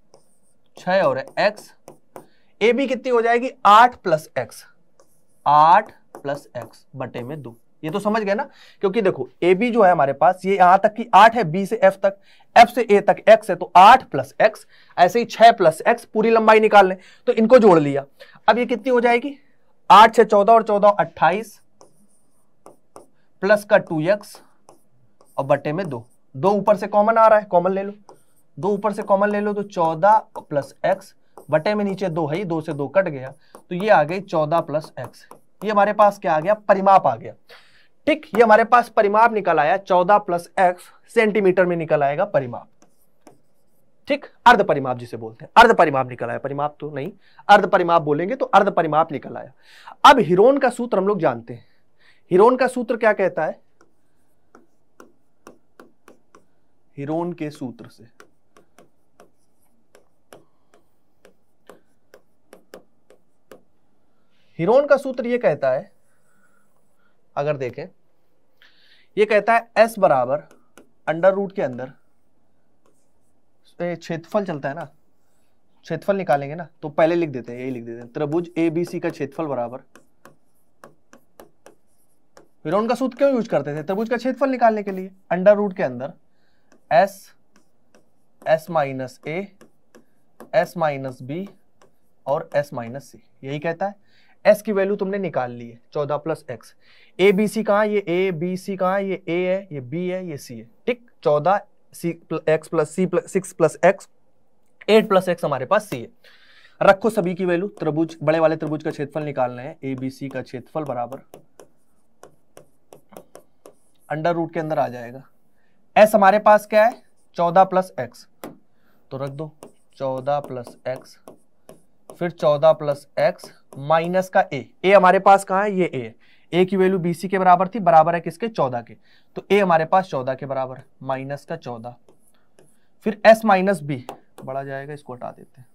छह और एक्स ए बी कितनी हो जाएगी आठ प्लस एक्स आठ प्लस एक्स बटे में दो ये तो समझ गए ना क्योंकि देखो ए बी जो है हमारे पास ये यहां तक की आठ है बी से एफ तक एफ से ए तक एक्स है तो आठ प्लस एक्स ऐसे ही छह प्लस एक्स पूरी लंबाई निकाल लें तो इनको जोड़ लिया अब ये कितनी हो जाएगी आठ से चौदह और चौदह अट्ठाईस प्लस का टू एक्स और बटे में दो दो ऊपर से कॉमन आ रहा है कॉमन ले लो दो ऊपर से कॉमन ले लो तो चौदह प्लस एक्स बटे में नीचे दो है दो से दो कट गया तो ये आ गई चौदह प्लस एक्स ये हमारे पास क्या आ गया परिमाप आ गया ठीक ये हमारे पास परिमाप निकल आया चौदह प्लस एक्स सेंटीमीटर में निकल आएगा परिमाप ठीक अर्ध परिमाप जिसे बोलते हैं अर्ध परिमाप निकल आया परिमाप तो नहीं अर्ध परिमाप बोलेंगे तो अर्ध परिमाप निकल आया अब हिरोन का सूत्र हम लोग जानते हैं हिरोन का सूत्र क्या कहता है हिरोन के सूत्र से हिरोन का सूत्र ये कहता है अगर देखें ये कहता है एस बराबर अंडर रूट के अंदर क्षेत्रफल चलता है ना क्षेत्रफल निकालेंगे ना तो पहले लिख देते हैं यही लिख देते हैं त्रिभुज ए बी सी का क्षेत्रफल बराबर हिरोन का सूत्र क्यों यूज करते थे त्रिभुज का क्षेत्रफल निकालने के लिए अंडर रूट के अंदर S S minus A S minus B और एस माइनस सी यही कहता है एस की वैल्यू तुमने निकाल ली है चौदह plus X A B C कहाँ ये ए बी सी कहाँ ये ए है ये बी है ये सी है ठीक चौदह C X plus C plus six plus X eight plus X हमारे पास सी है रखो सभी की वैल्यू त्रिभुज बड़े वाले त्रिभुज का क्षेत्रफल निकालना है ए बी सी का क्षेत्रफल बराबर अंडर रूट के अंदर आ जाएगा एस हमारे पास क्या है चौदह प्लस एक्स तो रख दो चौदह प्लस एक्स फिर चौदह प्लस एक्स माइनस का ए ए हमारे पास कहाँ है ये ए ए की वैल्यू बी सी के बराबर थी बराबर है किसके चौदह के तो ए हमारे पास चौदह के बराबर है माइनस का चौदह फिर एस माइनस बी बढ़ा जाएगा इसको हटा देते हैं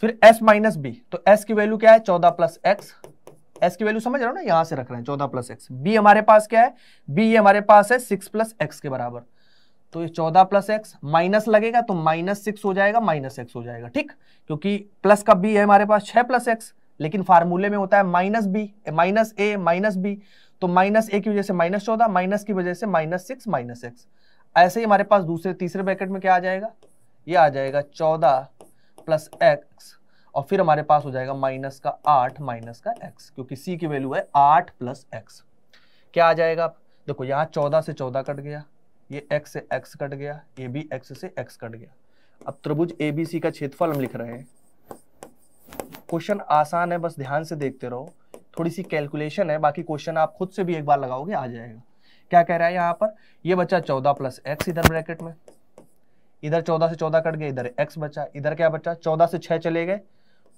फिर एस माइनस बी तो एस की वैल्यू क्या है चौदह प्लस एक्स एस की वैल्यू समझ रहे हो ना यहां से रख रहे हैं चौदह प्लस एक्स बी हमारे पास क्या है बी हमारे पास है सिक्स प्लस एक्स के बराबर तो ये चौदह प्लस एक्स माइनस लगेगा तो माइनस सिक्स हो जाएगा माइनस एक्स हो जाएगा ठीक क्योंकि प्लस का बी है हमारे पास छः प्लस एक्स लेकिन फार्मूले में होता है minus B minus A minus B तो माइनस ए की वजह से माइनस चौदह माइनस की वजह से माइनस सिक्स माइनस एक्स ऐसे ही हमारे पास दूसरे तीसरे ब्रैकेट में क्या आ जाएगा ये आ जाएगा चौदह प्लस एक्स और फिर हमारे पास हो जाएगा माइनस का आठ माइनस का एक्स क्योंकि सी की वैल्यू है आठ प्लस एक्स क्या आ जाएगा देखो यहाँ चौदह से चौदह कट गया ये x से x कट गया ए बी एक्स से x कट गया अब त्रिभुज ए बी सी का क्षेत्रफल हम लिख रहे हैं क्वेश्चन आसान है बस ध्यान से देखते रहो थोड़ी सी कैलकुलेशन है बाकी क्वेश्चन आप खुद से भी एक बार लगाओगे आ जाएगा क्या कह रहा है यहाँ पर ये बचा चौदह प्लस एक्स इधर ब्रैकेट में इधर चौदह से चौदह कट गए इधर एक्स बचा इधर क्या बचा चौदह से छः चले गए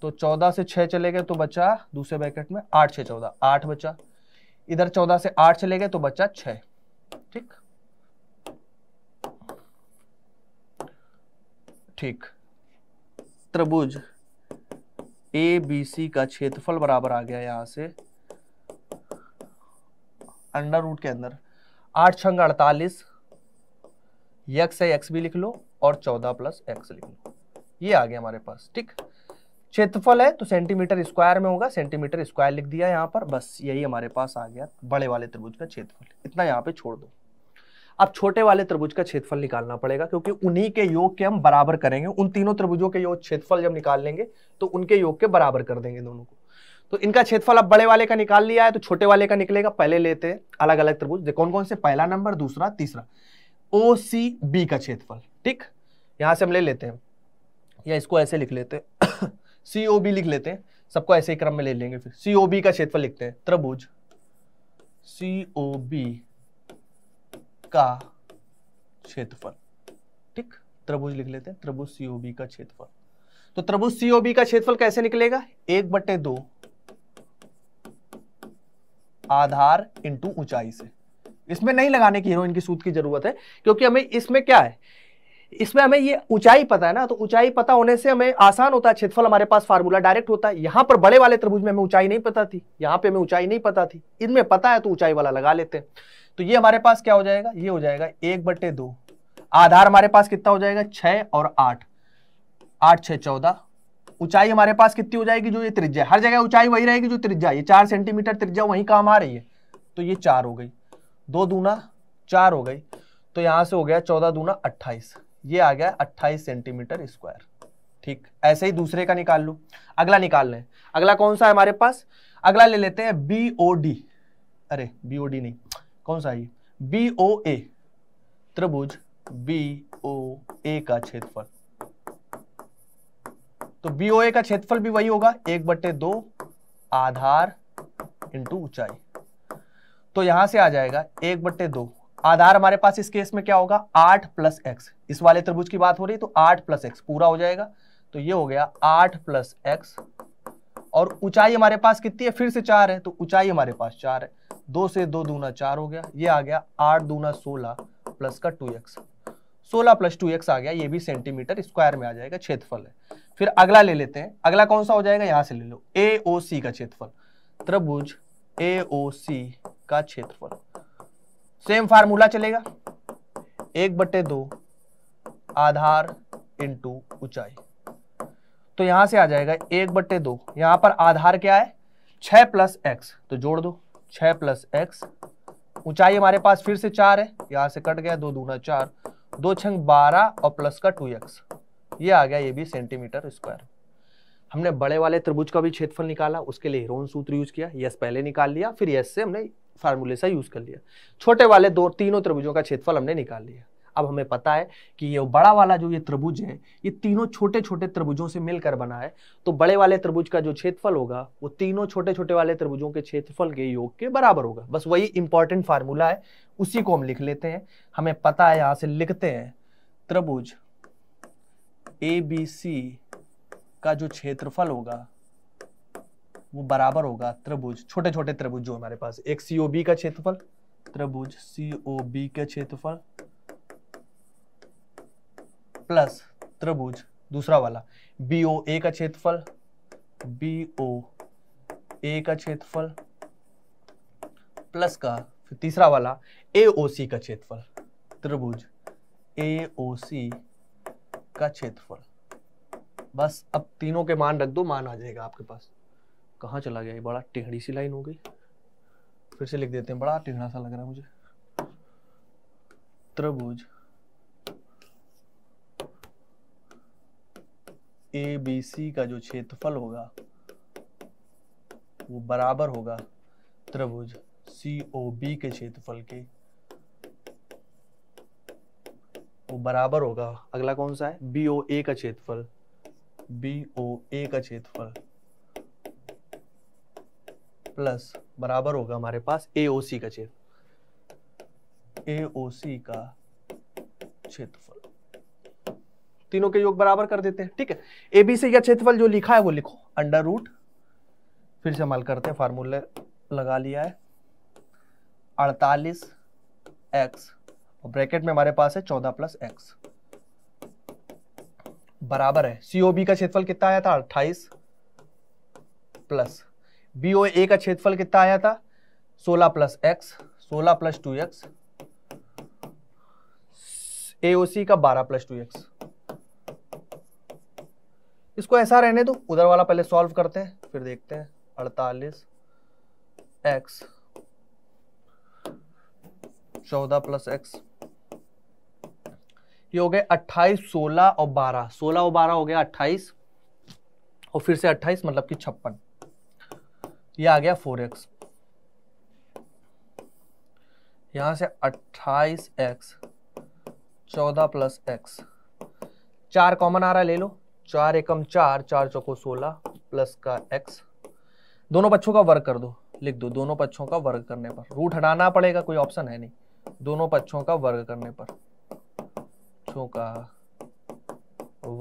तो चौदह से छः चले गए तो बचा दूसरे ब्रैकेट में आठ छः चौदह आठ बचा इधर चौदह से आठ चले गए तो बचा छः ठीक ठीक त्रिभुज ए बी सी का क्षेत्रफल बराबर आ गया यहां से अंडर रूट के अंदर आठ छंग अड़तालीस यक्स है एक्स भी लिख लो और चौदह प्लस एक्स लिख लो ये आ गया हमारे पास ठीक क्षेत्रफल है तो सेंटीमीटर स्क्वायर में होगा सेंटीमीटर स्क्वायर लिख दिया यहां पर बस यही हमारे पास आ गया बड़े वाले त्रिभुज का क्षेत्रफल इतना यहां पे छोड़ दो अब छोटे वाले त्रिभुज का क्षेत्रफल निकालना पड़ेगा क्योंकि उन्हीं के योग के हम बराबर करेंगे उन तीनों त्रिभुजों के योग क्षेत्रफल जब निकाल लेंगे तो उनके योग के बराबर कर देंगे दोनों को तो इनका क्षेत्रफल अब बड़े वाले का निकाल लिया है तो छोटे वाले का निकलेगा पहले लेते हैं अलग अलग त्रिभुज कौन कौन से पहला नंबर दूसरा तीसरा ओ सी बी का क्षेत्रफल ठीक यहां से हम ले लेते हैं या इसको ऐसे लिख लेते हैं सी ओ बी लिख लेते हैं सबको ऐसे ही क्रम में ले लेंगे फिर सी ओ बी का क्षेत्रफल लिखते हैं त्रिभुज सी ओ बी का क्षेत्रफल ठीक त्रिभुज लिख लेते हैं त्रिभुज सीओबी का क्षेत्रफल तो त्रिभुज सीओबी का क्षेत्रफल कैसे निकलेगा एक बटे दो आधार इंटू ऊंचाई से इसमें नहीं लगाने की हीरोइन की सूत की जरूरत है क्योंकि हमें इसमें क्या है इसमें हमें ये ऊंचाई पता है ना तो ऊंचाई पता होने से हमें आसान होता है क्षेत्रफल हमारे पास फार्मूला डायरेक्ट होता है यहां पर बड़े वाले त्रिभुज में हमें ऊंचाई नहीं पता थी यहां पे हमें ऊंचाई नहीं पता थी इनमें पता है तो ऊंचाई वाला लगा लेते हैं तो ये हमारे पास क्या हो जाएगा ये हो जाएगा एक बटे दो आधार हमारे पास कितना हो जाएगा छ और आठ आठ छ चौदह ऊंचाई हमारे पास कितनी हो जाएगी जो ये त्रिज्या हर जगह ऊंचाई वही रहेगी जो त्रिज्या ये चार सेंटीमीटर त्रिज्या वही काम आ रही है तो ये चार हो गई दो दूना चार हो गई तो यहां से हो गया चौदह दूना अट्ठाईस ये आ गया अट्ठाईस सेंटीमीटर स्क्वायर ठीक ऐसे ही दूसरे का निकाल लो अगला निकाल लें अगला कौन सा है हमारे पास अगला ले लेते हैं बी ओ डी अरे बी ओ डी नहीं कौन सा ये बी ओ ए त्रिभुज बी ओ ए का क्षेत्रफल तो बी ओ ए का क्षेत्रफल भी वही होगा एक बट्टे दो आधार इंटू ऊंचाई तो यहां से आ जाएगा एक बट्टे दो आधार हमारे पास इस केस में क्या होगा आठ प्लस एक्स इस वाले त्रिभुज की बात हो रही है तो आठ प्लस एक्स पूरा हो जाएगा तो ये हो गया आठ प्लस एक्स और ऊंचाई हमारे पास कितनी है फिर से चार है तो ऊंचाई हमारे पास चार है दो से दो दूना चार हो गया ये आ गया आठ दूना सोलह प्लस का टू एक्स सोलह प्लस टू एक्स आ गया ये भी सेंटीमीटर स्क्वायर में आ जाएगा क्षेत्रफल है फिर अगला ले लेते हैं अगला कौन सा हो जाएगा यहाँ से ले लो ए ओ सी का क्षेत्रफल त्रिभुज ए ओ सी का क्षेत्रफल सेम फार्मूला चलेगा एक बटे दो आधार इंटू ऊंचाई तो यहां से आ जाएगा एक बट्टे दो यहां पर आधार क्या है छह प्लस एक्स तो जोड़ दो छः प्लस एक्स ऊंचाई हमारे पास फिर से चार है यहाँ से कट गया दो दूना चार दो छंग बारह और प्लस का टू एक्स ये आ गया ये भी सेंटीमीटर स्क्वायर हमने बड़े वाले त्रिभुज का भी क्षेत्रफल निकाला उसके लिए हिरोन सूत्र यूज किया यस पहले निकाल लिया फिर यस से हमने फार्मूले से यूज कर लिया छोटे वाले दो तीनों त्रिभुजों का क्षेत्रफल हमने निकाल लिया अब हमें पता है कि ये बड़ा वाला जो ये त्रिभुज है ये तीनों छोटे छोटे त्रिभुजों से मिलकर बना है तो बड़े वाले त्रिभुज का जो क्षेत्रफल होगा वो तीनों छोटे छोटे वाले त्रिभुजों के क्षेत्रफल के योग के बराबर होगा बस वही इंपॉर्टेंट फार्मूला है उसी को हम लिख लेते हैं हमें पता है यहां से लिखते हैं त्रिभुज ए बी सी का जो क्षेत्रफल होगा वो बराबर होगा त्रिभुज छोटे छोटे त्रिभुज जो हमारे पास एक सी का क्षेत्रफल त्रिभुज सी का क्षेत्रफल प्लस त्रिभुज दूसरा वाला बीओ ए का क्षेत्रफल बी ओ ए का क्षेत्रफल प्लस का फिर तीसरा वाला एओसी सी का क्षेत्रफल त्रिभुज ए सी का क्षेत्रफल बस अब तीनों के मान रख दो मान आ जाएगा आपके पास कहाँ चला गया ये बड़ा टेढ़ी सी लाइन हो गई फिर से लिख देते हैं बड़ा टेढ़ा सा लग रहा है मुझे त्रिभुज ए बी सी का जो क्षेत्रफल होगा वो बराबर होगा त्रिभुज सी ओ बी के क्षेत्रफल के वो बराबर होगा अगला कौन सा है बी ओ ए का क्षेत्रफल बी ओ ए का क्षेत्रफल प्लस बराबर होगा हमारे पास ए ओ सी का क्षेत्र ए ओ सी का क्षेत्रफल तीनों के योग बराबर कर देते हैं ठीक है ए बी सी का क्षेत्रफल जो लिखा है वो लिखो अंडर रूट फिर से हम करते हैं फार्मूले लगा लिया है अड़तालीस एक्स और ब्रैकेट में हमारे पास है चौदह प्लस एक्स बराबर है सीओबी का क्षेत्रफल कितना आया था अट्ठाईस प्लस बीओ ए का क्षेत्रफल कितना आया था सोलह प्लस एक्स सोलह प्लस टू एक्स एओसी का बारह प्लस टू एक्स इसको ऐसा रहने दो उधर वाला पहले सॉल्व करते हैं फिर देखते हैं अड़तालीस एक्स चौदह प्लस एक्स ये हो गए अट्ठाईस सोलह और बारह सोलह और बारह हो गया अट्ठाईस और फिर से अट्ठाईस मतलब कि छप्पन ये आ गया फोर एक्स यहां से अट्ठाईस एक्स चौदह प्लस एक्स चार कॉमन आ रहा है ले लो चार एकम चार चार चौको सोलह प्लस का एक्स दोनों पक्षों का वर्ग कर दो लिख दो दोनों पक्षों का वर्ग करने पर रूट हटाना पड़ेगा कोई ऑप्शन है नहीं दोनों पक्षों का वर्ग करने पर पक्षों का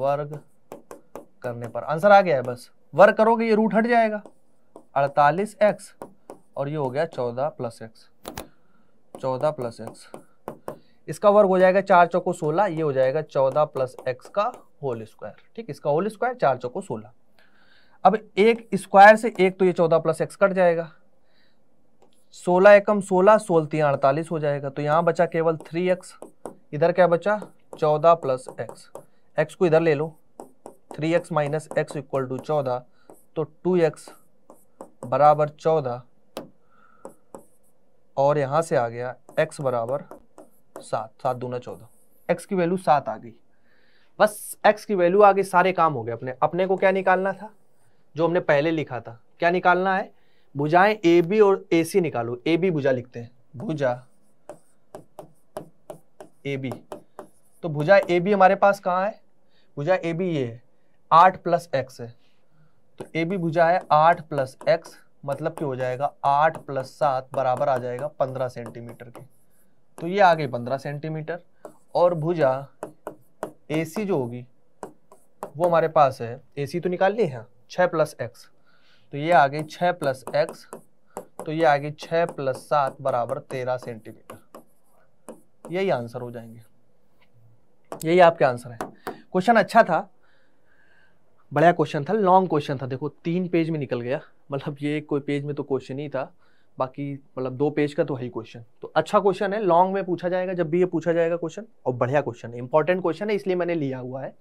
वर्ग करने पर आंसर आ गया है बस वर्ग करोगे ये रूट हट जाएगा अड़तालीस एक्स और ये हो गया चौदह प्लस एक्स चौदह प्लस एक्स इसका वर्ग हो जाएगा चार चौको सोलह ये हो जाएगा चौदह प्लस एक्स का होल स्क्वायर ठीक इसका होल स्क्वायर चार चौको सोलह अब एक स्क्वायर से एक तो ये चौदह प्लस एक्स कट जाएगा सोलह एकम सोलह सोलती अड़तालीस हो जाएगा तो यहाँ बचा केवल थ्री एक्स इधर क्या बचा चौदह प्लस एक्स एक्स को इधर ले लो three X minus X equal to चौदह तो टू एक्स बराबर चौदह और यहाँ से आ गया एक्स बराबर सात सात दूना चौदह एक्स की वैल्यू सात आ गई बस एक्स की वैल्यू आ गई सारे काम हो गए अपने अपने को क्या निकालना था जो हमने पहले लिखा था क्या निकालना है भुजाएं ए बी और ए सी निकालो ए बी भुजा लिखते हैं भुजा ए बी तो भुजा ए बी हमारे पास कहाँ है भुजा ए बी ये है आठ प्लस एक्स है तो ए बी भुजा है आठ प्लस एक्स मतलब क्या हो जाएगा आठ प्लस सात बराबर आ जाएगा पंद्रह सेंटीमीटर के तो ये आ गई पंद्रह सेंटीमीटर और भुजा ए सी जो होगी वो हमारे पास है ए सी तो निकाल ली है छः प्लस एक्स तो ये आ गई छः प्लस एक्स तो ये आ गई छः प्लस सात बराबर तेरह सेंटीमीटर यही आंसर हो जाएंगे यही आपके आंसर है क्वेश्चन अच्छा था बढ़िया क्वेश्चन था लॉन्ग क्वेश्चन था देखो तीन पेज में निकल गया मतलब ये कोई पेज में तो क्वेश्चन ही था बाकी मतलब दो पेज का तो है ही क्वेश्चन तो अच्छा क्वेश्चन है लॉन्ग में पूछा जाएगा जब भी ये पूछा जाएगा क्वेश्चन और बढ़िया क्वेश्चन है इंपॉर्टेंट क्वेश्चन है इसलिए मैंने लिया हुआ है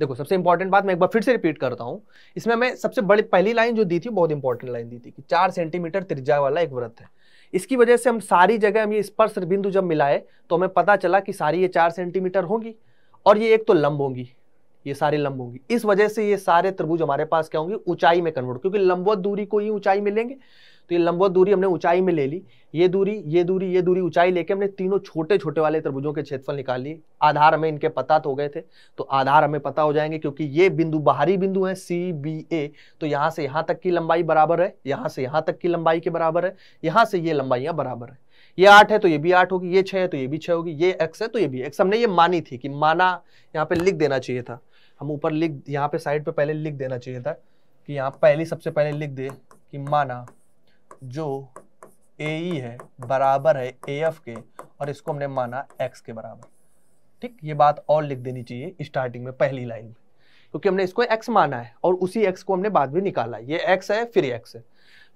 देखो सबसे इंपॉर्टेंट बात मैं एक बार फिर से रिपीट करता हूँ इसमें हमें सबसे बड़ी पहली लाइन जो दी थी बहुत इंपॉर्टेंट लाइन दी थी कि चार सेंटीमीटर त्रिज्या वाला एक व्रत है इसकी वजह से हम सारी जगह हम ये स्पर्श बिंदु जब मिलाए तो हमें पता चला कि सारी ये चार सेंटीमीटर होंगी और ये एक तो लंब होंगी ये सारी लंब होंगी इस वजह से ये सारे त्रिभुज हमारे पास क्या होंगे ऊंचाई में कन्वर्ट क्योंकि लंबवत दूरी को ही ऊंचाई मिलेंगे तो ये लंबवत दूरी हमने ऊंचाई में ले ली ये दूरी ये दूरी ये दूरी ऊंचाई लेके हमने तीनों छोटे छोटे वाले त्रिभुजों के क्षेत्रफल निकाल लिए आधार हमें इनके पता तो हो गए थे तो आधार हमें पता हो जाएंगे क्योंकि ये बिंदु बाहरी बिंदु है सी बी ए तो यहाँ से यहाँ तक की लंबाई बराबर है यहाँ से यहाँ तक की लंबाई के बराबर है यहाँ से ये लंबाइयाँ बराबर है ये आठ है तो ये भी आठ होगी ये छह है तो ये भी छह होगी ये एक्स है तो ये भी एक्स हमने ये मानी थी कि माना यहाँ पे लिख देना चाहिए था हम ऊपर लिख यहाँ पे साइड पे पहले लिख देना चाहिए था कि यहाँ पहले सबसे पहले लिख दे कि माना जो ए e है बराबर है ए के और इसको हमने माना एक्स के बराबर ठीक ये बात और लिख देनी चाहिए स्टार्टिंग में पहली लाइन में क्योंकि हमने इसको एक्स माना है और उसी एक्स को हमने बाद में निकाला ये एक्स है फिर एक्स है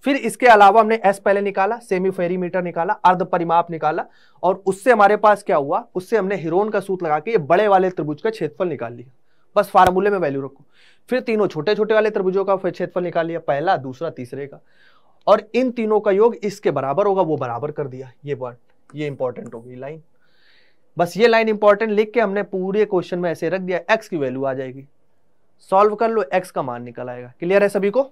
फिर इसके अलावा हमने एस पहले निकाला सेमी फेरीमीटर निकाला अर्ध परिमाप निकाला और उससे हमारे पास क्या हुआ उससे हमने हिरोन का सूत लगा के ये बड़े वाले त्रिभुज का क्षेत्रफल निकाल लिया बस फार्मूले में वैल्यू रखो फिर तीनों छोटे छोटे वाले त्रिभुजों का क्षेत्रफल निकाल लिया पहला दूसरा तीसरे का और इन तीनों का योग इसके बराबर होगा वो बराबर कर दिया ये वन ये इंपॉर्टेंट होगी लाइन बस ये लाइन इंपॉर्टेंट लिख के हमने पूरे क्वेश्चन में ऐसे रख दिया एक्स की वैल्यू आ जाएगी सॉल्व कर लो एक्स का मान निकल आएगा क्लियर है सभी को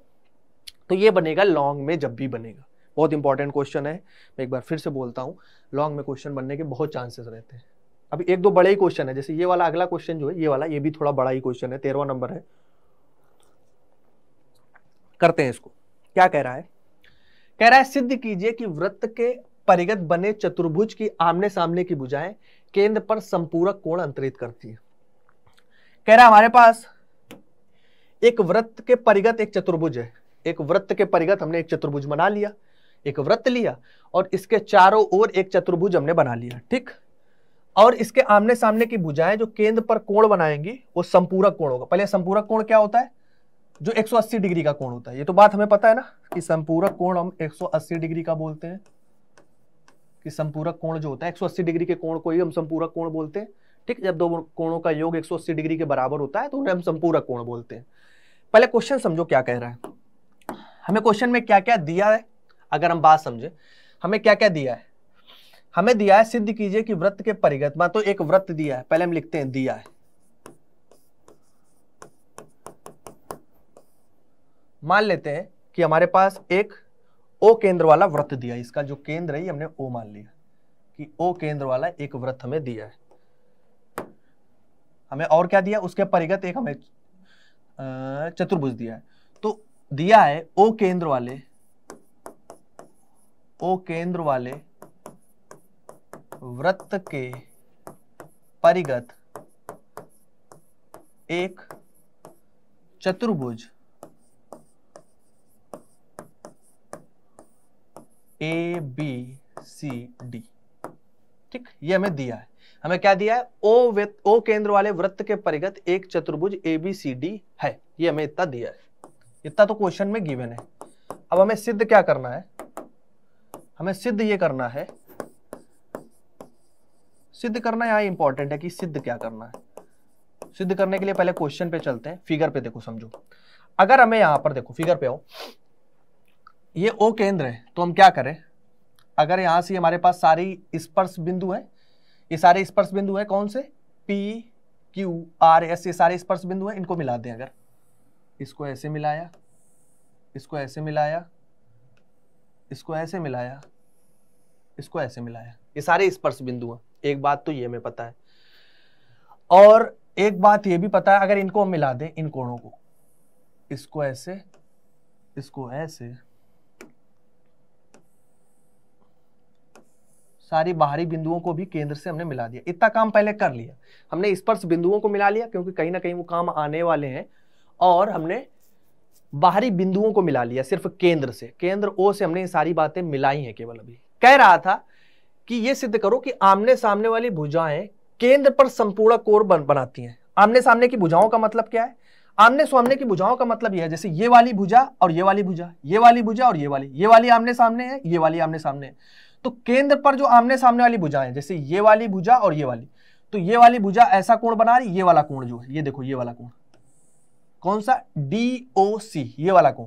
तो ये बनेगा लॉन्ग में जब भी बनेगा बहुत इंपॉर्टेंट क्वेश्चन है मैं एक बार फिर से बोलता हूँ लॉन्ग में क्वेश्चन बनने के बहुत चांसेस रहते हैं अभी एक दो बड़े ही क्वेश्चन है जैसे ये वाला अगला क्वेश्चन जो है ये वाला ये भी थोड़ा बड़ा ही क्वेश्चन है तेरवा नंबर है करते हैं इसको क्या कह रहा है कह रहा है सिद्ध कीजिए कि वृत्त के परिगत बने चतुर्भुज की आमने सामने की भुजाएं केंद्र पर संपूरक कोण अंतरित करती है कह रहा है हमारे पास एक वृत्त के परिगत एक चतुर्भुज है एक वृत्त के परिगत हमने एक चतुर्भुज बना लिया एक वृत्त लिया और इसके चारों ओर एक चतुर्भुज हमने बना लिया ठीक और इसके आमने सामने की भुजाएं जो केंद्र पर कोण बनाएंगी वो संपूरक कोण होगा पहले संपूरक कोण क्या होता है जो 180 डिग्री का कोण होता है ये तो बात हमें पता है ना कि संपूरक कोण हम 180 डिग्री का बोलते हैं कि संपूरक कोण जो होता है 180 डिग्री के कोण को ही हम संपूरक कोण बोलते हैं ठीक जब दो कोणों का योग 180 डिग्री के बराबर होता है तो उन्हें हम संपूरक कोण बोलते हैं पहले क्वेश्चन समझो क्या कह रहा है हमें क्वेश्चन में क्या क्या दिया है अगर हम बात समझे हमें क्या क्या दिया है हमें दिया है सिद्ध कीजिए कि वृत्त के परिगत मा तो एक वृत्त दिया है पहले हम लिखते हैं दिया है मान लेते हैं कि हमारे पास एक ओ केंद्र वाला व्रत दिया इसका जो केंद्र है हमने ओ मान लिया कि ओ केंद्र वाला एक व्रत हमें दिया है हमें और क्या दिया उसके परिगत एक हमें चतुर्भुज दिया है तो दिया है ओ केंद्र वाले ओ केंद्र वाले व्रत के परिगत एक चतुर्भुज ए बी सी डी ठीक ये हमें दिया है हमें क्या दिया है ओ वृत्त ओ केंद्र वाले वृत्त के परिगत एक चतुर्भुज ए बी सी डी है ये हमें इतना दिया है इतना तो क्वेश्चन में गिवन है अब हमें सिद्ध क्या करना है हमें सिद्ध ये करना है सिद्ध करना यहां इंपॉर्टेंट है कि सिद्ध क्या करना है सिद्ध करने के लिए पहले क्वेश्चन पे चलते हैं फिगर पे देखो समझो अगर हमें यहां पर देखो फिगर पे आओ ये ओ केंद्र है तो हम क्या करें अगर यहां से हमारे पास सारी स्पर्श बिंदु है ये सारे स्पर्श बिंदु है कौन से पी क्यू आर एस ये सारे स्पर्श बिंदु हैं इनको मिला दें अगर इसको ऐसे मिलाया इसको ऐसे मिलाया इसको ऐसे मिलाया इसको ऐसे मिलाया ये सारे स्पर्श बिंदु हैं एक बात तो ये हमें पता है और एक बात ये भी पता है अगर इनको हम मिला दें इन कोणों को इसको ऐसे इसको ऐसे सारी बाहरी बिंदुओं को भी केंद्र से हमने मिला दिया इतना काम पहले कर लिया हमने स्पर्श बिंदुओं को मिला लिया क्योंकि कहीं ना कहीं वो काम आने वाले हैं और हमने बाहरी बिंदुओं को मिला लिया सिर्फ केंद्र से केंद्र ओ से हमने ये सारी बातें मिलाई हैं केवल अभी कह रहा था कि ये सिद्ध करो कि आमने सामने वाली भुजाएं केंद्र पर संपूर्ण कोर बन बनाती हैं आमने सामने की भुजाओं का मतलब क्या है आमने सामने की भुजाओं का मतलब यह है जैसे ये वाली भुजा और ये वाली भुजा ये वाली भुजा और ये वाली ये वाली आमने सामने है ये वाली आमने सामने है तो केंद्र पर जो आमने सामने वाली भुजा है जैसे ये वाली भुजा और ये वाली तो ये वाली भुजा ऐसा कोण बना रही ये वाला कोण जो है ये देखो ये वाला कोण कौन सा डी ओ सी ये वाला कोण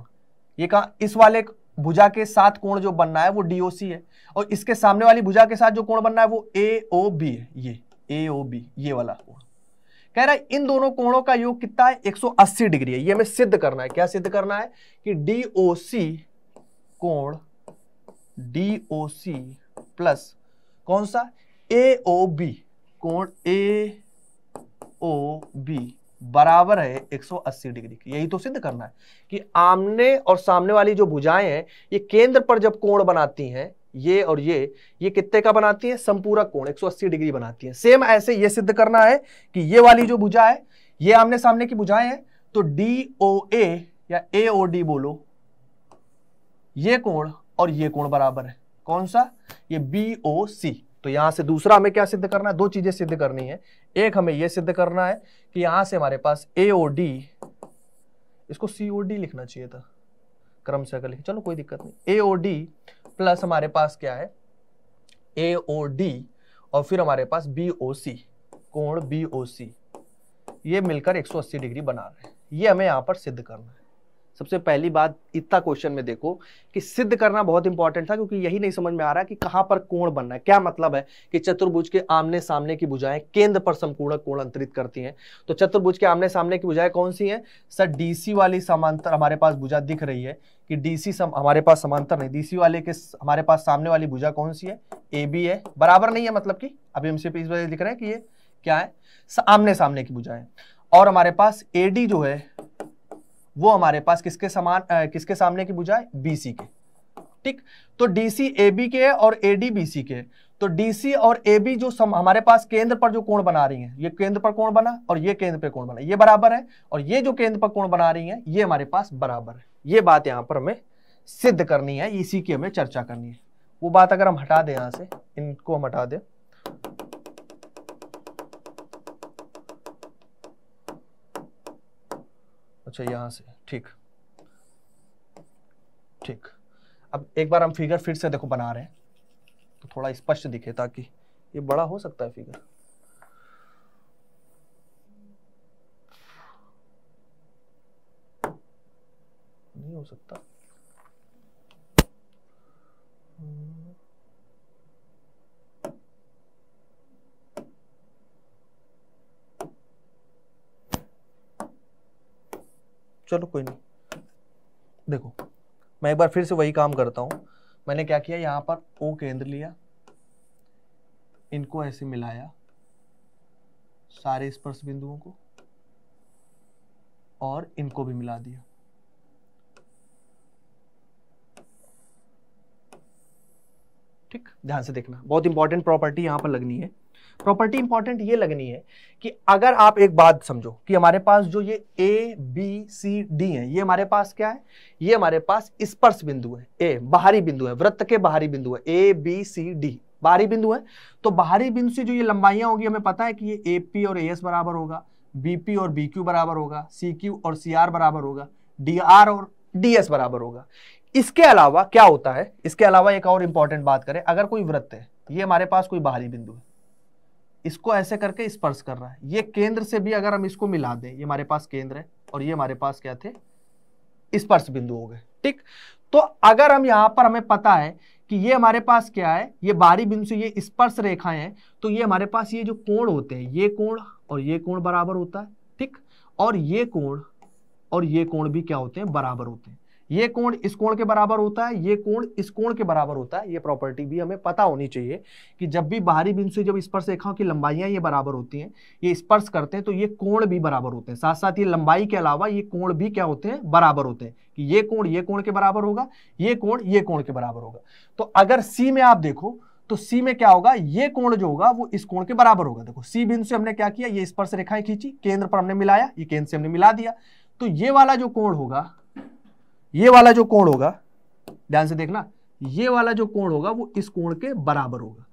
ये कहा इस वाले भुजा के साथ कोण जो बनना है वो डीओसी है और इसके सामने वाली भुजा के साथ जो कोण बनना है वो ए ओ बी है ये ए ओ बी ये वाला कोण कह रहा है इन दोनों कोणों का योग कितना है 180 डिग्री है ये हमें सिद्ध करना है क्या सिद्ध करना है कि डीओसी कोण डी ओ सी प्लस कौन सा ए ओ बी कोण ए ओ बी बराबर है 180 डिग्री की यही तो सिद्ध करना है कि आमने और सामने वाली जो भुजाएं हैं ये केंद्र पर जब कोण बनाती हैं ये और ये ये कितने का बनाती हैं संपूरक कोण 180 डिग्री बनाती हैं सेम ऐसे ये सिद्ध करना है कि ये वाली जो भुजा है ये आमने सामने की भुजाएं हैं तो डी ओ ए या ए ओ डी बोलो ये कोण और ये कोण बराबर है कौन सा ये बी ओ सी तो यहां से दूसरा हमें क्या सिद्ध करना है दो चीजें सिद्ध करनी है एक हमें यह सिद्ध करना है कि यहां से हमारे पास ए ओ डी इसको सी ओ डी लिखना चाहिए था क्रम से अगर चलो कोई दिक्कत नहीं ए ओ डी प्लस हमारे पास क्या है ए ओ डी और फिर हमारे पास बी ओ सी कोण बी ओ सी ये मिलकर 180 डिग्री बना रहे हैं ये हमें यहां पर सिद्ध करना है सबसे पहली बात इतना क्वेश्चन में देखो कि सिद्ध करना बहुत इंपॉर्टेंट था क्योंकि यही नहीं समझ में आ रहा कि कहां पर कोण बनना है क्या मतलब है कि चतुर्भुज के आमने सामने की भुजाएं केंद्र पर संपूर्ण कोण अंतरित करती हैं तो चतुर्भुज के आमने सामने की भुजाएं कौन सी हैं सर डीसी वाली समांतर हमारे पास भुजा दिख रही है कि डीसी सम हमारे पास समांतर नहीं डीसी वाले के हमारे पास सामने वाली भुजा कौन सी है ए बी है बराबर नहीं है मतलब की अभी हमसे इस वजह दिख रहा है कि ये क्या है आमने सामने की भुजाएं और हमारे पास एडी जो है वो हमारे पास किसके समान आ, किसके सामने की बुझाए है बीसी के ठीक तो डीसी ए बी के है और ए डी बी सी के तो डीसी और ए बी जो सम, हमारे पास केंद्र पर जो कोण बना रही हैं ये केंद्र पर कोण बना और ये केंद्र पर कोण बना ये बराबर है और ये जो केंद्र पर कोण बना रही हैं ये हमारे पास बराबर है ये बात यहाँ पर हमें सिद्ध करनी है इसी की हमें चर्चा करनी है वो बात अगर हम हटा दें यहाँ से इनको हम हटा दें अच्छा यहाँ से ठीक ठीक अब एक बार हम फिगर फिर से देखो बना रहे हैं तो थोड़ा स्पष्ट दिखे ताकि ये बड़ा हो सकता है फिगर नहीं हो सकता चलो कोई नहीं देखो मैं एक बार फिर से वही काम करता हूँ मैंने क्या किया यहाँ पर ओ केंद्र लिया इनको ऐसे मिलाया सारे स्पर्श बिंदुओं को और इनको भी मिला दिया ठीक ध्यान से देखना बहुत इंपॉर्टेंट प्रॉपर्टी यहां पर लगनी है प्रॉपर्टी इंपॉर्टेंट ये लगनी है कि अगर आप एक बात समझो कि हमारे पास जो ये ए बी सी डी है ये हमारे पास क्या है ये हमारे पास स्पर्श बिंदु है ए बाहरी बिंदु है वृत्त के बाहरी बिंदु है ए बी सी डी बाहरी बिंदु है तो बाहरी बिंदु से जो ये लंबाइयां होगी हमें पता है कि ये ए पी और ए एस बराबर होगा बी पी और बी क्यू बराबर होगा सी क्यू और सी आर बराबर होगा डी आर और डी एस बराबर होगा इसके अलावा क्या होता है इसके अलावा एक और इंपॉर्टेंट बात करें अगर कोई वृत्त है ये हमारे पास कोई बाहरी बिंदु है इसको ऐसे करके स्पर्श कर रहा है ये केंद्र से भी अगर हम इसको मिला दें ये हमारे पास केंद्र है और ये हमारे पास क्या थे स्पर्श बिंदु हो गए ठीक तो अगर हम यहाँ पर हमें पता है कि ये हमारे पास क्या है ये बारी बिंदु से ये स्पर्श रेखाएं हैं तो ये हमारे पास ये जो कोण होते हैं ये कोण और ये कोण बराबर होता है ठीक और ये कोण और ये कोण भी क्या होते हैं बराबर होते हैं ये कोण इस कोण के बराबर होता है ये कोण इस कोण के बराबर होता है ये प्रॉपर्टी भी हमें पता होनी चाहिए कि जब भी बाहरी बिंदु से जब स्पर्श रेखाओं की लंबाइयां ये बराबर होती हैं ये स्पर्श करते हैं तो ये कोण भी बराबर होते हैं साथ साथ ये लंबाई के अलावा ये कोण भी क्या होते हैं बराबर होते हैं कि ये कोण ये कोण के बराबर होगा ये कोण ये कोण के बराबर होगा तो अगर सी में आप देखो तो सी में क्या होगा ये कोण जो होगा वो इस कोण के बराबर होगा देखो सी बिंदु से हमने क्या किया ये स्पर्श रेखाएं खींची केंद्र पर हमने मिलाया ये केंद्र से हमने मिला दिया तो ये वाला जो कोण होगा ये वाला जो कोण होगा ध्यान से देखना ये वाला जो कोण होगा वो इस कोण के बराबर होगा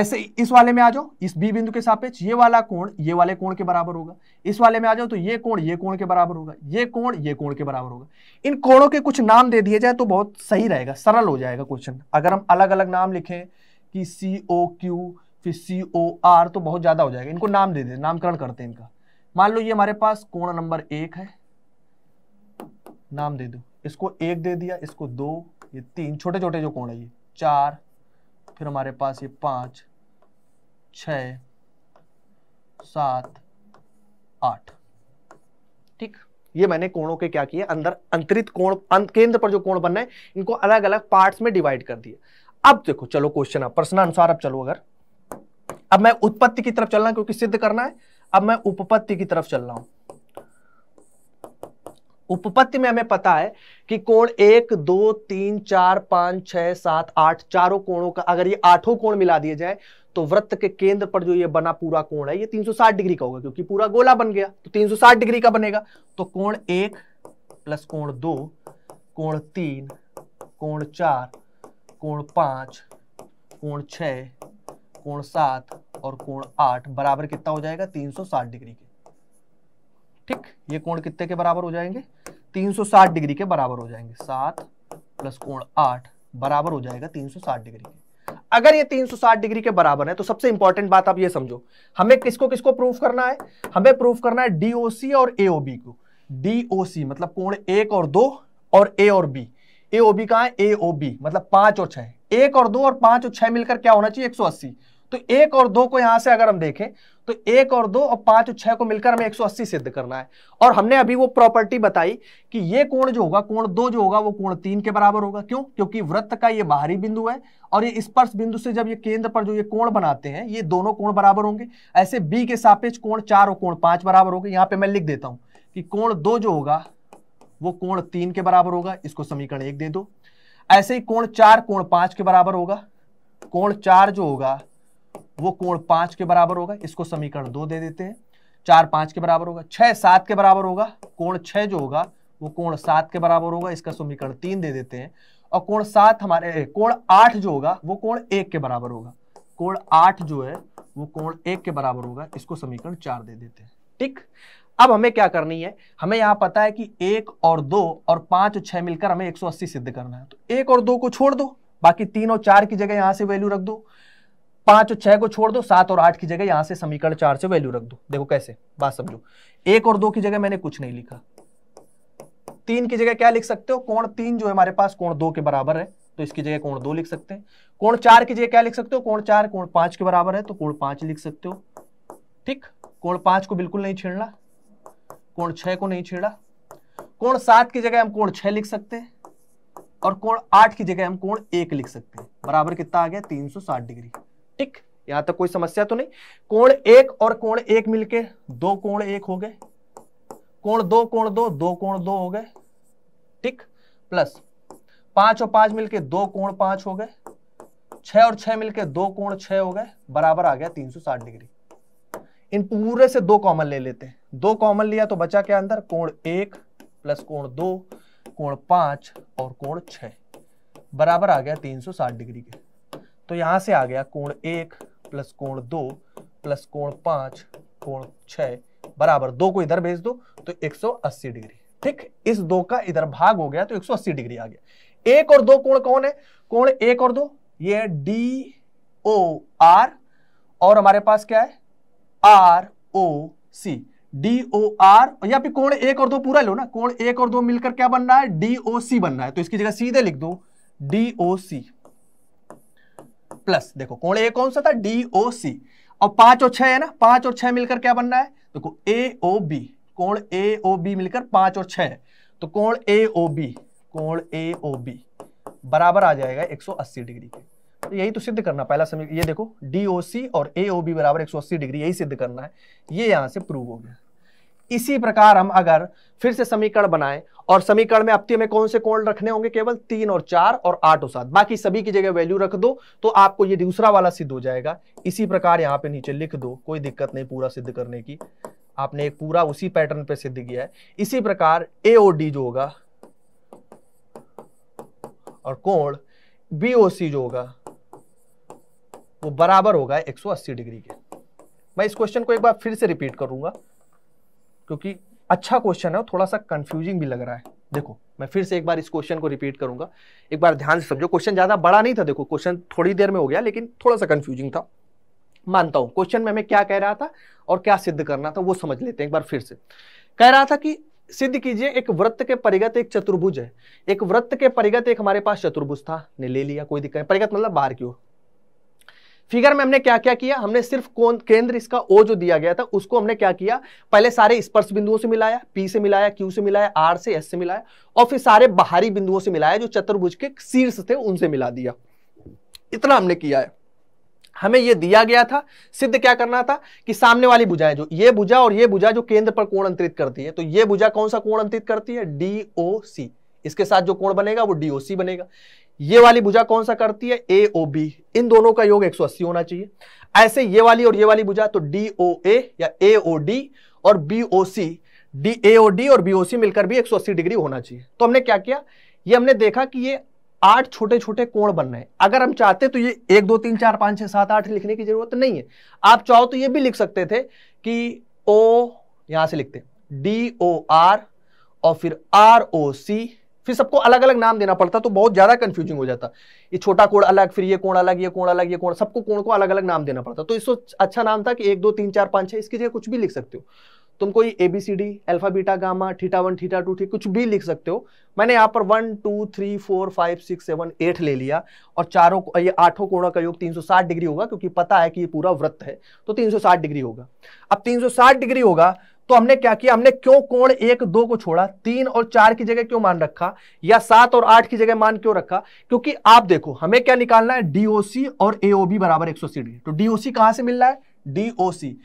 ऐसे इस वाले में आ जाओ इस बी बिंदु के सापेक्ष ये वाला कोण ये वाले कोण के बराबर होगा इस वाले में आ जाओ तो ये कोण ये कोण के बराबर होगा ये कोण ये कोण के बराबर होगा इन कोणों के कुछ नाम दे दिए जाए तो बहुत सही रहेगा सरल हो जाएगा क्वेश्चन अगर हम अलग अलग नाम लिखें कि सी ओ क्यू फिर सी ओ आर तो बहुत ज़्यादा हो जाएगा इनको नाम दे दे नामकरण करते हैं इनका मान लो ये हमारे पास कोण नंबर एक है नाम दे दो इसको एक दे दिया इसको दो ये तीन छोटे छोटे जो कोण है ये चार फिर हमारे पास ये पांच छ सात आठ ठीक ये मैंने कोणों के क्या किए अंदर अंतरित कोण अंत केंद्र पर जो कोण बनना है इनको अलग अलग पार्ट्स में डिवाइड कर दिए अब देखो चलो क्वेश्चन आप अनुसार अब चलो अगर अब मैं उत्पत्ति की तरफ चलना क्योंकि सिद्ध करना है अब मैं उपपत्ति की तरफ चल रहा हूं उपपत्ति में हमें पता है कि कोण एक दो तीन चार पांच छह सात आठ चारों कोणों का अगर ये आठों कोण मिला दिए जाए तो वृत्त के केंद्र पर जो ये बना पूरा कोण है ये 360 डिग्री का होगा क्योंकि पूरा गोला बन गया तो 360 डिग्री का बनेगा तो कोण एक प्लस कोण दो कोण तीन कोण चार कोण पांच कोण छ कोण सात और कोण आठ बराबर कितना हो जाएगा 360 डिग्री के ठीक ये कोण कितने के बराबर हो जाएंगे 360 डिग्री के बराबर हो जाएंगे सात प्लस कोण आठ बराबर हो जाएगा 360 डिग्री अगर ये 360 डिग्री के बराबर है तो सबसे इंपॉर्टेंट बात आप ये समझो हमें किसको किसको प्रूफ करना है हमें प्रूफ करना है डीओसी और एओबी को डीओसी मतलब कोण एक और दो और ए और बी ए ओ कहा है ए ओ मतलब पांच और छह एक और दो और पांच और छह मिलकर क्या होना चाहिए 180 तो एक और दो को यहां से अगर हम देखें तो एक और दो और पांच और छह को मिलकर हमें 180 सिद्ध करना है और हमने अभी वो प्रॉपर्टी बताई कि ये कोण जो होगा कोण दो जो होगा वो कोण तीन के बराबर होगा क्यों क्योंकि वृत्त का ये बाहरी बिंदु है और ये स्पर्श बिंदु से जब ये केंद्र पर जो ये कोण बनाते हैं ये दोनों कोण बराबर होंगे ऐसे बी के सापेक्ष कोण चार और कोण पांच बराबर होगा यहां पर मैं लिख देता हूं कि कोण दो जो होगा वो कोण तीन के बराबर होगा इसको समीकरण एक दे दो ऐसे ही कोण चार कोण पांच के बराबर होगा कोण चार जो होगा वो कोण पांच के बराबर होगा इसको समीकरण दो दे देते हैं चार पांच के बराबर होगा छह सात के बराबर होगा कोण छह जो होगा वो कोण सात के बराबर होगा इसका समीकरण तीन दे देते हैं और कोण सात हमारे कोण आठ जो होगा वो कोण एक के बराबर होगा कोण आठ जो है वो कोण एक के बराबर होगा इसको समीकरण चार दे देते हैं ठीक अब हमें क्या करनी है हमें यहां पता है कि एक और दो और पांच और छह मिलकर हमें 180 सिद्ध करना है तो एक और दो को छोड़ दो बाकी तीन और चार की जगह यहां से वैल्यू रख दो पांच और छह को छोड़ दो सात और आठ की जगह यहां से समीकरण चार से वैल्यू रख दो देखो कैसे बात समझो एक और दो की जगह मैंने कुछ नहीं लिखा तीन की जगह क्या लिख सकते हो कोण तीन जो है हमारे पास कोण दो के बराबर है तो इसकी जगह कोण दो लिख सकते हैं कोण चार की जगह क्या लिख सकते हो कोण चार कोण पांच के बराबर है तो कोण पांच लिख सकते हो ठीक कोण पांच को बिल्कुल नहीं छेड़ना कोण छह को नहीं छेड़ा कोण सात की जगह हम कोण छह लिख सकते हैं और कोण आठ की जगह हम कोण एक लिख सकते हैं बराबर कितना आ गया तीन सौ साठ डिग्री टिक यहां तक कोई समस्या तो नहीं कोण एक और कोण एक मिलके दो कोण एक हो गए कोण दो कोण दो दो कोण दो हो गए ठीक प्लस पांच और पांच मिलके दो कोण पांच हो गए छह और छह मिलके दो कोण छह हो गए बराबर आ गया 360 डिग्री इन पूरे से दो कॉमन ले लेते हैं दो कॉमन लिया तो बचा क्या अंदर कोण एक प्लस कोण दो कोण पांच और कोण छ बराबर आ गया 360 डिग्री के तो यहां से आ गया कोण एक प्लस कोण दो प्लस कोण पांच कोण छ बराबर दो को इधर भेज दो तो 180 डिग्री ठीक इस दो का इधर भाग हो गया तो 180 डिग्री आ गया एक और दो कोण कौन है कोण एक और दो ये डी ओ आर और हमारे पास क्या है R O C D O R या फिर कोण एक और दो पूरा लो ना कोण एक और दो मिलकर क्या बनना है डी ओ सी बनना है तो इसकी जगह सीधे लिख दो डी ओ सी प्लस देखो कोण ए कौन सा था डी ओ सी और पांच और छह है ना पांच और छह मिलकर क्या बन रहा है देखो ए ओ बी कोण ए ओ बी मिलकर पांच और छह तो कोण ए ओ बी कोण ए ओ बी बराबर आ जाएगा 180 डिग्री के तो यही तो सिद्ध करना पहला समीकरण ये देखो डी ओ सी और ए ओ बी बराबर 180 डिग्री यही सिद्ध करना है ये यहां से प्रूव हो गया इसी प्रकार हम अगर फिर से समीकरण बनाएं और समीकरण में अपती में कौन से कोण रखने होंगे केवल तीन और चार और आठ और सात बाकी सभी की जगह वैल्यू रख दो तो आपको ये दूसरा वाला सिद्ध हो जाएगा इसी प्रकार यहाँ पे नीचे लिख दो कोई दिक्कत नहीं पूरा सिद्ध करने की आपने एक पूरा उसी पैटर्न पे सिद्ध किया है इसी प्रकार ए ओ डी जो होगा और कोण बी ओ सी जो होगा वो बराबर होगा 180 डिग्री के मैं इस क्वेश्चन को एक बार फिर से रिपीट करूंगा क्योंकि अच्छा क्वेश्चन है थोड़ा सा कंफ्यूजिंग भी लग रहा है देखो मैं फिर से एक बार इस क्वेश्चन को रिपीट करूंगा एक बार ध्यान से समझो क्वेश्चन ज़्यादा बड़ा नहीं था देखो क्वेश्चन थोड़ी देर में हो गया लेकिन थोड़ा सा कंफ्यूजिंग था मानता हूँ क्वेश्चन में हमें क्या कह रहा था और क्या सिद्ध करना था वो समझ लेते हैं एक बार फिर से कह रहा था कि सिद्ध कीजिए एक वृत्त के परिगत एक चतुर्भुज है एक वृत्त के परिगत एक हमारे पास चतुर्भुज था ने ले लिया कोई दिक्कत परिगत मतलब बाहर की ओर फिगर में हमने क्या क्या किया हमने सिर्फ कौन केंद्र इसका ओ जो दिया गया था उसको हमने क्या किया पहले सारे स्पर्श बिंदुओं से मिलाया पी से मिलाया क्यू से मिलाया आर से एस से मिलाया और फिर सारे बाहरी बिंदुओं से मिलाया जो चतुर्भुज के शीर्ष थे उनसे मिला दिया इतना हमने किया है हमें यह दिया गया था सिद्ध क्या करना था कि सामने वाली बुझाएं जो ये बुझा और ये बुझा जो केंद्र पर कोण अंतरित करती है तो ये बुझा कौन सा कोण अंतरित करती है डी ओ सी इसके साथ जो कोण बनेगा वो डीओसी बनेगा ये वाली भुजा कौन सा करती है ए ओ बी इन दोनों का योग 180 होना चाहिए ऐसे ये वाली और ये वाली भुजा तो डी ओ ए या ए ओ डी और B O C D A O D और बी ओ सी मिलकर भी 180 डिग्री होना चाहिए तो हमने क्या किया ये हमने देखा कि ये आठ छोटे छोटे कोण बन रहे हैं अगर हम चाहते तो ये एक दो तीन चार पाँच छः सात आठ लिखने की जरूरत नहीं है आप चाहो तो ये भी लिख सकते थे कि ओ यहाँ से लिखते डी ओ आर और फिर आर ओ सी फिर सबको अलग अलग नाम देना पड़ता तो बहुत ज्यादा कंफ्यूजिंग हो जाता ये छोटा कोण अलग फिर ये कोण अलग ये कोण अलग ये कोण सबको कोण को अलग अलग नाम देना पड़ता तो इसको अच्छा नाम था कि एक दो तीन चार पांच छह इसकी जगह कुछ भी लिख सकते हो तुम कोई A B C D alpha beta gamma theta one theta two थी कुछ भी लिख सकते हो मैंने यहाँ पर one two three four five six seven eight ले लिया और चारों ये आठों कोणों का योग 360 डिग्री होगा क्योंकि पता है कि ये पूरा वृत्त है तो 360 डिग्री होगा अब 360 डिग्री होगा तो हमने क्या किया हमने क्यों कोण एक दो को छोड़ा तीन और चार की जगह क्यों मान रखा या सात और आठ की जगह मान क्यों रखा क्योंकि आप देखो हमें क्या निकालना है डीओसी और एओबी बराबर एक डिग्री तो डीओसी कहां से मिल रहा है डीओसी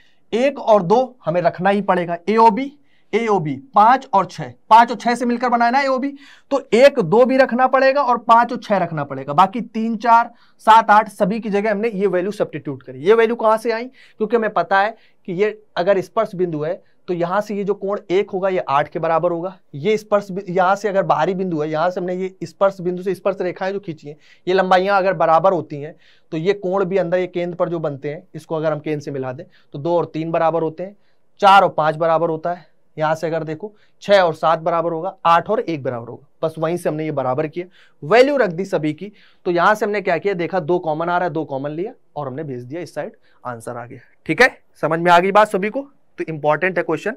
एक और दो हमें रखना ही पड़ेगा एओबी एओबी पांच और छह पांच और छह से मिलकर बनाना एओबी तो एक दो भी रखना पड़ेगा और पांच और छह रखना पड़ेगा बाकी तीन चार सात आठ सभी की जगह हमने ये वैल्यू सब्टीट्यूट करी ये वैल्यू कहां से आई क्योंकि हमें पता है कि ये अगर स्पर्श बिंदु है तो यहाँ से ये जो कोण एक होगा ये आठ के बराबर होगा ये स्पर्श यहाँ से अगर बाहरी बिंदु है यहाँ से हमने ये स्पर्श बिंदु से स्पर्श रेखाएं जो खींची हैं ये लंबाइयां अगर बराबर होती हैं तो ये कोण भी अंदर ये केंद्र पर जो बनते हैं इसको अगर हम केंद्र से मिला दें तो दो और तीन बराबर होते हैं चार और पांच बराबर होता है यहाँ से अगर देखो छह और सात बराबर होगा आठ और एक बराबर होगा बस वहीं से हमने ये बराबर किया वैल्यू रख दी सभी की तो यहाँ से हमने क्या किया देखा दो कॉमन आ रहा है दो कॉमन लिया और हमने भेज दिया इस साइड आंसर आ गया ठीक है समझ में आ गई बात सभी को तो इंपॉर्टेंट है क्वेश्चन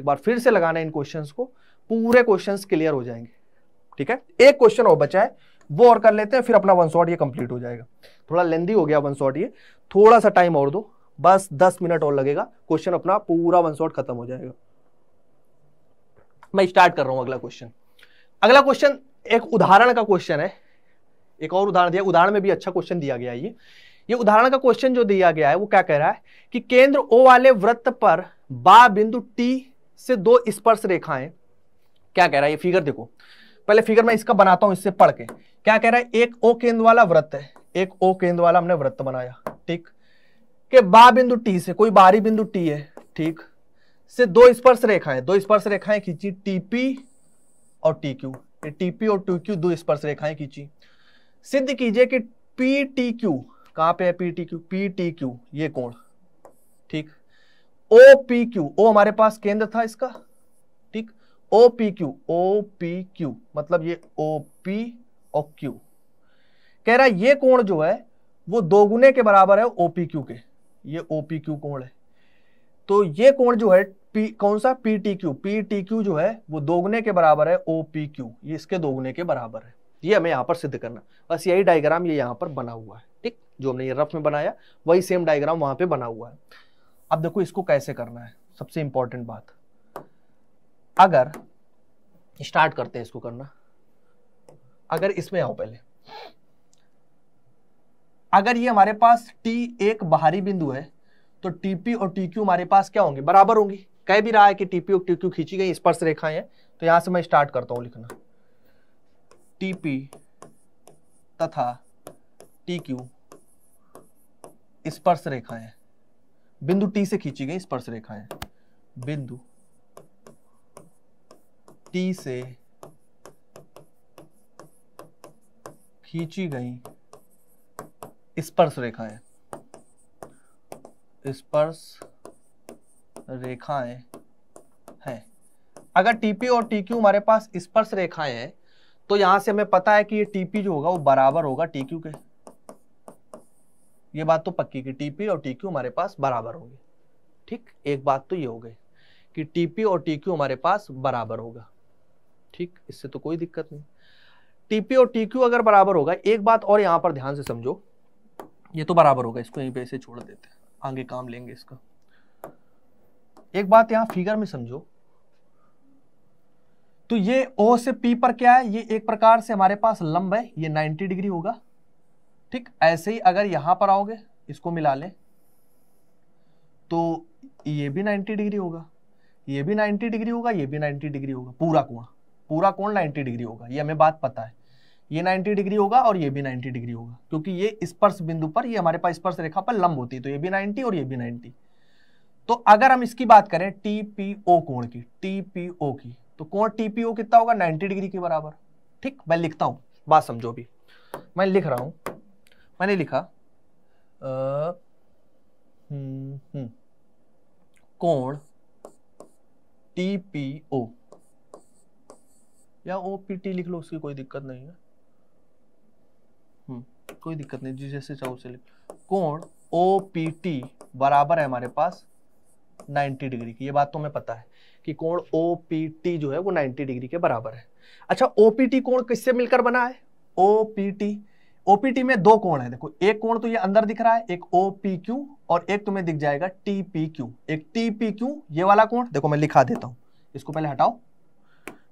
एक बार फिर से लगाना इन क्वेश्चन को पूरे क्वेश्चन क्लियर हो जाएंगे ठीक है एक क्वेश्चन और बचा है वो और कर लेते हैं फिर अपना वन शॉट ये कंप्लीट हो जाएगा थोड़ा लेंदी हो गया वन शॉट ये थोड़ा सा टाइम और दो बस दस मिनट और लगेगा क्वेश्चन अपना पूरा वन शॉट खत्म हो जाएगा मैं स्टार्ट कर रहा हूं अगला क्वेश्चन अगला क्वेश्चन एक उदाहरण का क्वेश्चन है एक और उदाहरण दिया उदाहरण में भी अच्छा क्वेश्चन दिया गया ये ये उदाहरण का क्वेश्चन जो दिया गया है वो क्या कह रहा है कि केंद्र ओ वाले वृत्त पर बा बिंदु टी से दो स्पर्श रेखाएं क्या कह रहा है ये फिगर देखो पहले फिगर मैं इसका बनाता हूं इससे पढ़ के क्या कह रहा है एक ओ केंद्र वाला वृत्त है एक ओ केंद्र वाला हमने वृत्त बनाया ठीक के बा बिंदु टी से कोई बाहरी बिंदु टी है ठीक से दो स्पर्श रेखाएं दो स्पर्श रेखाएं खींची टीपी और टी क्यू टीपी और टी क्यू दो स्पर्श रेखाएं खींची सिद्ध कीजिए कि पी टी क्यू कहां पे है P T Q P T Q ये कोण ठीक ओ पी क्यू ओ हमारे पास केंद्र था इसका ठीक O P Q O P Q मतलब ये ओ पी और क्यू कह रहा है ये कोण जो है वो दोगुने के बराबर है ओपी क्यू के ये ओपी क्यू कोण है तो ये कोण जो है पी कौन सा P T Q P T Q जो है वो दोगुने के बराबर है ओपी क्यू ये इसके दोगुने के बराबर है ये हमें यहां पर सिद्ध करना बस यही डायग्राम ये यहां पर बना हुआ है ठीक जो हमने ये रफ में बनाया वही सेम डायग्राम वहां पे बना हुआ है अब देखो इसको कैसे करना है सबसे इंपॉर्टेंट बात अगर स्टार्ट करते हैं इसको करना अगर इसमें आओ पहले अगर ये हमारे पास टी एक बाहरी बिंदु है तो टीपी और टी क्यू हमारे पास क्या होंगे बराबर होंगी कह भी रहा है कि टीपी और टी क्यू खींची गई स्पर्श रेखाएं हैं तो यहां से मैं स्टार्ट करता हूं लिखना टीपी तथा टी क्यू स्पर्श रेखाएं बिंदु टी से खींची गई स्पर्श रेखाएं बिंदु टी से खींची गई स्पर्श रेखाएं स्पर्श रेखाएं हैं अगर टीपी और टीक्यू हमारे पास स्पर्श रेखाएं हैं तो यहां से हमें पता है कि ये टीपी जो होगा वो बराबर होगा टीक्यू के ये बात तो पक्की कि टीपी और टीक्यू हमारे पास बराबर होंगे ठीक एक बात तो ये हो गई कि टीपी और टीक्यू हमारे पास बराबर होगा ठीक इससे तो कोई दिक्कत नहीं टीपी और टीक्यू अगर बराबर होगा एक बात और यहाँ पर ध्यान से समझो ये तो बराबर होगा इसको यहीं पे ऐसे छोड़ देते हैं आगे काम लेंगे इसका एक बात यहाँ फिगर में समझो तो ये ओ से पी पर क्या है ये एक प्रकार से हमारे पास लंब है ये 90 डिग्री होगा ठीक ऐसे ही अगर यहां पर आओगे इसको मिला लें तो ये भी 90 डिग्री होगा ये भी 90 डिग्री होगा ये भी 90 डिग्री होगा पूरा कोण पूरा कोण 90 डिग्री होगा ये हमें बात पता है ये 90 डिग्री होगा और ये भी 90 डिग्री होगा क्योंकि ये स्पर्श बिंदु पर ये हमारे पास स्पर्श रेखा पर लंब होती है तो ये भी 90 और ये भी 90 तो अगर हम इसकी बात करें टी पी ओ कोण की टी पी ओ की तो कोण टीपीओ कितना होगा 90 डिग्री के बराबर ठीक मैं लिखता हूँ बात समझो भी मैं लिख रहा हूँ मैंने लिखा हम्म, हम्म, कोण टी पी ओ या ओ पी टी लिख लो उसकी कोई दिक्कत नहीं है हम्म, कोई दिक्कत नहीं जी जैसे चाहो से लिख कोण ओ पी टी बराबर है हमारे पास 90 डिग्री की ये बात तो हमें पता है कि कोण ओ पी टी जो है वो 90 डिग्री के बराबर है अच्छा ओ पी टी कोण किससे मिलकर बना है ओ पी टी ओपीटी में दो कोण है देखो एक कोण तो ये अंदर दिख रहा है एक ओपी क्यू और एक तुम्हें दिख जाएगा टीपी क्यू एक टीपी क्यू ये वाला कोण देखो मैं लिखा देता हूं इसको पहले हटाओ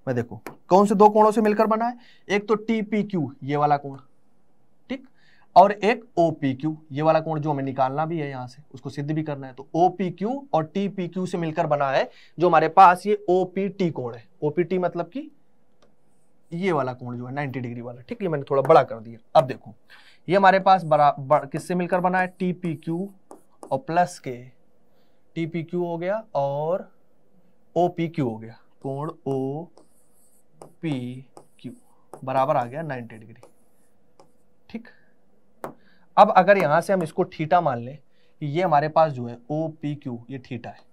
मैं देखो कौन से दो कोणों से मिलकर बना है एक तो टीपी क्यू ये वाला कोण ठीक और एक ओपी क्यू ये वाला कोण जो हमें निकालना भी है यहाँ से उसको सिद्ध भी करना है तो ओपी क्यू और टीपी क्यू से मिलकर बना है जो हमारे पास ये ओ टी कोण है ओपी टी मतलब की ये वाला कोण जो है नाइनटी डिग्री वाला ठीक है मैंने थोड़ा बड़ा कर दिया अब देखो ये हमारे पास बड़ा किससे मिलकर बना है टी पी क्यू और प्लस के टी पी क्यू हो गया और ओ पी क्यू हो गया कोण ओ पी क्यू बराबर आ गया 90 डिग्री ठीक अब अगर यहां से हम इसको थीटा मान लें ये हमारे पास जो है ओ पी क्यू ये थीटा है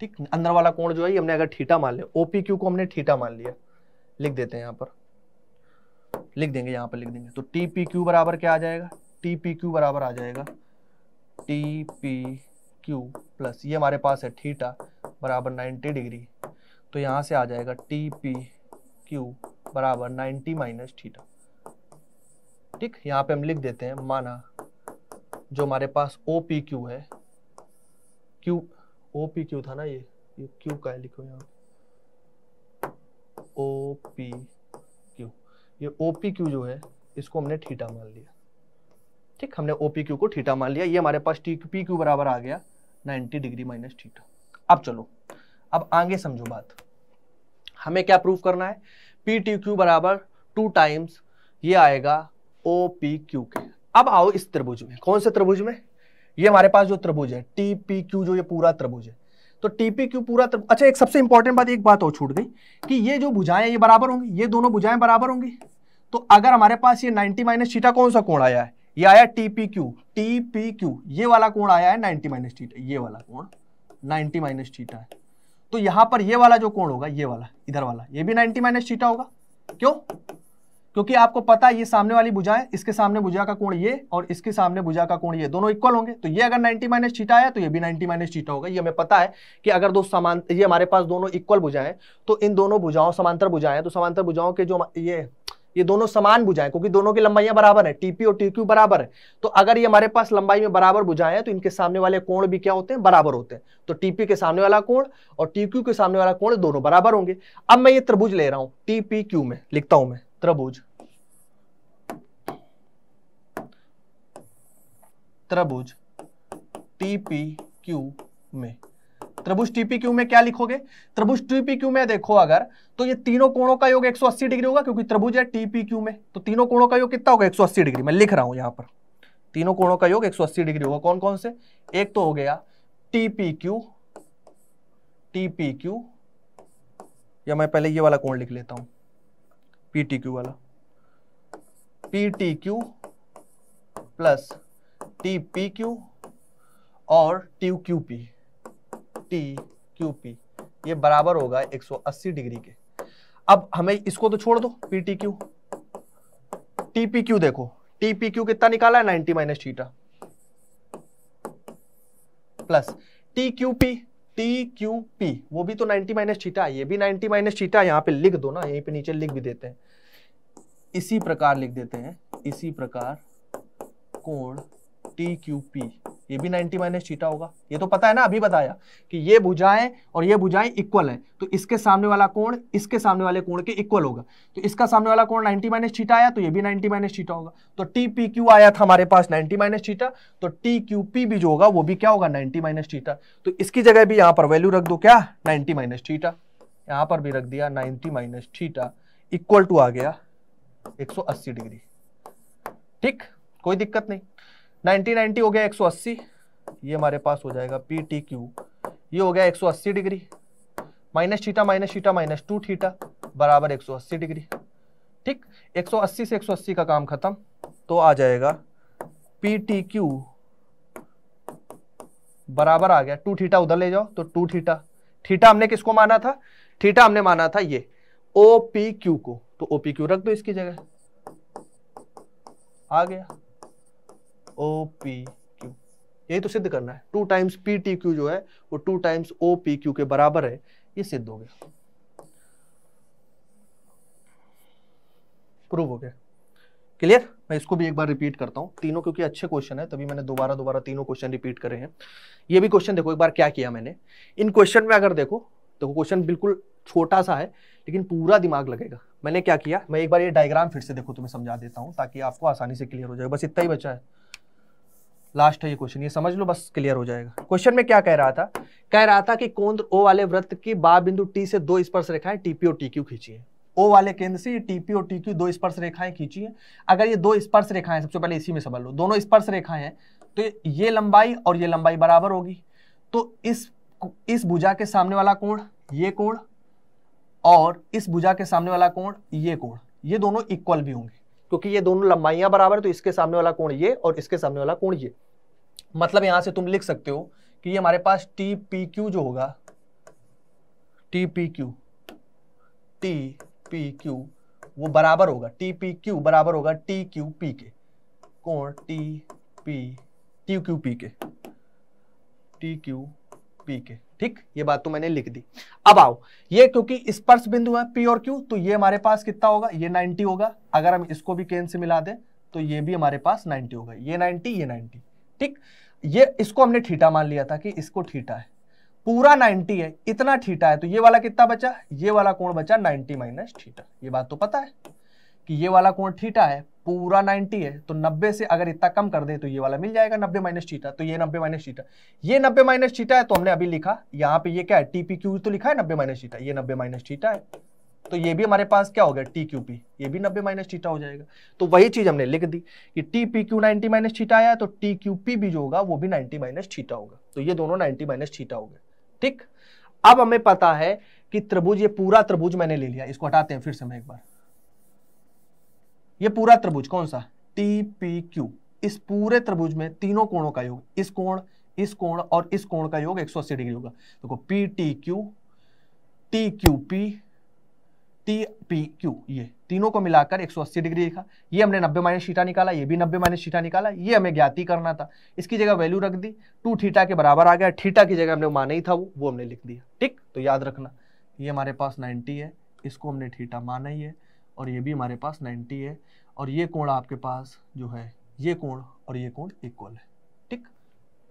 ठीक अंदर वाला कोण जो है हमने अगर थीटा मान लिया ओ पी क्यू को हमने थीटा मान लिया लिख देते हैं यहाँ पर लिख देंगे यहाँ पर लिख देंगे तो टी पी क्यू बराबर क्या आ जाएगा टी पी क्यू बराबर आ जाएगा टी पी क्यू प्लस ये हमारे पास है थीटा बराबर 90 डिग्री तो यहाँ से आ जाएगा टी पी क्यू बराबर 90 माइनस थीटा ठीक यहाँ पे हम लिख देते हैं माना जो हमारे पास ओ पी क्यू है क्यू ओ पी क्यू था ना ये ये क्यू का है लिखो यहाँ पे पी क्यू ये ओ पी क्यू जो है इसको हमने थीटा मान लिया ठीक हमने ओ पी क्यू को थीटा मान लिया ये हमारे पास टी पी क्यू बराबर आ गया 90 डिग्री माइनस थीटा अब चलो अब आगे समझो बात हमें क्या प्रूफ करना है पी टी क्यू बराबर टू टाइम्स ये आएगा ओ पी क्यू के अब आओ इस त्रिभुज में कौन से त्रिभुज में ये हमारे पास जो त्रिभुज है टी पी क्यू जो ये पूरा त्रिभुज है तो टीपी क्यू पूरा तर... अच्छा एक सबसे इंपॉर्टेंट बात एक बात और छूट गई कि ये जो भुजाएं ये बराबर होंगी ये दोनों भुजाएं बराबर होंगी तो अगर हमारे पास ये 90 माइनस थीटा कौन सा कोण आया है ये आया टीपी क्यू टीपी क्यू ये वाला कोण आया है 90 माइनस थीटा ये वाला कोण 90 माइनस थीटा है तो यहां पर ये वाला जो कोण होगा ये वाला इधर वाला ये भी 90 माइनस थीटा होगा क्यों क्योंकि आपको पता है ये सामने वाली बुझाएं इसके सामने बुझा का कोण ये और इसके सामने बुझा का कोण ये दोनों इक्वल होंगे तो ये अगर 90 माइनस चीटा है तो ये भी 90 माइनस चीटा होगा ये हमें पता है कि अगर दो समान ये हमारे पास दोनों इक्वल बुझाएं तो इन दोनों बुझाओं समांतर बुझाएं तो समांतर बुझाओं के जो ये ये दोनों समान बुझाएं क्योंकि दोनों की लंबाइयां बराबर है टीपी और टीक्यू बराबर है तो अगर ये हमारे पास लंबाई में बराबर बुझाएं हैं तो इनके सामने वाले कोण भी क्या होते हैं बराबर होते हैं तो टीपी के सामने वाला कोण और टीक्यू के सामने वाला कोण दोनों बराबर होंगे अब मैं ये त्रिभुज ले रहा हूं टीपी क्यू में लिखता हूं मैं त्रिभुज त्रिभुज क्यू में त्रिभुज टीपी क्यू में क्या लिखोगे त्रिभुज क्यू में देखो अगर तो ये तीनों कोणों का योग 180 डिग्री होगा क्योंकि त्रिभुज है क्यू में तो तीनों कोणों का योग कितना होगा 180 डिग्री मैं लिख रहा हूं यहां पर तीनों कोणों का योग 180 डिग्री होगा कौन कौन से एक तो हो गया टीपी क्यू टीपी क्यू या मैं पहले ये वाला कोण लिख लेता हूं क्यू वाला Q plus T P Q और T Q P T Q P ये बराबर होगा 180 डिग्री के अब हमें इसको तो छोड़ दो P T Q T P Q देखो टी पी क्यू कितना निकाला है 90 minus theta plus T Q P T Q P वो भी तो 90 माइनस थीटा ये भी 90 माइनस थीटा यहां पे लिख दो ना यहीं पे नीचे लिख भी देते हैं इसी प्रकार लिख देते हैं इसी प्रकार कोण टी क्यू पी ये भी 90 माइनस थीटा होगा ये तो पता है ना अभी बताया कि ये भुजाएं और ये भुजाएं इक्वल हैं तो इसके सामने वाला कोण इसके सामने वाले कोण के इक्वल होगा तो इसका सामने वाला कोण 90 माइनस थीटा आया तो ये भी 90 माइनस थीटा होगा तो टी पी क्यू आया था हमारे पास 90 माइनस थीटा तो टी क्यू पी भी जो होगा वो भी क्या होगा नाइनटी माइनस थीटा तो इसकी जगह भी यहाँ पर वैल्यू रख दो क्या नाइनटी माइनस थीटा यहाँ पर भी रख दिया ninety minus theta equal to आ गया अस्सी डिग्री ठीक कोई दिक्कत नहीं नाइन्टी नाइन्टी हो गया एक सौ अस्सी ये हमारे पास हो जाएगा पी टी क्यू ये हो गया एक सौ अस्सी degree minus theta minus theta minus two theta बराबर एक सौ अस्सी डिग्री ठीक एक सौ अस्सी से एक सौ अस्सी का काम खत्म तो आ जाएगा पी टी क्यू बराबर आ गया टू थीटा उधर ले जाओ तो टू थीटा थीटा हमने किसको माना था थीटा हमने माना था ये ओ पी क्यू को तो ओ पी क्यू रख दो इसकी जगह आ गया ओ पी क्यू यही तो सिद्ध करना है two times P T Q जो है वो two times O P Q के बराबर है ये सिद्ध हो गया प्रूव हो गया क्लियर मैं इसको भी एक बार रिपीट करता हूँ तीनों क्योंकि अच्छे क्वेश्चन है तभी मैंने दोबारा दोबारा तीनों क्वेश्चन रिपीट करे हैं ये भी क्वेश्चन देखो एक बार क्या किया मैंने इन क्वेश्चन में अगर देखो तो क्वेश्चन बिल्कुल छोटा सा है लेकिन पूरा दिमाग लगेगा मैंने क्या किया मैं एक बार ये डायग्राम फिर से देखो तुम्हें समझा देता हूँ ताकि आपको आसानी से क्लियर हो जाए बस इतना ही बचा है लास्ट है ये क्वेश्चन ये समझ लो बस क्लियर हो जाएगा क्वेश्चन में क्या कह रहा था कह रहा था कि कोंद्र ओ वाले वृत्त की बा बिंदु टी से दो स्पर्श रेखाएं टीपी टीपीओ टीक्यू खींचिए ओ वाले केंद्र से ये टीपी और टीक्यू दो स्पर्श रेखाएं खींची है अगर ये दो स्पर्श रेखाएं सबसे पहले इसी में समझ लो दोनों स्पर्श रेखाएं हैं तो ये लंबाई और ये लंबाई बराबर होगी तो इस इस भुजा के सामने वाला कोण ये कोण और इस भुजा के सामने वाला कोण ये कोण ये दोनों इक्वल भी होंगे क्योंकि ये दोनों लंबाइयां बराबर तो इसके सामने वाला कोण ये और इसके सामने वाला कोण ये मतलब यहां से तुम लिख सकते हो कि ये हमारे पास टी पी क्यू जो होगा T P Q T P Q वो बराबर होगा टी पी क्यू बराबर होगा टी क्यू पी के कोण T P T Q P K T Q P K ठीक ये बात तो मैंने लिख दी अब आओ ये क्योंकि स्पर्श बिंदु है पी और क्यू तो ये हमारे पास कितना होगा ये 90 होगा अगर हम इसको भी केन से मिला दें तो ये भी हमारे पास 90 होगा ये 90 ये 90 ठीक ये इसको हमने ठीटा मान लिया था कि इसको ठीटा है पूरा 90 है इतना ठीटा है तो ये वाला कितना बचा ये वाला कोण बचा 90 माइनस ठीटा ये बात तो पता है कि ये वाला कोण ठीटा है पूरा 90 है तो 90 से अगर इतना कम कर दे तो ये वाला मिल जाएगा 90 माइनस चीटा तो ये 90 माइनस चीटा ये 90 माइनस चीटा है तो हमने अभी लिखा यहाँ पे ये क्या है टीपी क्यू तो लिखा है नब्बे माइनस चीटा ये नब्बे माइनस चीटा है तो ये भी हमारे पास क्या हो गया टी क्यू पी ये भी नब्बे माइनस चीटा हो जाएगा तो वही चीज हमने लिख दी कि T P Q ninety minus theta आया तो टी क्यू पी भी जो होगा वो भी नाइनटी माइनस चीटा होगा तो ये दोनों नाइनटी माइनस चीटा हो गए ठीक अब हमें पता है कि त्रिभुज ये पूरा त्रिभुज मैंने ले लिया इसको हटाते हैं फिर से मैं एक बार ये पूरा त्रिभुज कौन सा टी पी क्यू इस पूरे त्रिभुज में तीनों कोणों का योग इस कोण इस कोण और इस कोण का योग 180 डिग्री होगा देखो P T Q T Q P T P Q ये तीनों को मिलाकर 180 डिग्री लिखा ये हमने 90 माइनस शीटा निकाला ये भी 90 माइनस शीटा निकाला ये हमें ज्ञाति करना था इसकी जगह वैल्यू रख दी टू थीटा के बराबर आ गया थीटा की जगह हमने माना ही था वो वो हमने लिख दिया ठीक तो याद रखना ये हमारे पास 90 है इसको हमने थीटा माना ही है और ये भी हमारे पास 90 है और ये कोण आपके पास जो है ये कोण और ये कोण इक्वल है ठीक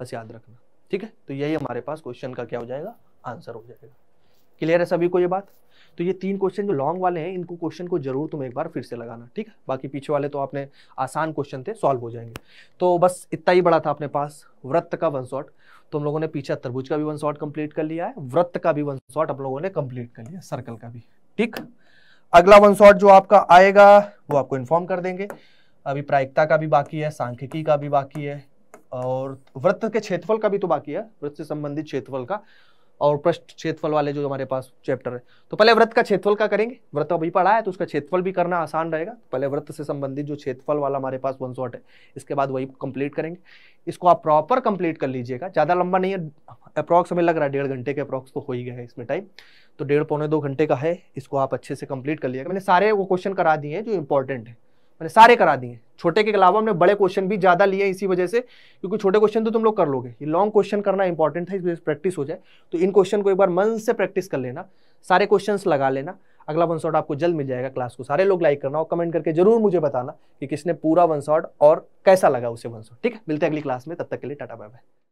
बस याद रखना ठीक है तो यही हमारे पास क्वेश्चन का क्या हो जाएगा आंसर हो जाएगा क्लियर है सभी को ये बात तो ये तीन क्वेश्चन जो लॉन्ग वाले हैं इनको क्वेश्चन को जरूर तुम एक बार फिर से लगाना ठीक है बाकी पीछे वाले तो आपने आसान क्वेश्चन थे सॉल्व हो जाएंगे तो बस इतना ही बड़ा था अपने पास व्रत का वन शॉट तुम लोगों ने पीछे तरबूज का भी वन शॉट कंप्लीट कर लिया है व्रत का भी वन शॉट आप लोगों ने कंप्लीट कर लिया सर्कल का भी ठीक अगला वन शॉट जो आपका आएगा वो आपको इन्फॉर्म कर देंगे अभी प्रायिकता का भी बाकी है सांख्यिकी का भी बाकी है और वृत्त के क्षेत्रफल का भी तो बाकी है वृत्त से संबंधित क्षेत्रफल का और पृष्ठ क्षेत्रफल वाले जो हमारे पास चैप्टर है तो पहले व्रत का क्षेत्रफल का करेंगे व्रत अभी पढ़ा है तो उसका क्षेत्रफल भी करना आसान रहेगा तो पहले व्रत से संबंधित जो क्षेत्रफल वाला हमारे पास वन शॉट है इसके बाद वही कंप्लीट करेंगे इसको आप प्रॉपर कंप्लीट कर लीजिएगा ज़्यादा लंबा नहीं है अप्रॉक्स हमें लग रहा है डेढ़ घंटे के अप्रॉक्स तो हो ही गया है इसमें टाइम तो डेढ़ पौने दो घंटे का है इसको आप अच्छे से कंप्लीट कर लीजिएगा मैंने सारे वो क्वेश्चन करा दिए हैं जो इंपॉर्टेंट है मैंने सारे करा दिए छोटे के अलावा हमने बड़े क्वेश्चन भी ज़्यादा लिए इसी वजह से क्योंकि छोटे क्वेश्चन तो तुम लोग कर लोगे ये लॉन्ग क्वेश्चन करना इंपॉर्टेंट था इस वजह से प्रैक्टिस हो जाए तो इन क्वेश्चन को एक बार मन से प्रैक्टिस कर लेना सारे क्वेश्चन लगा लेना अगला वन शॉट आपको जल्द मिल जाएगा क्लास को सारे लोग लाइक करना और कमेंट करके जरूर मुझे बताना कि किसने पूरा वन शॉट और कैसा लगा उसे वन शॉट ठीक है मिलते हैं अगली क्लास में तब तक के लिए टाटा बाय बाय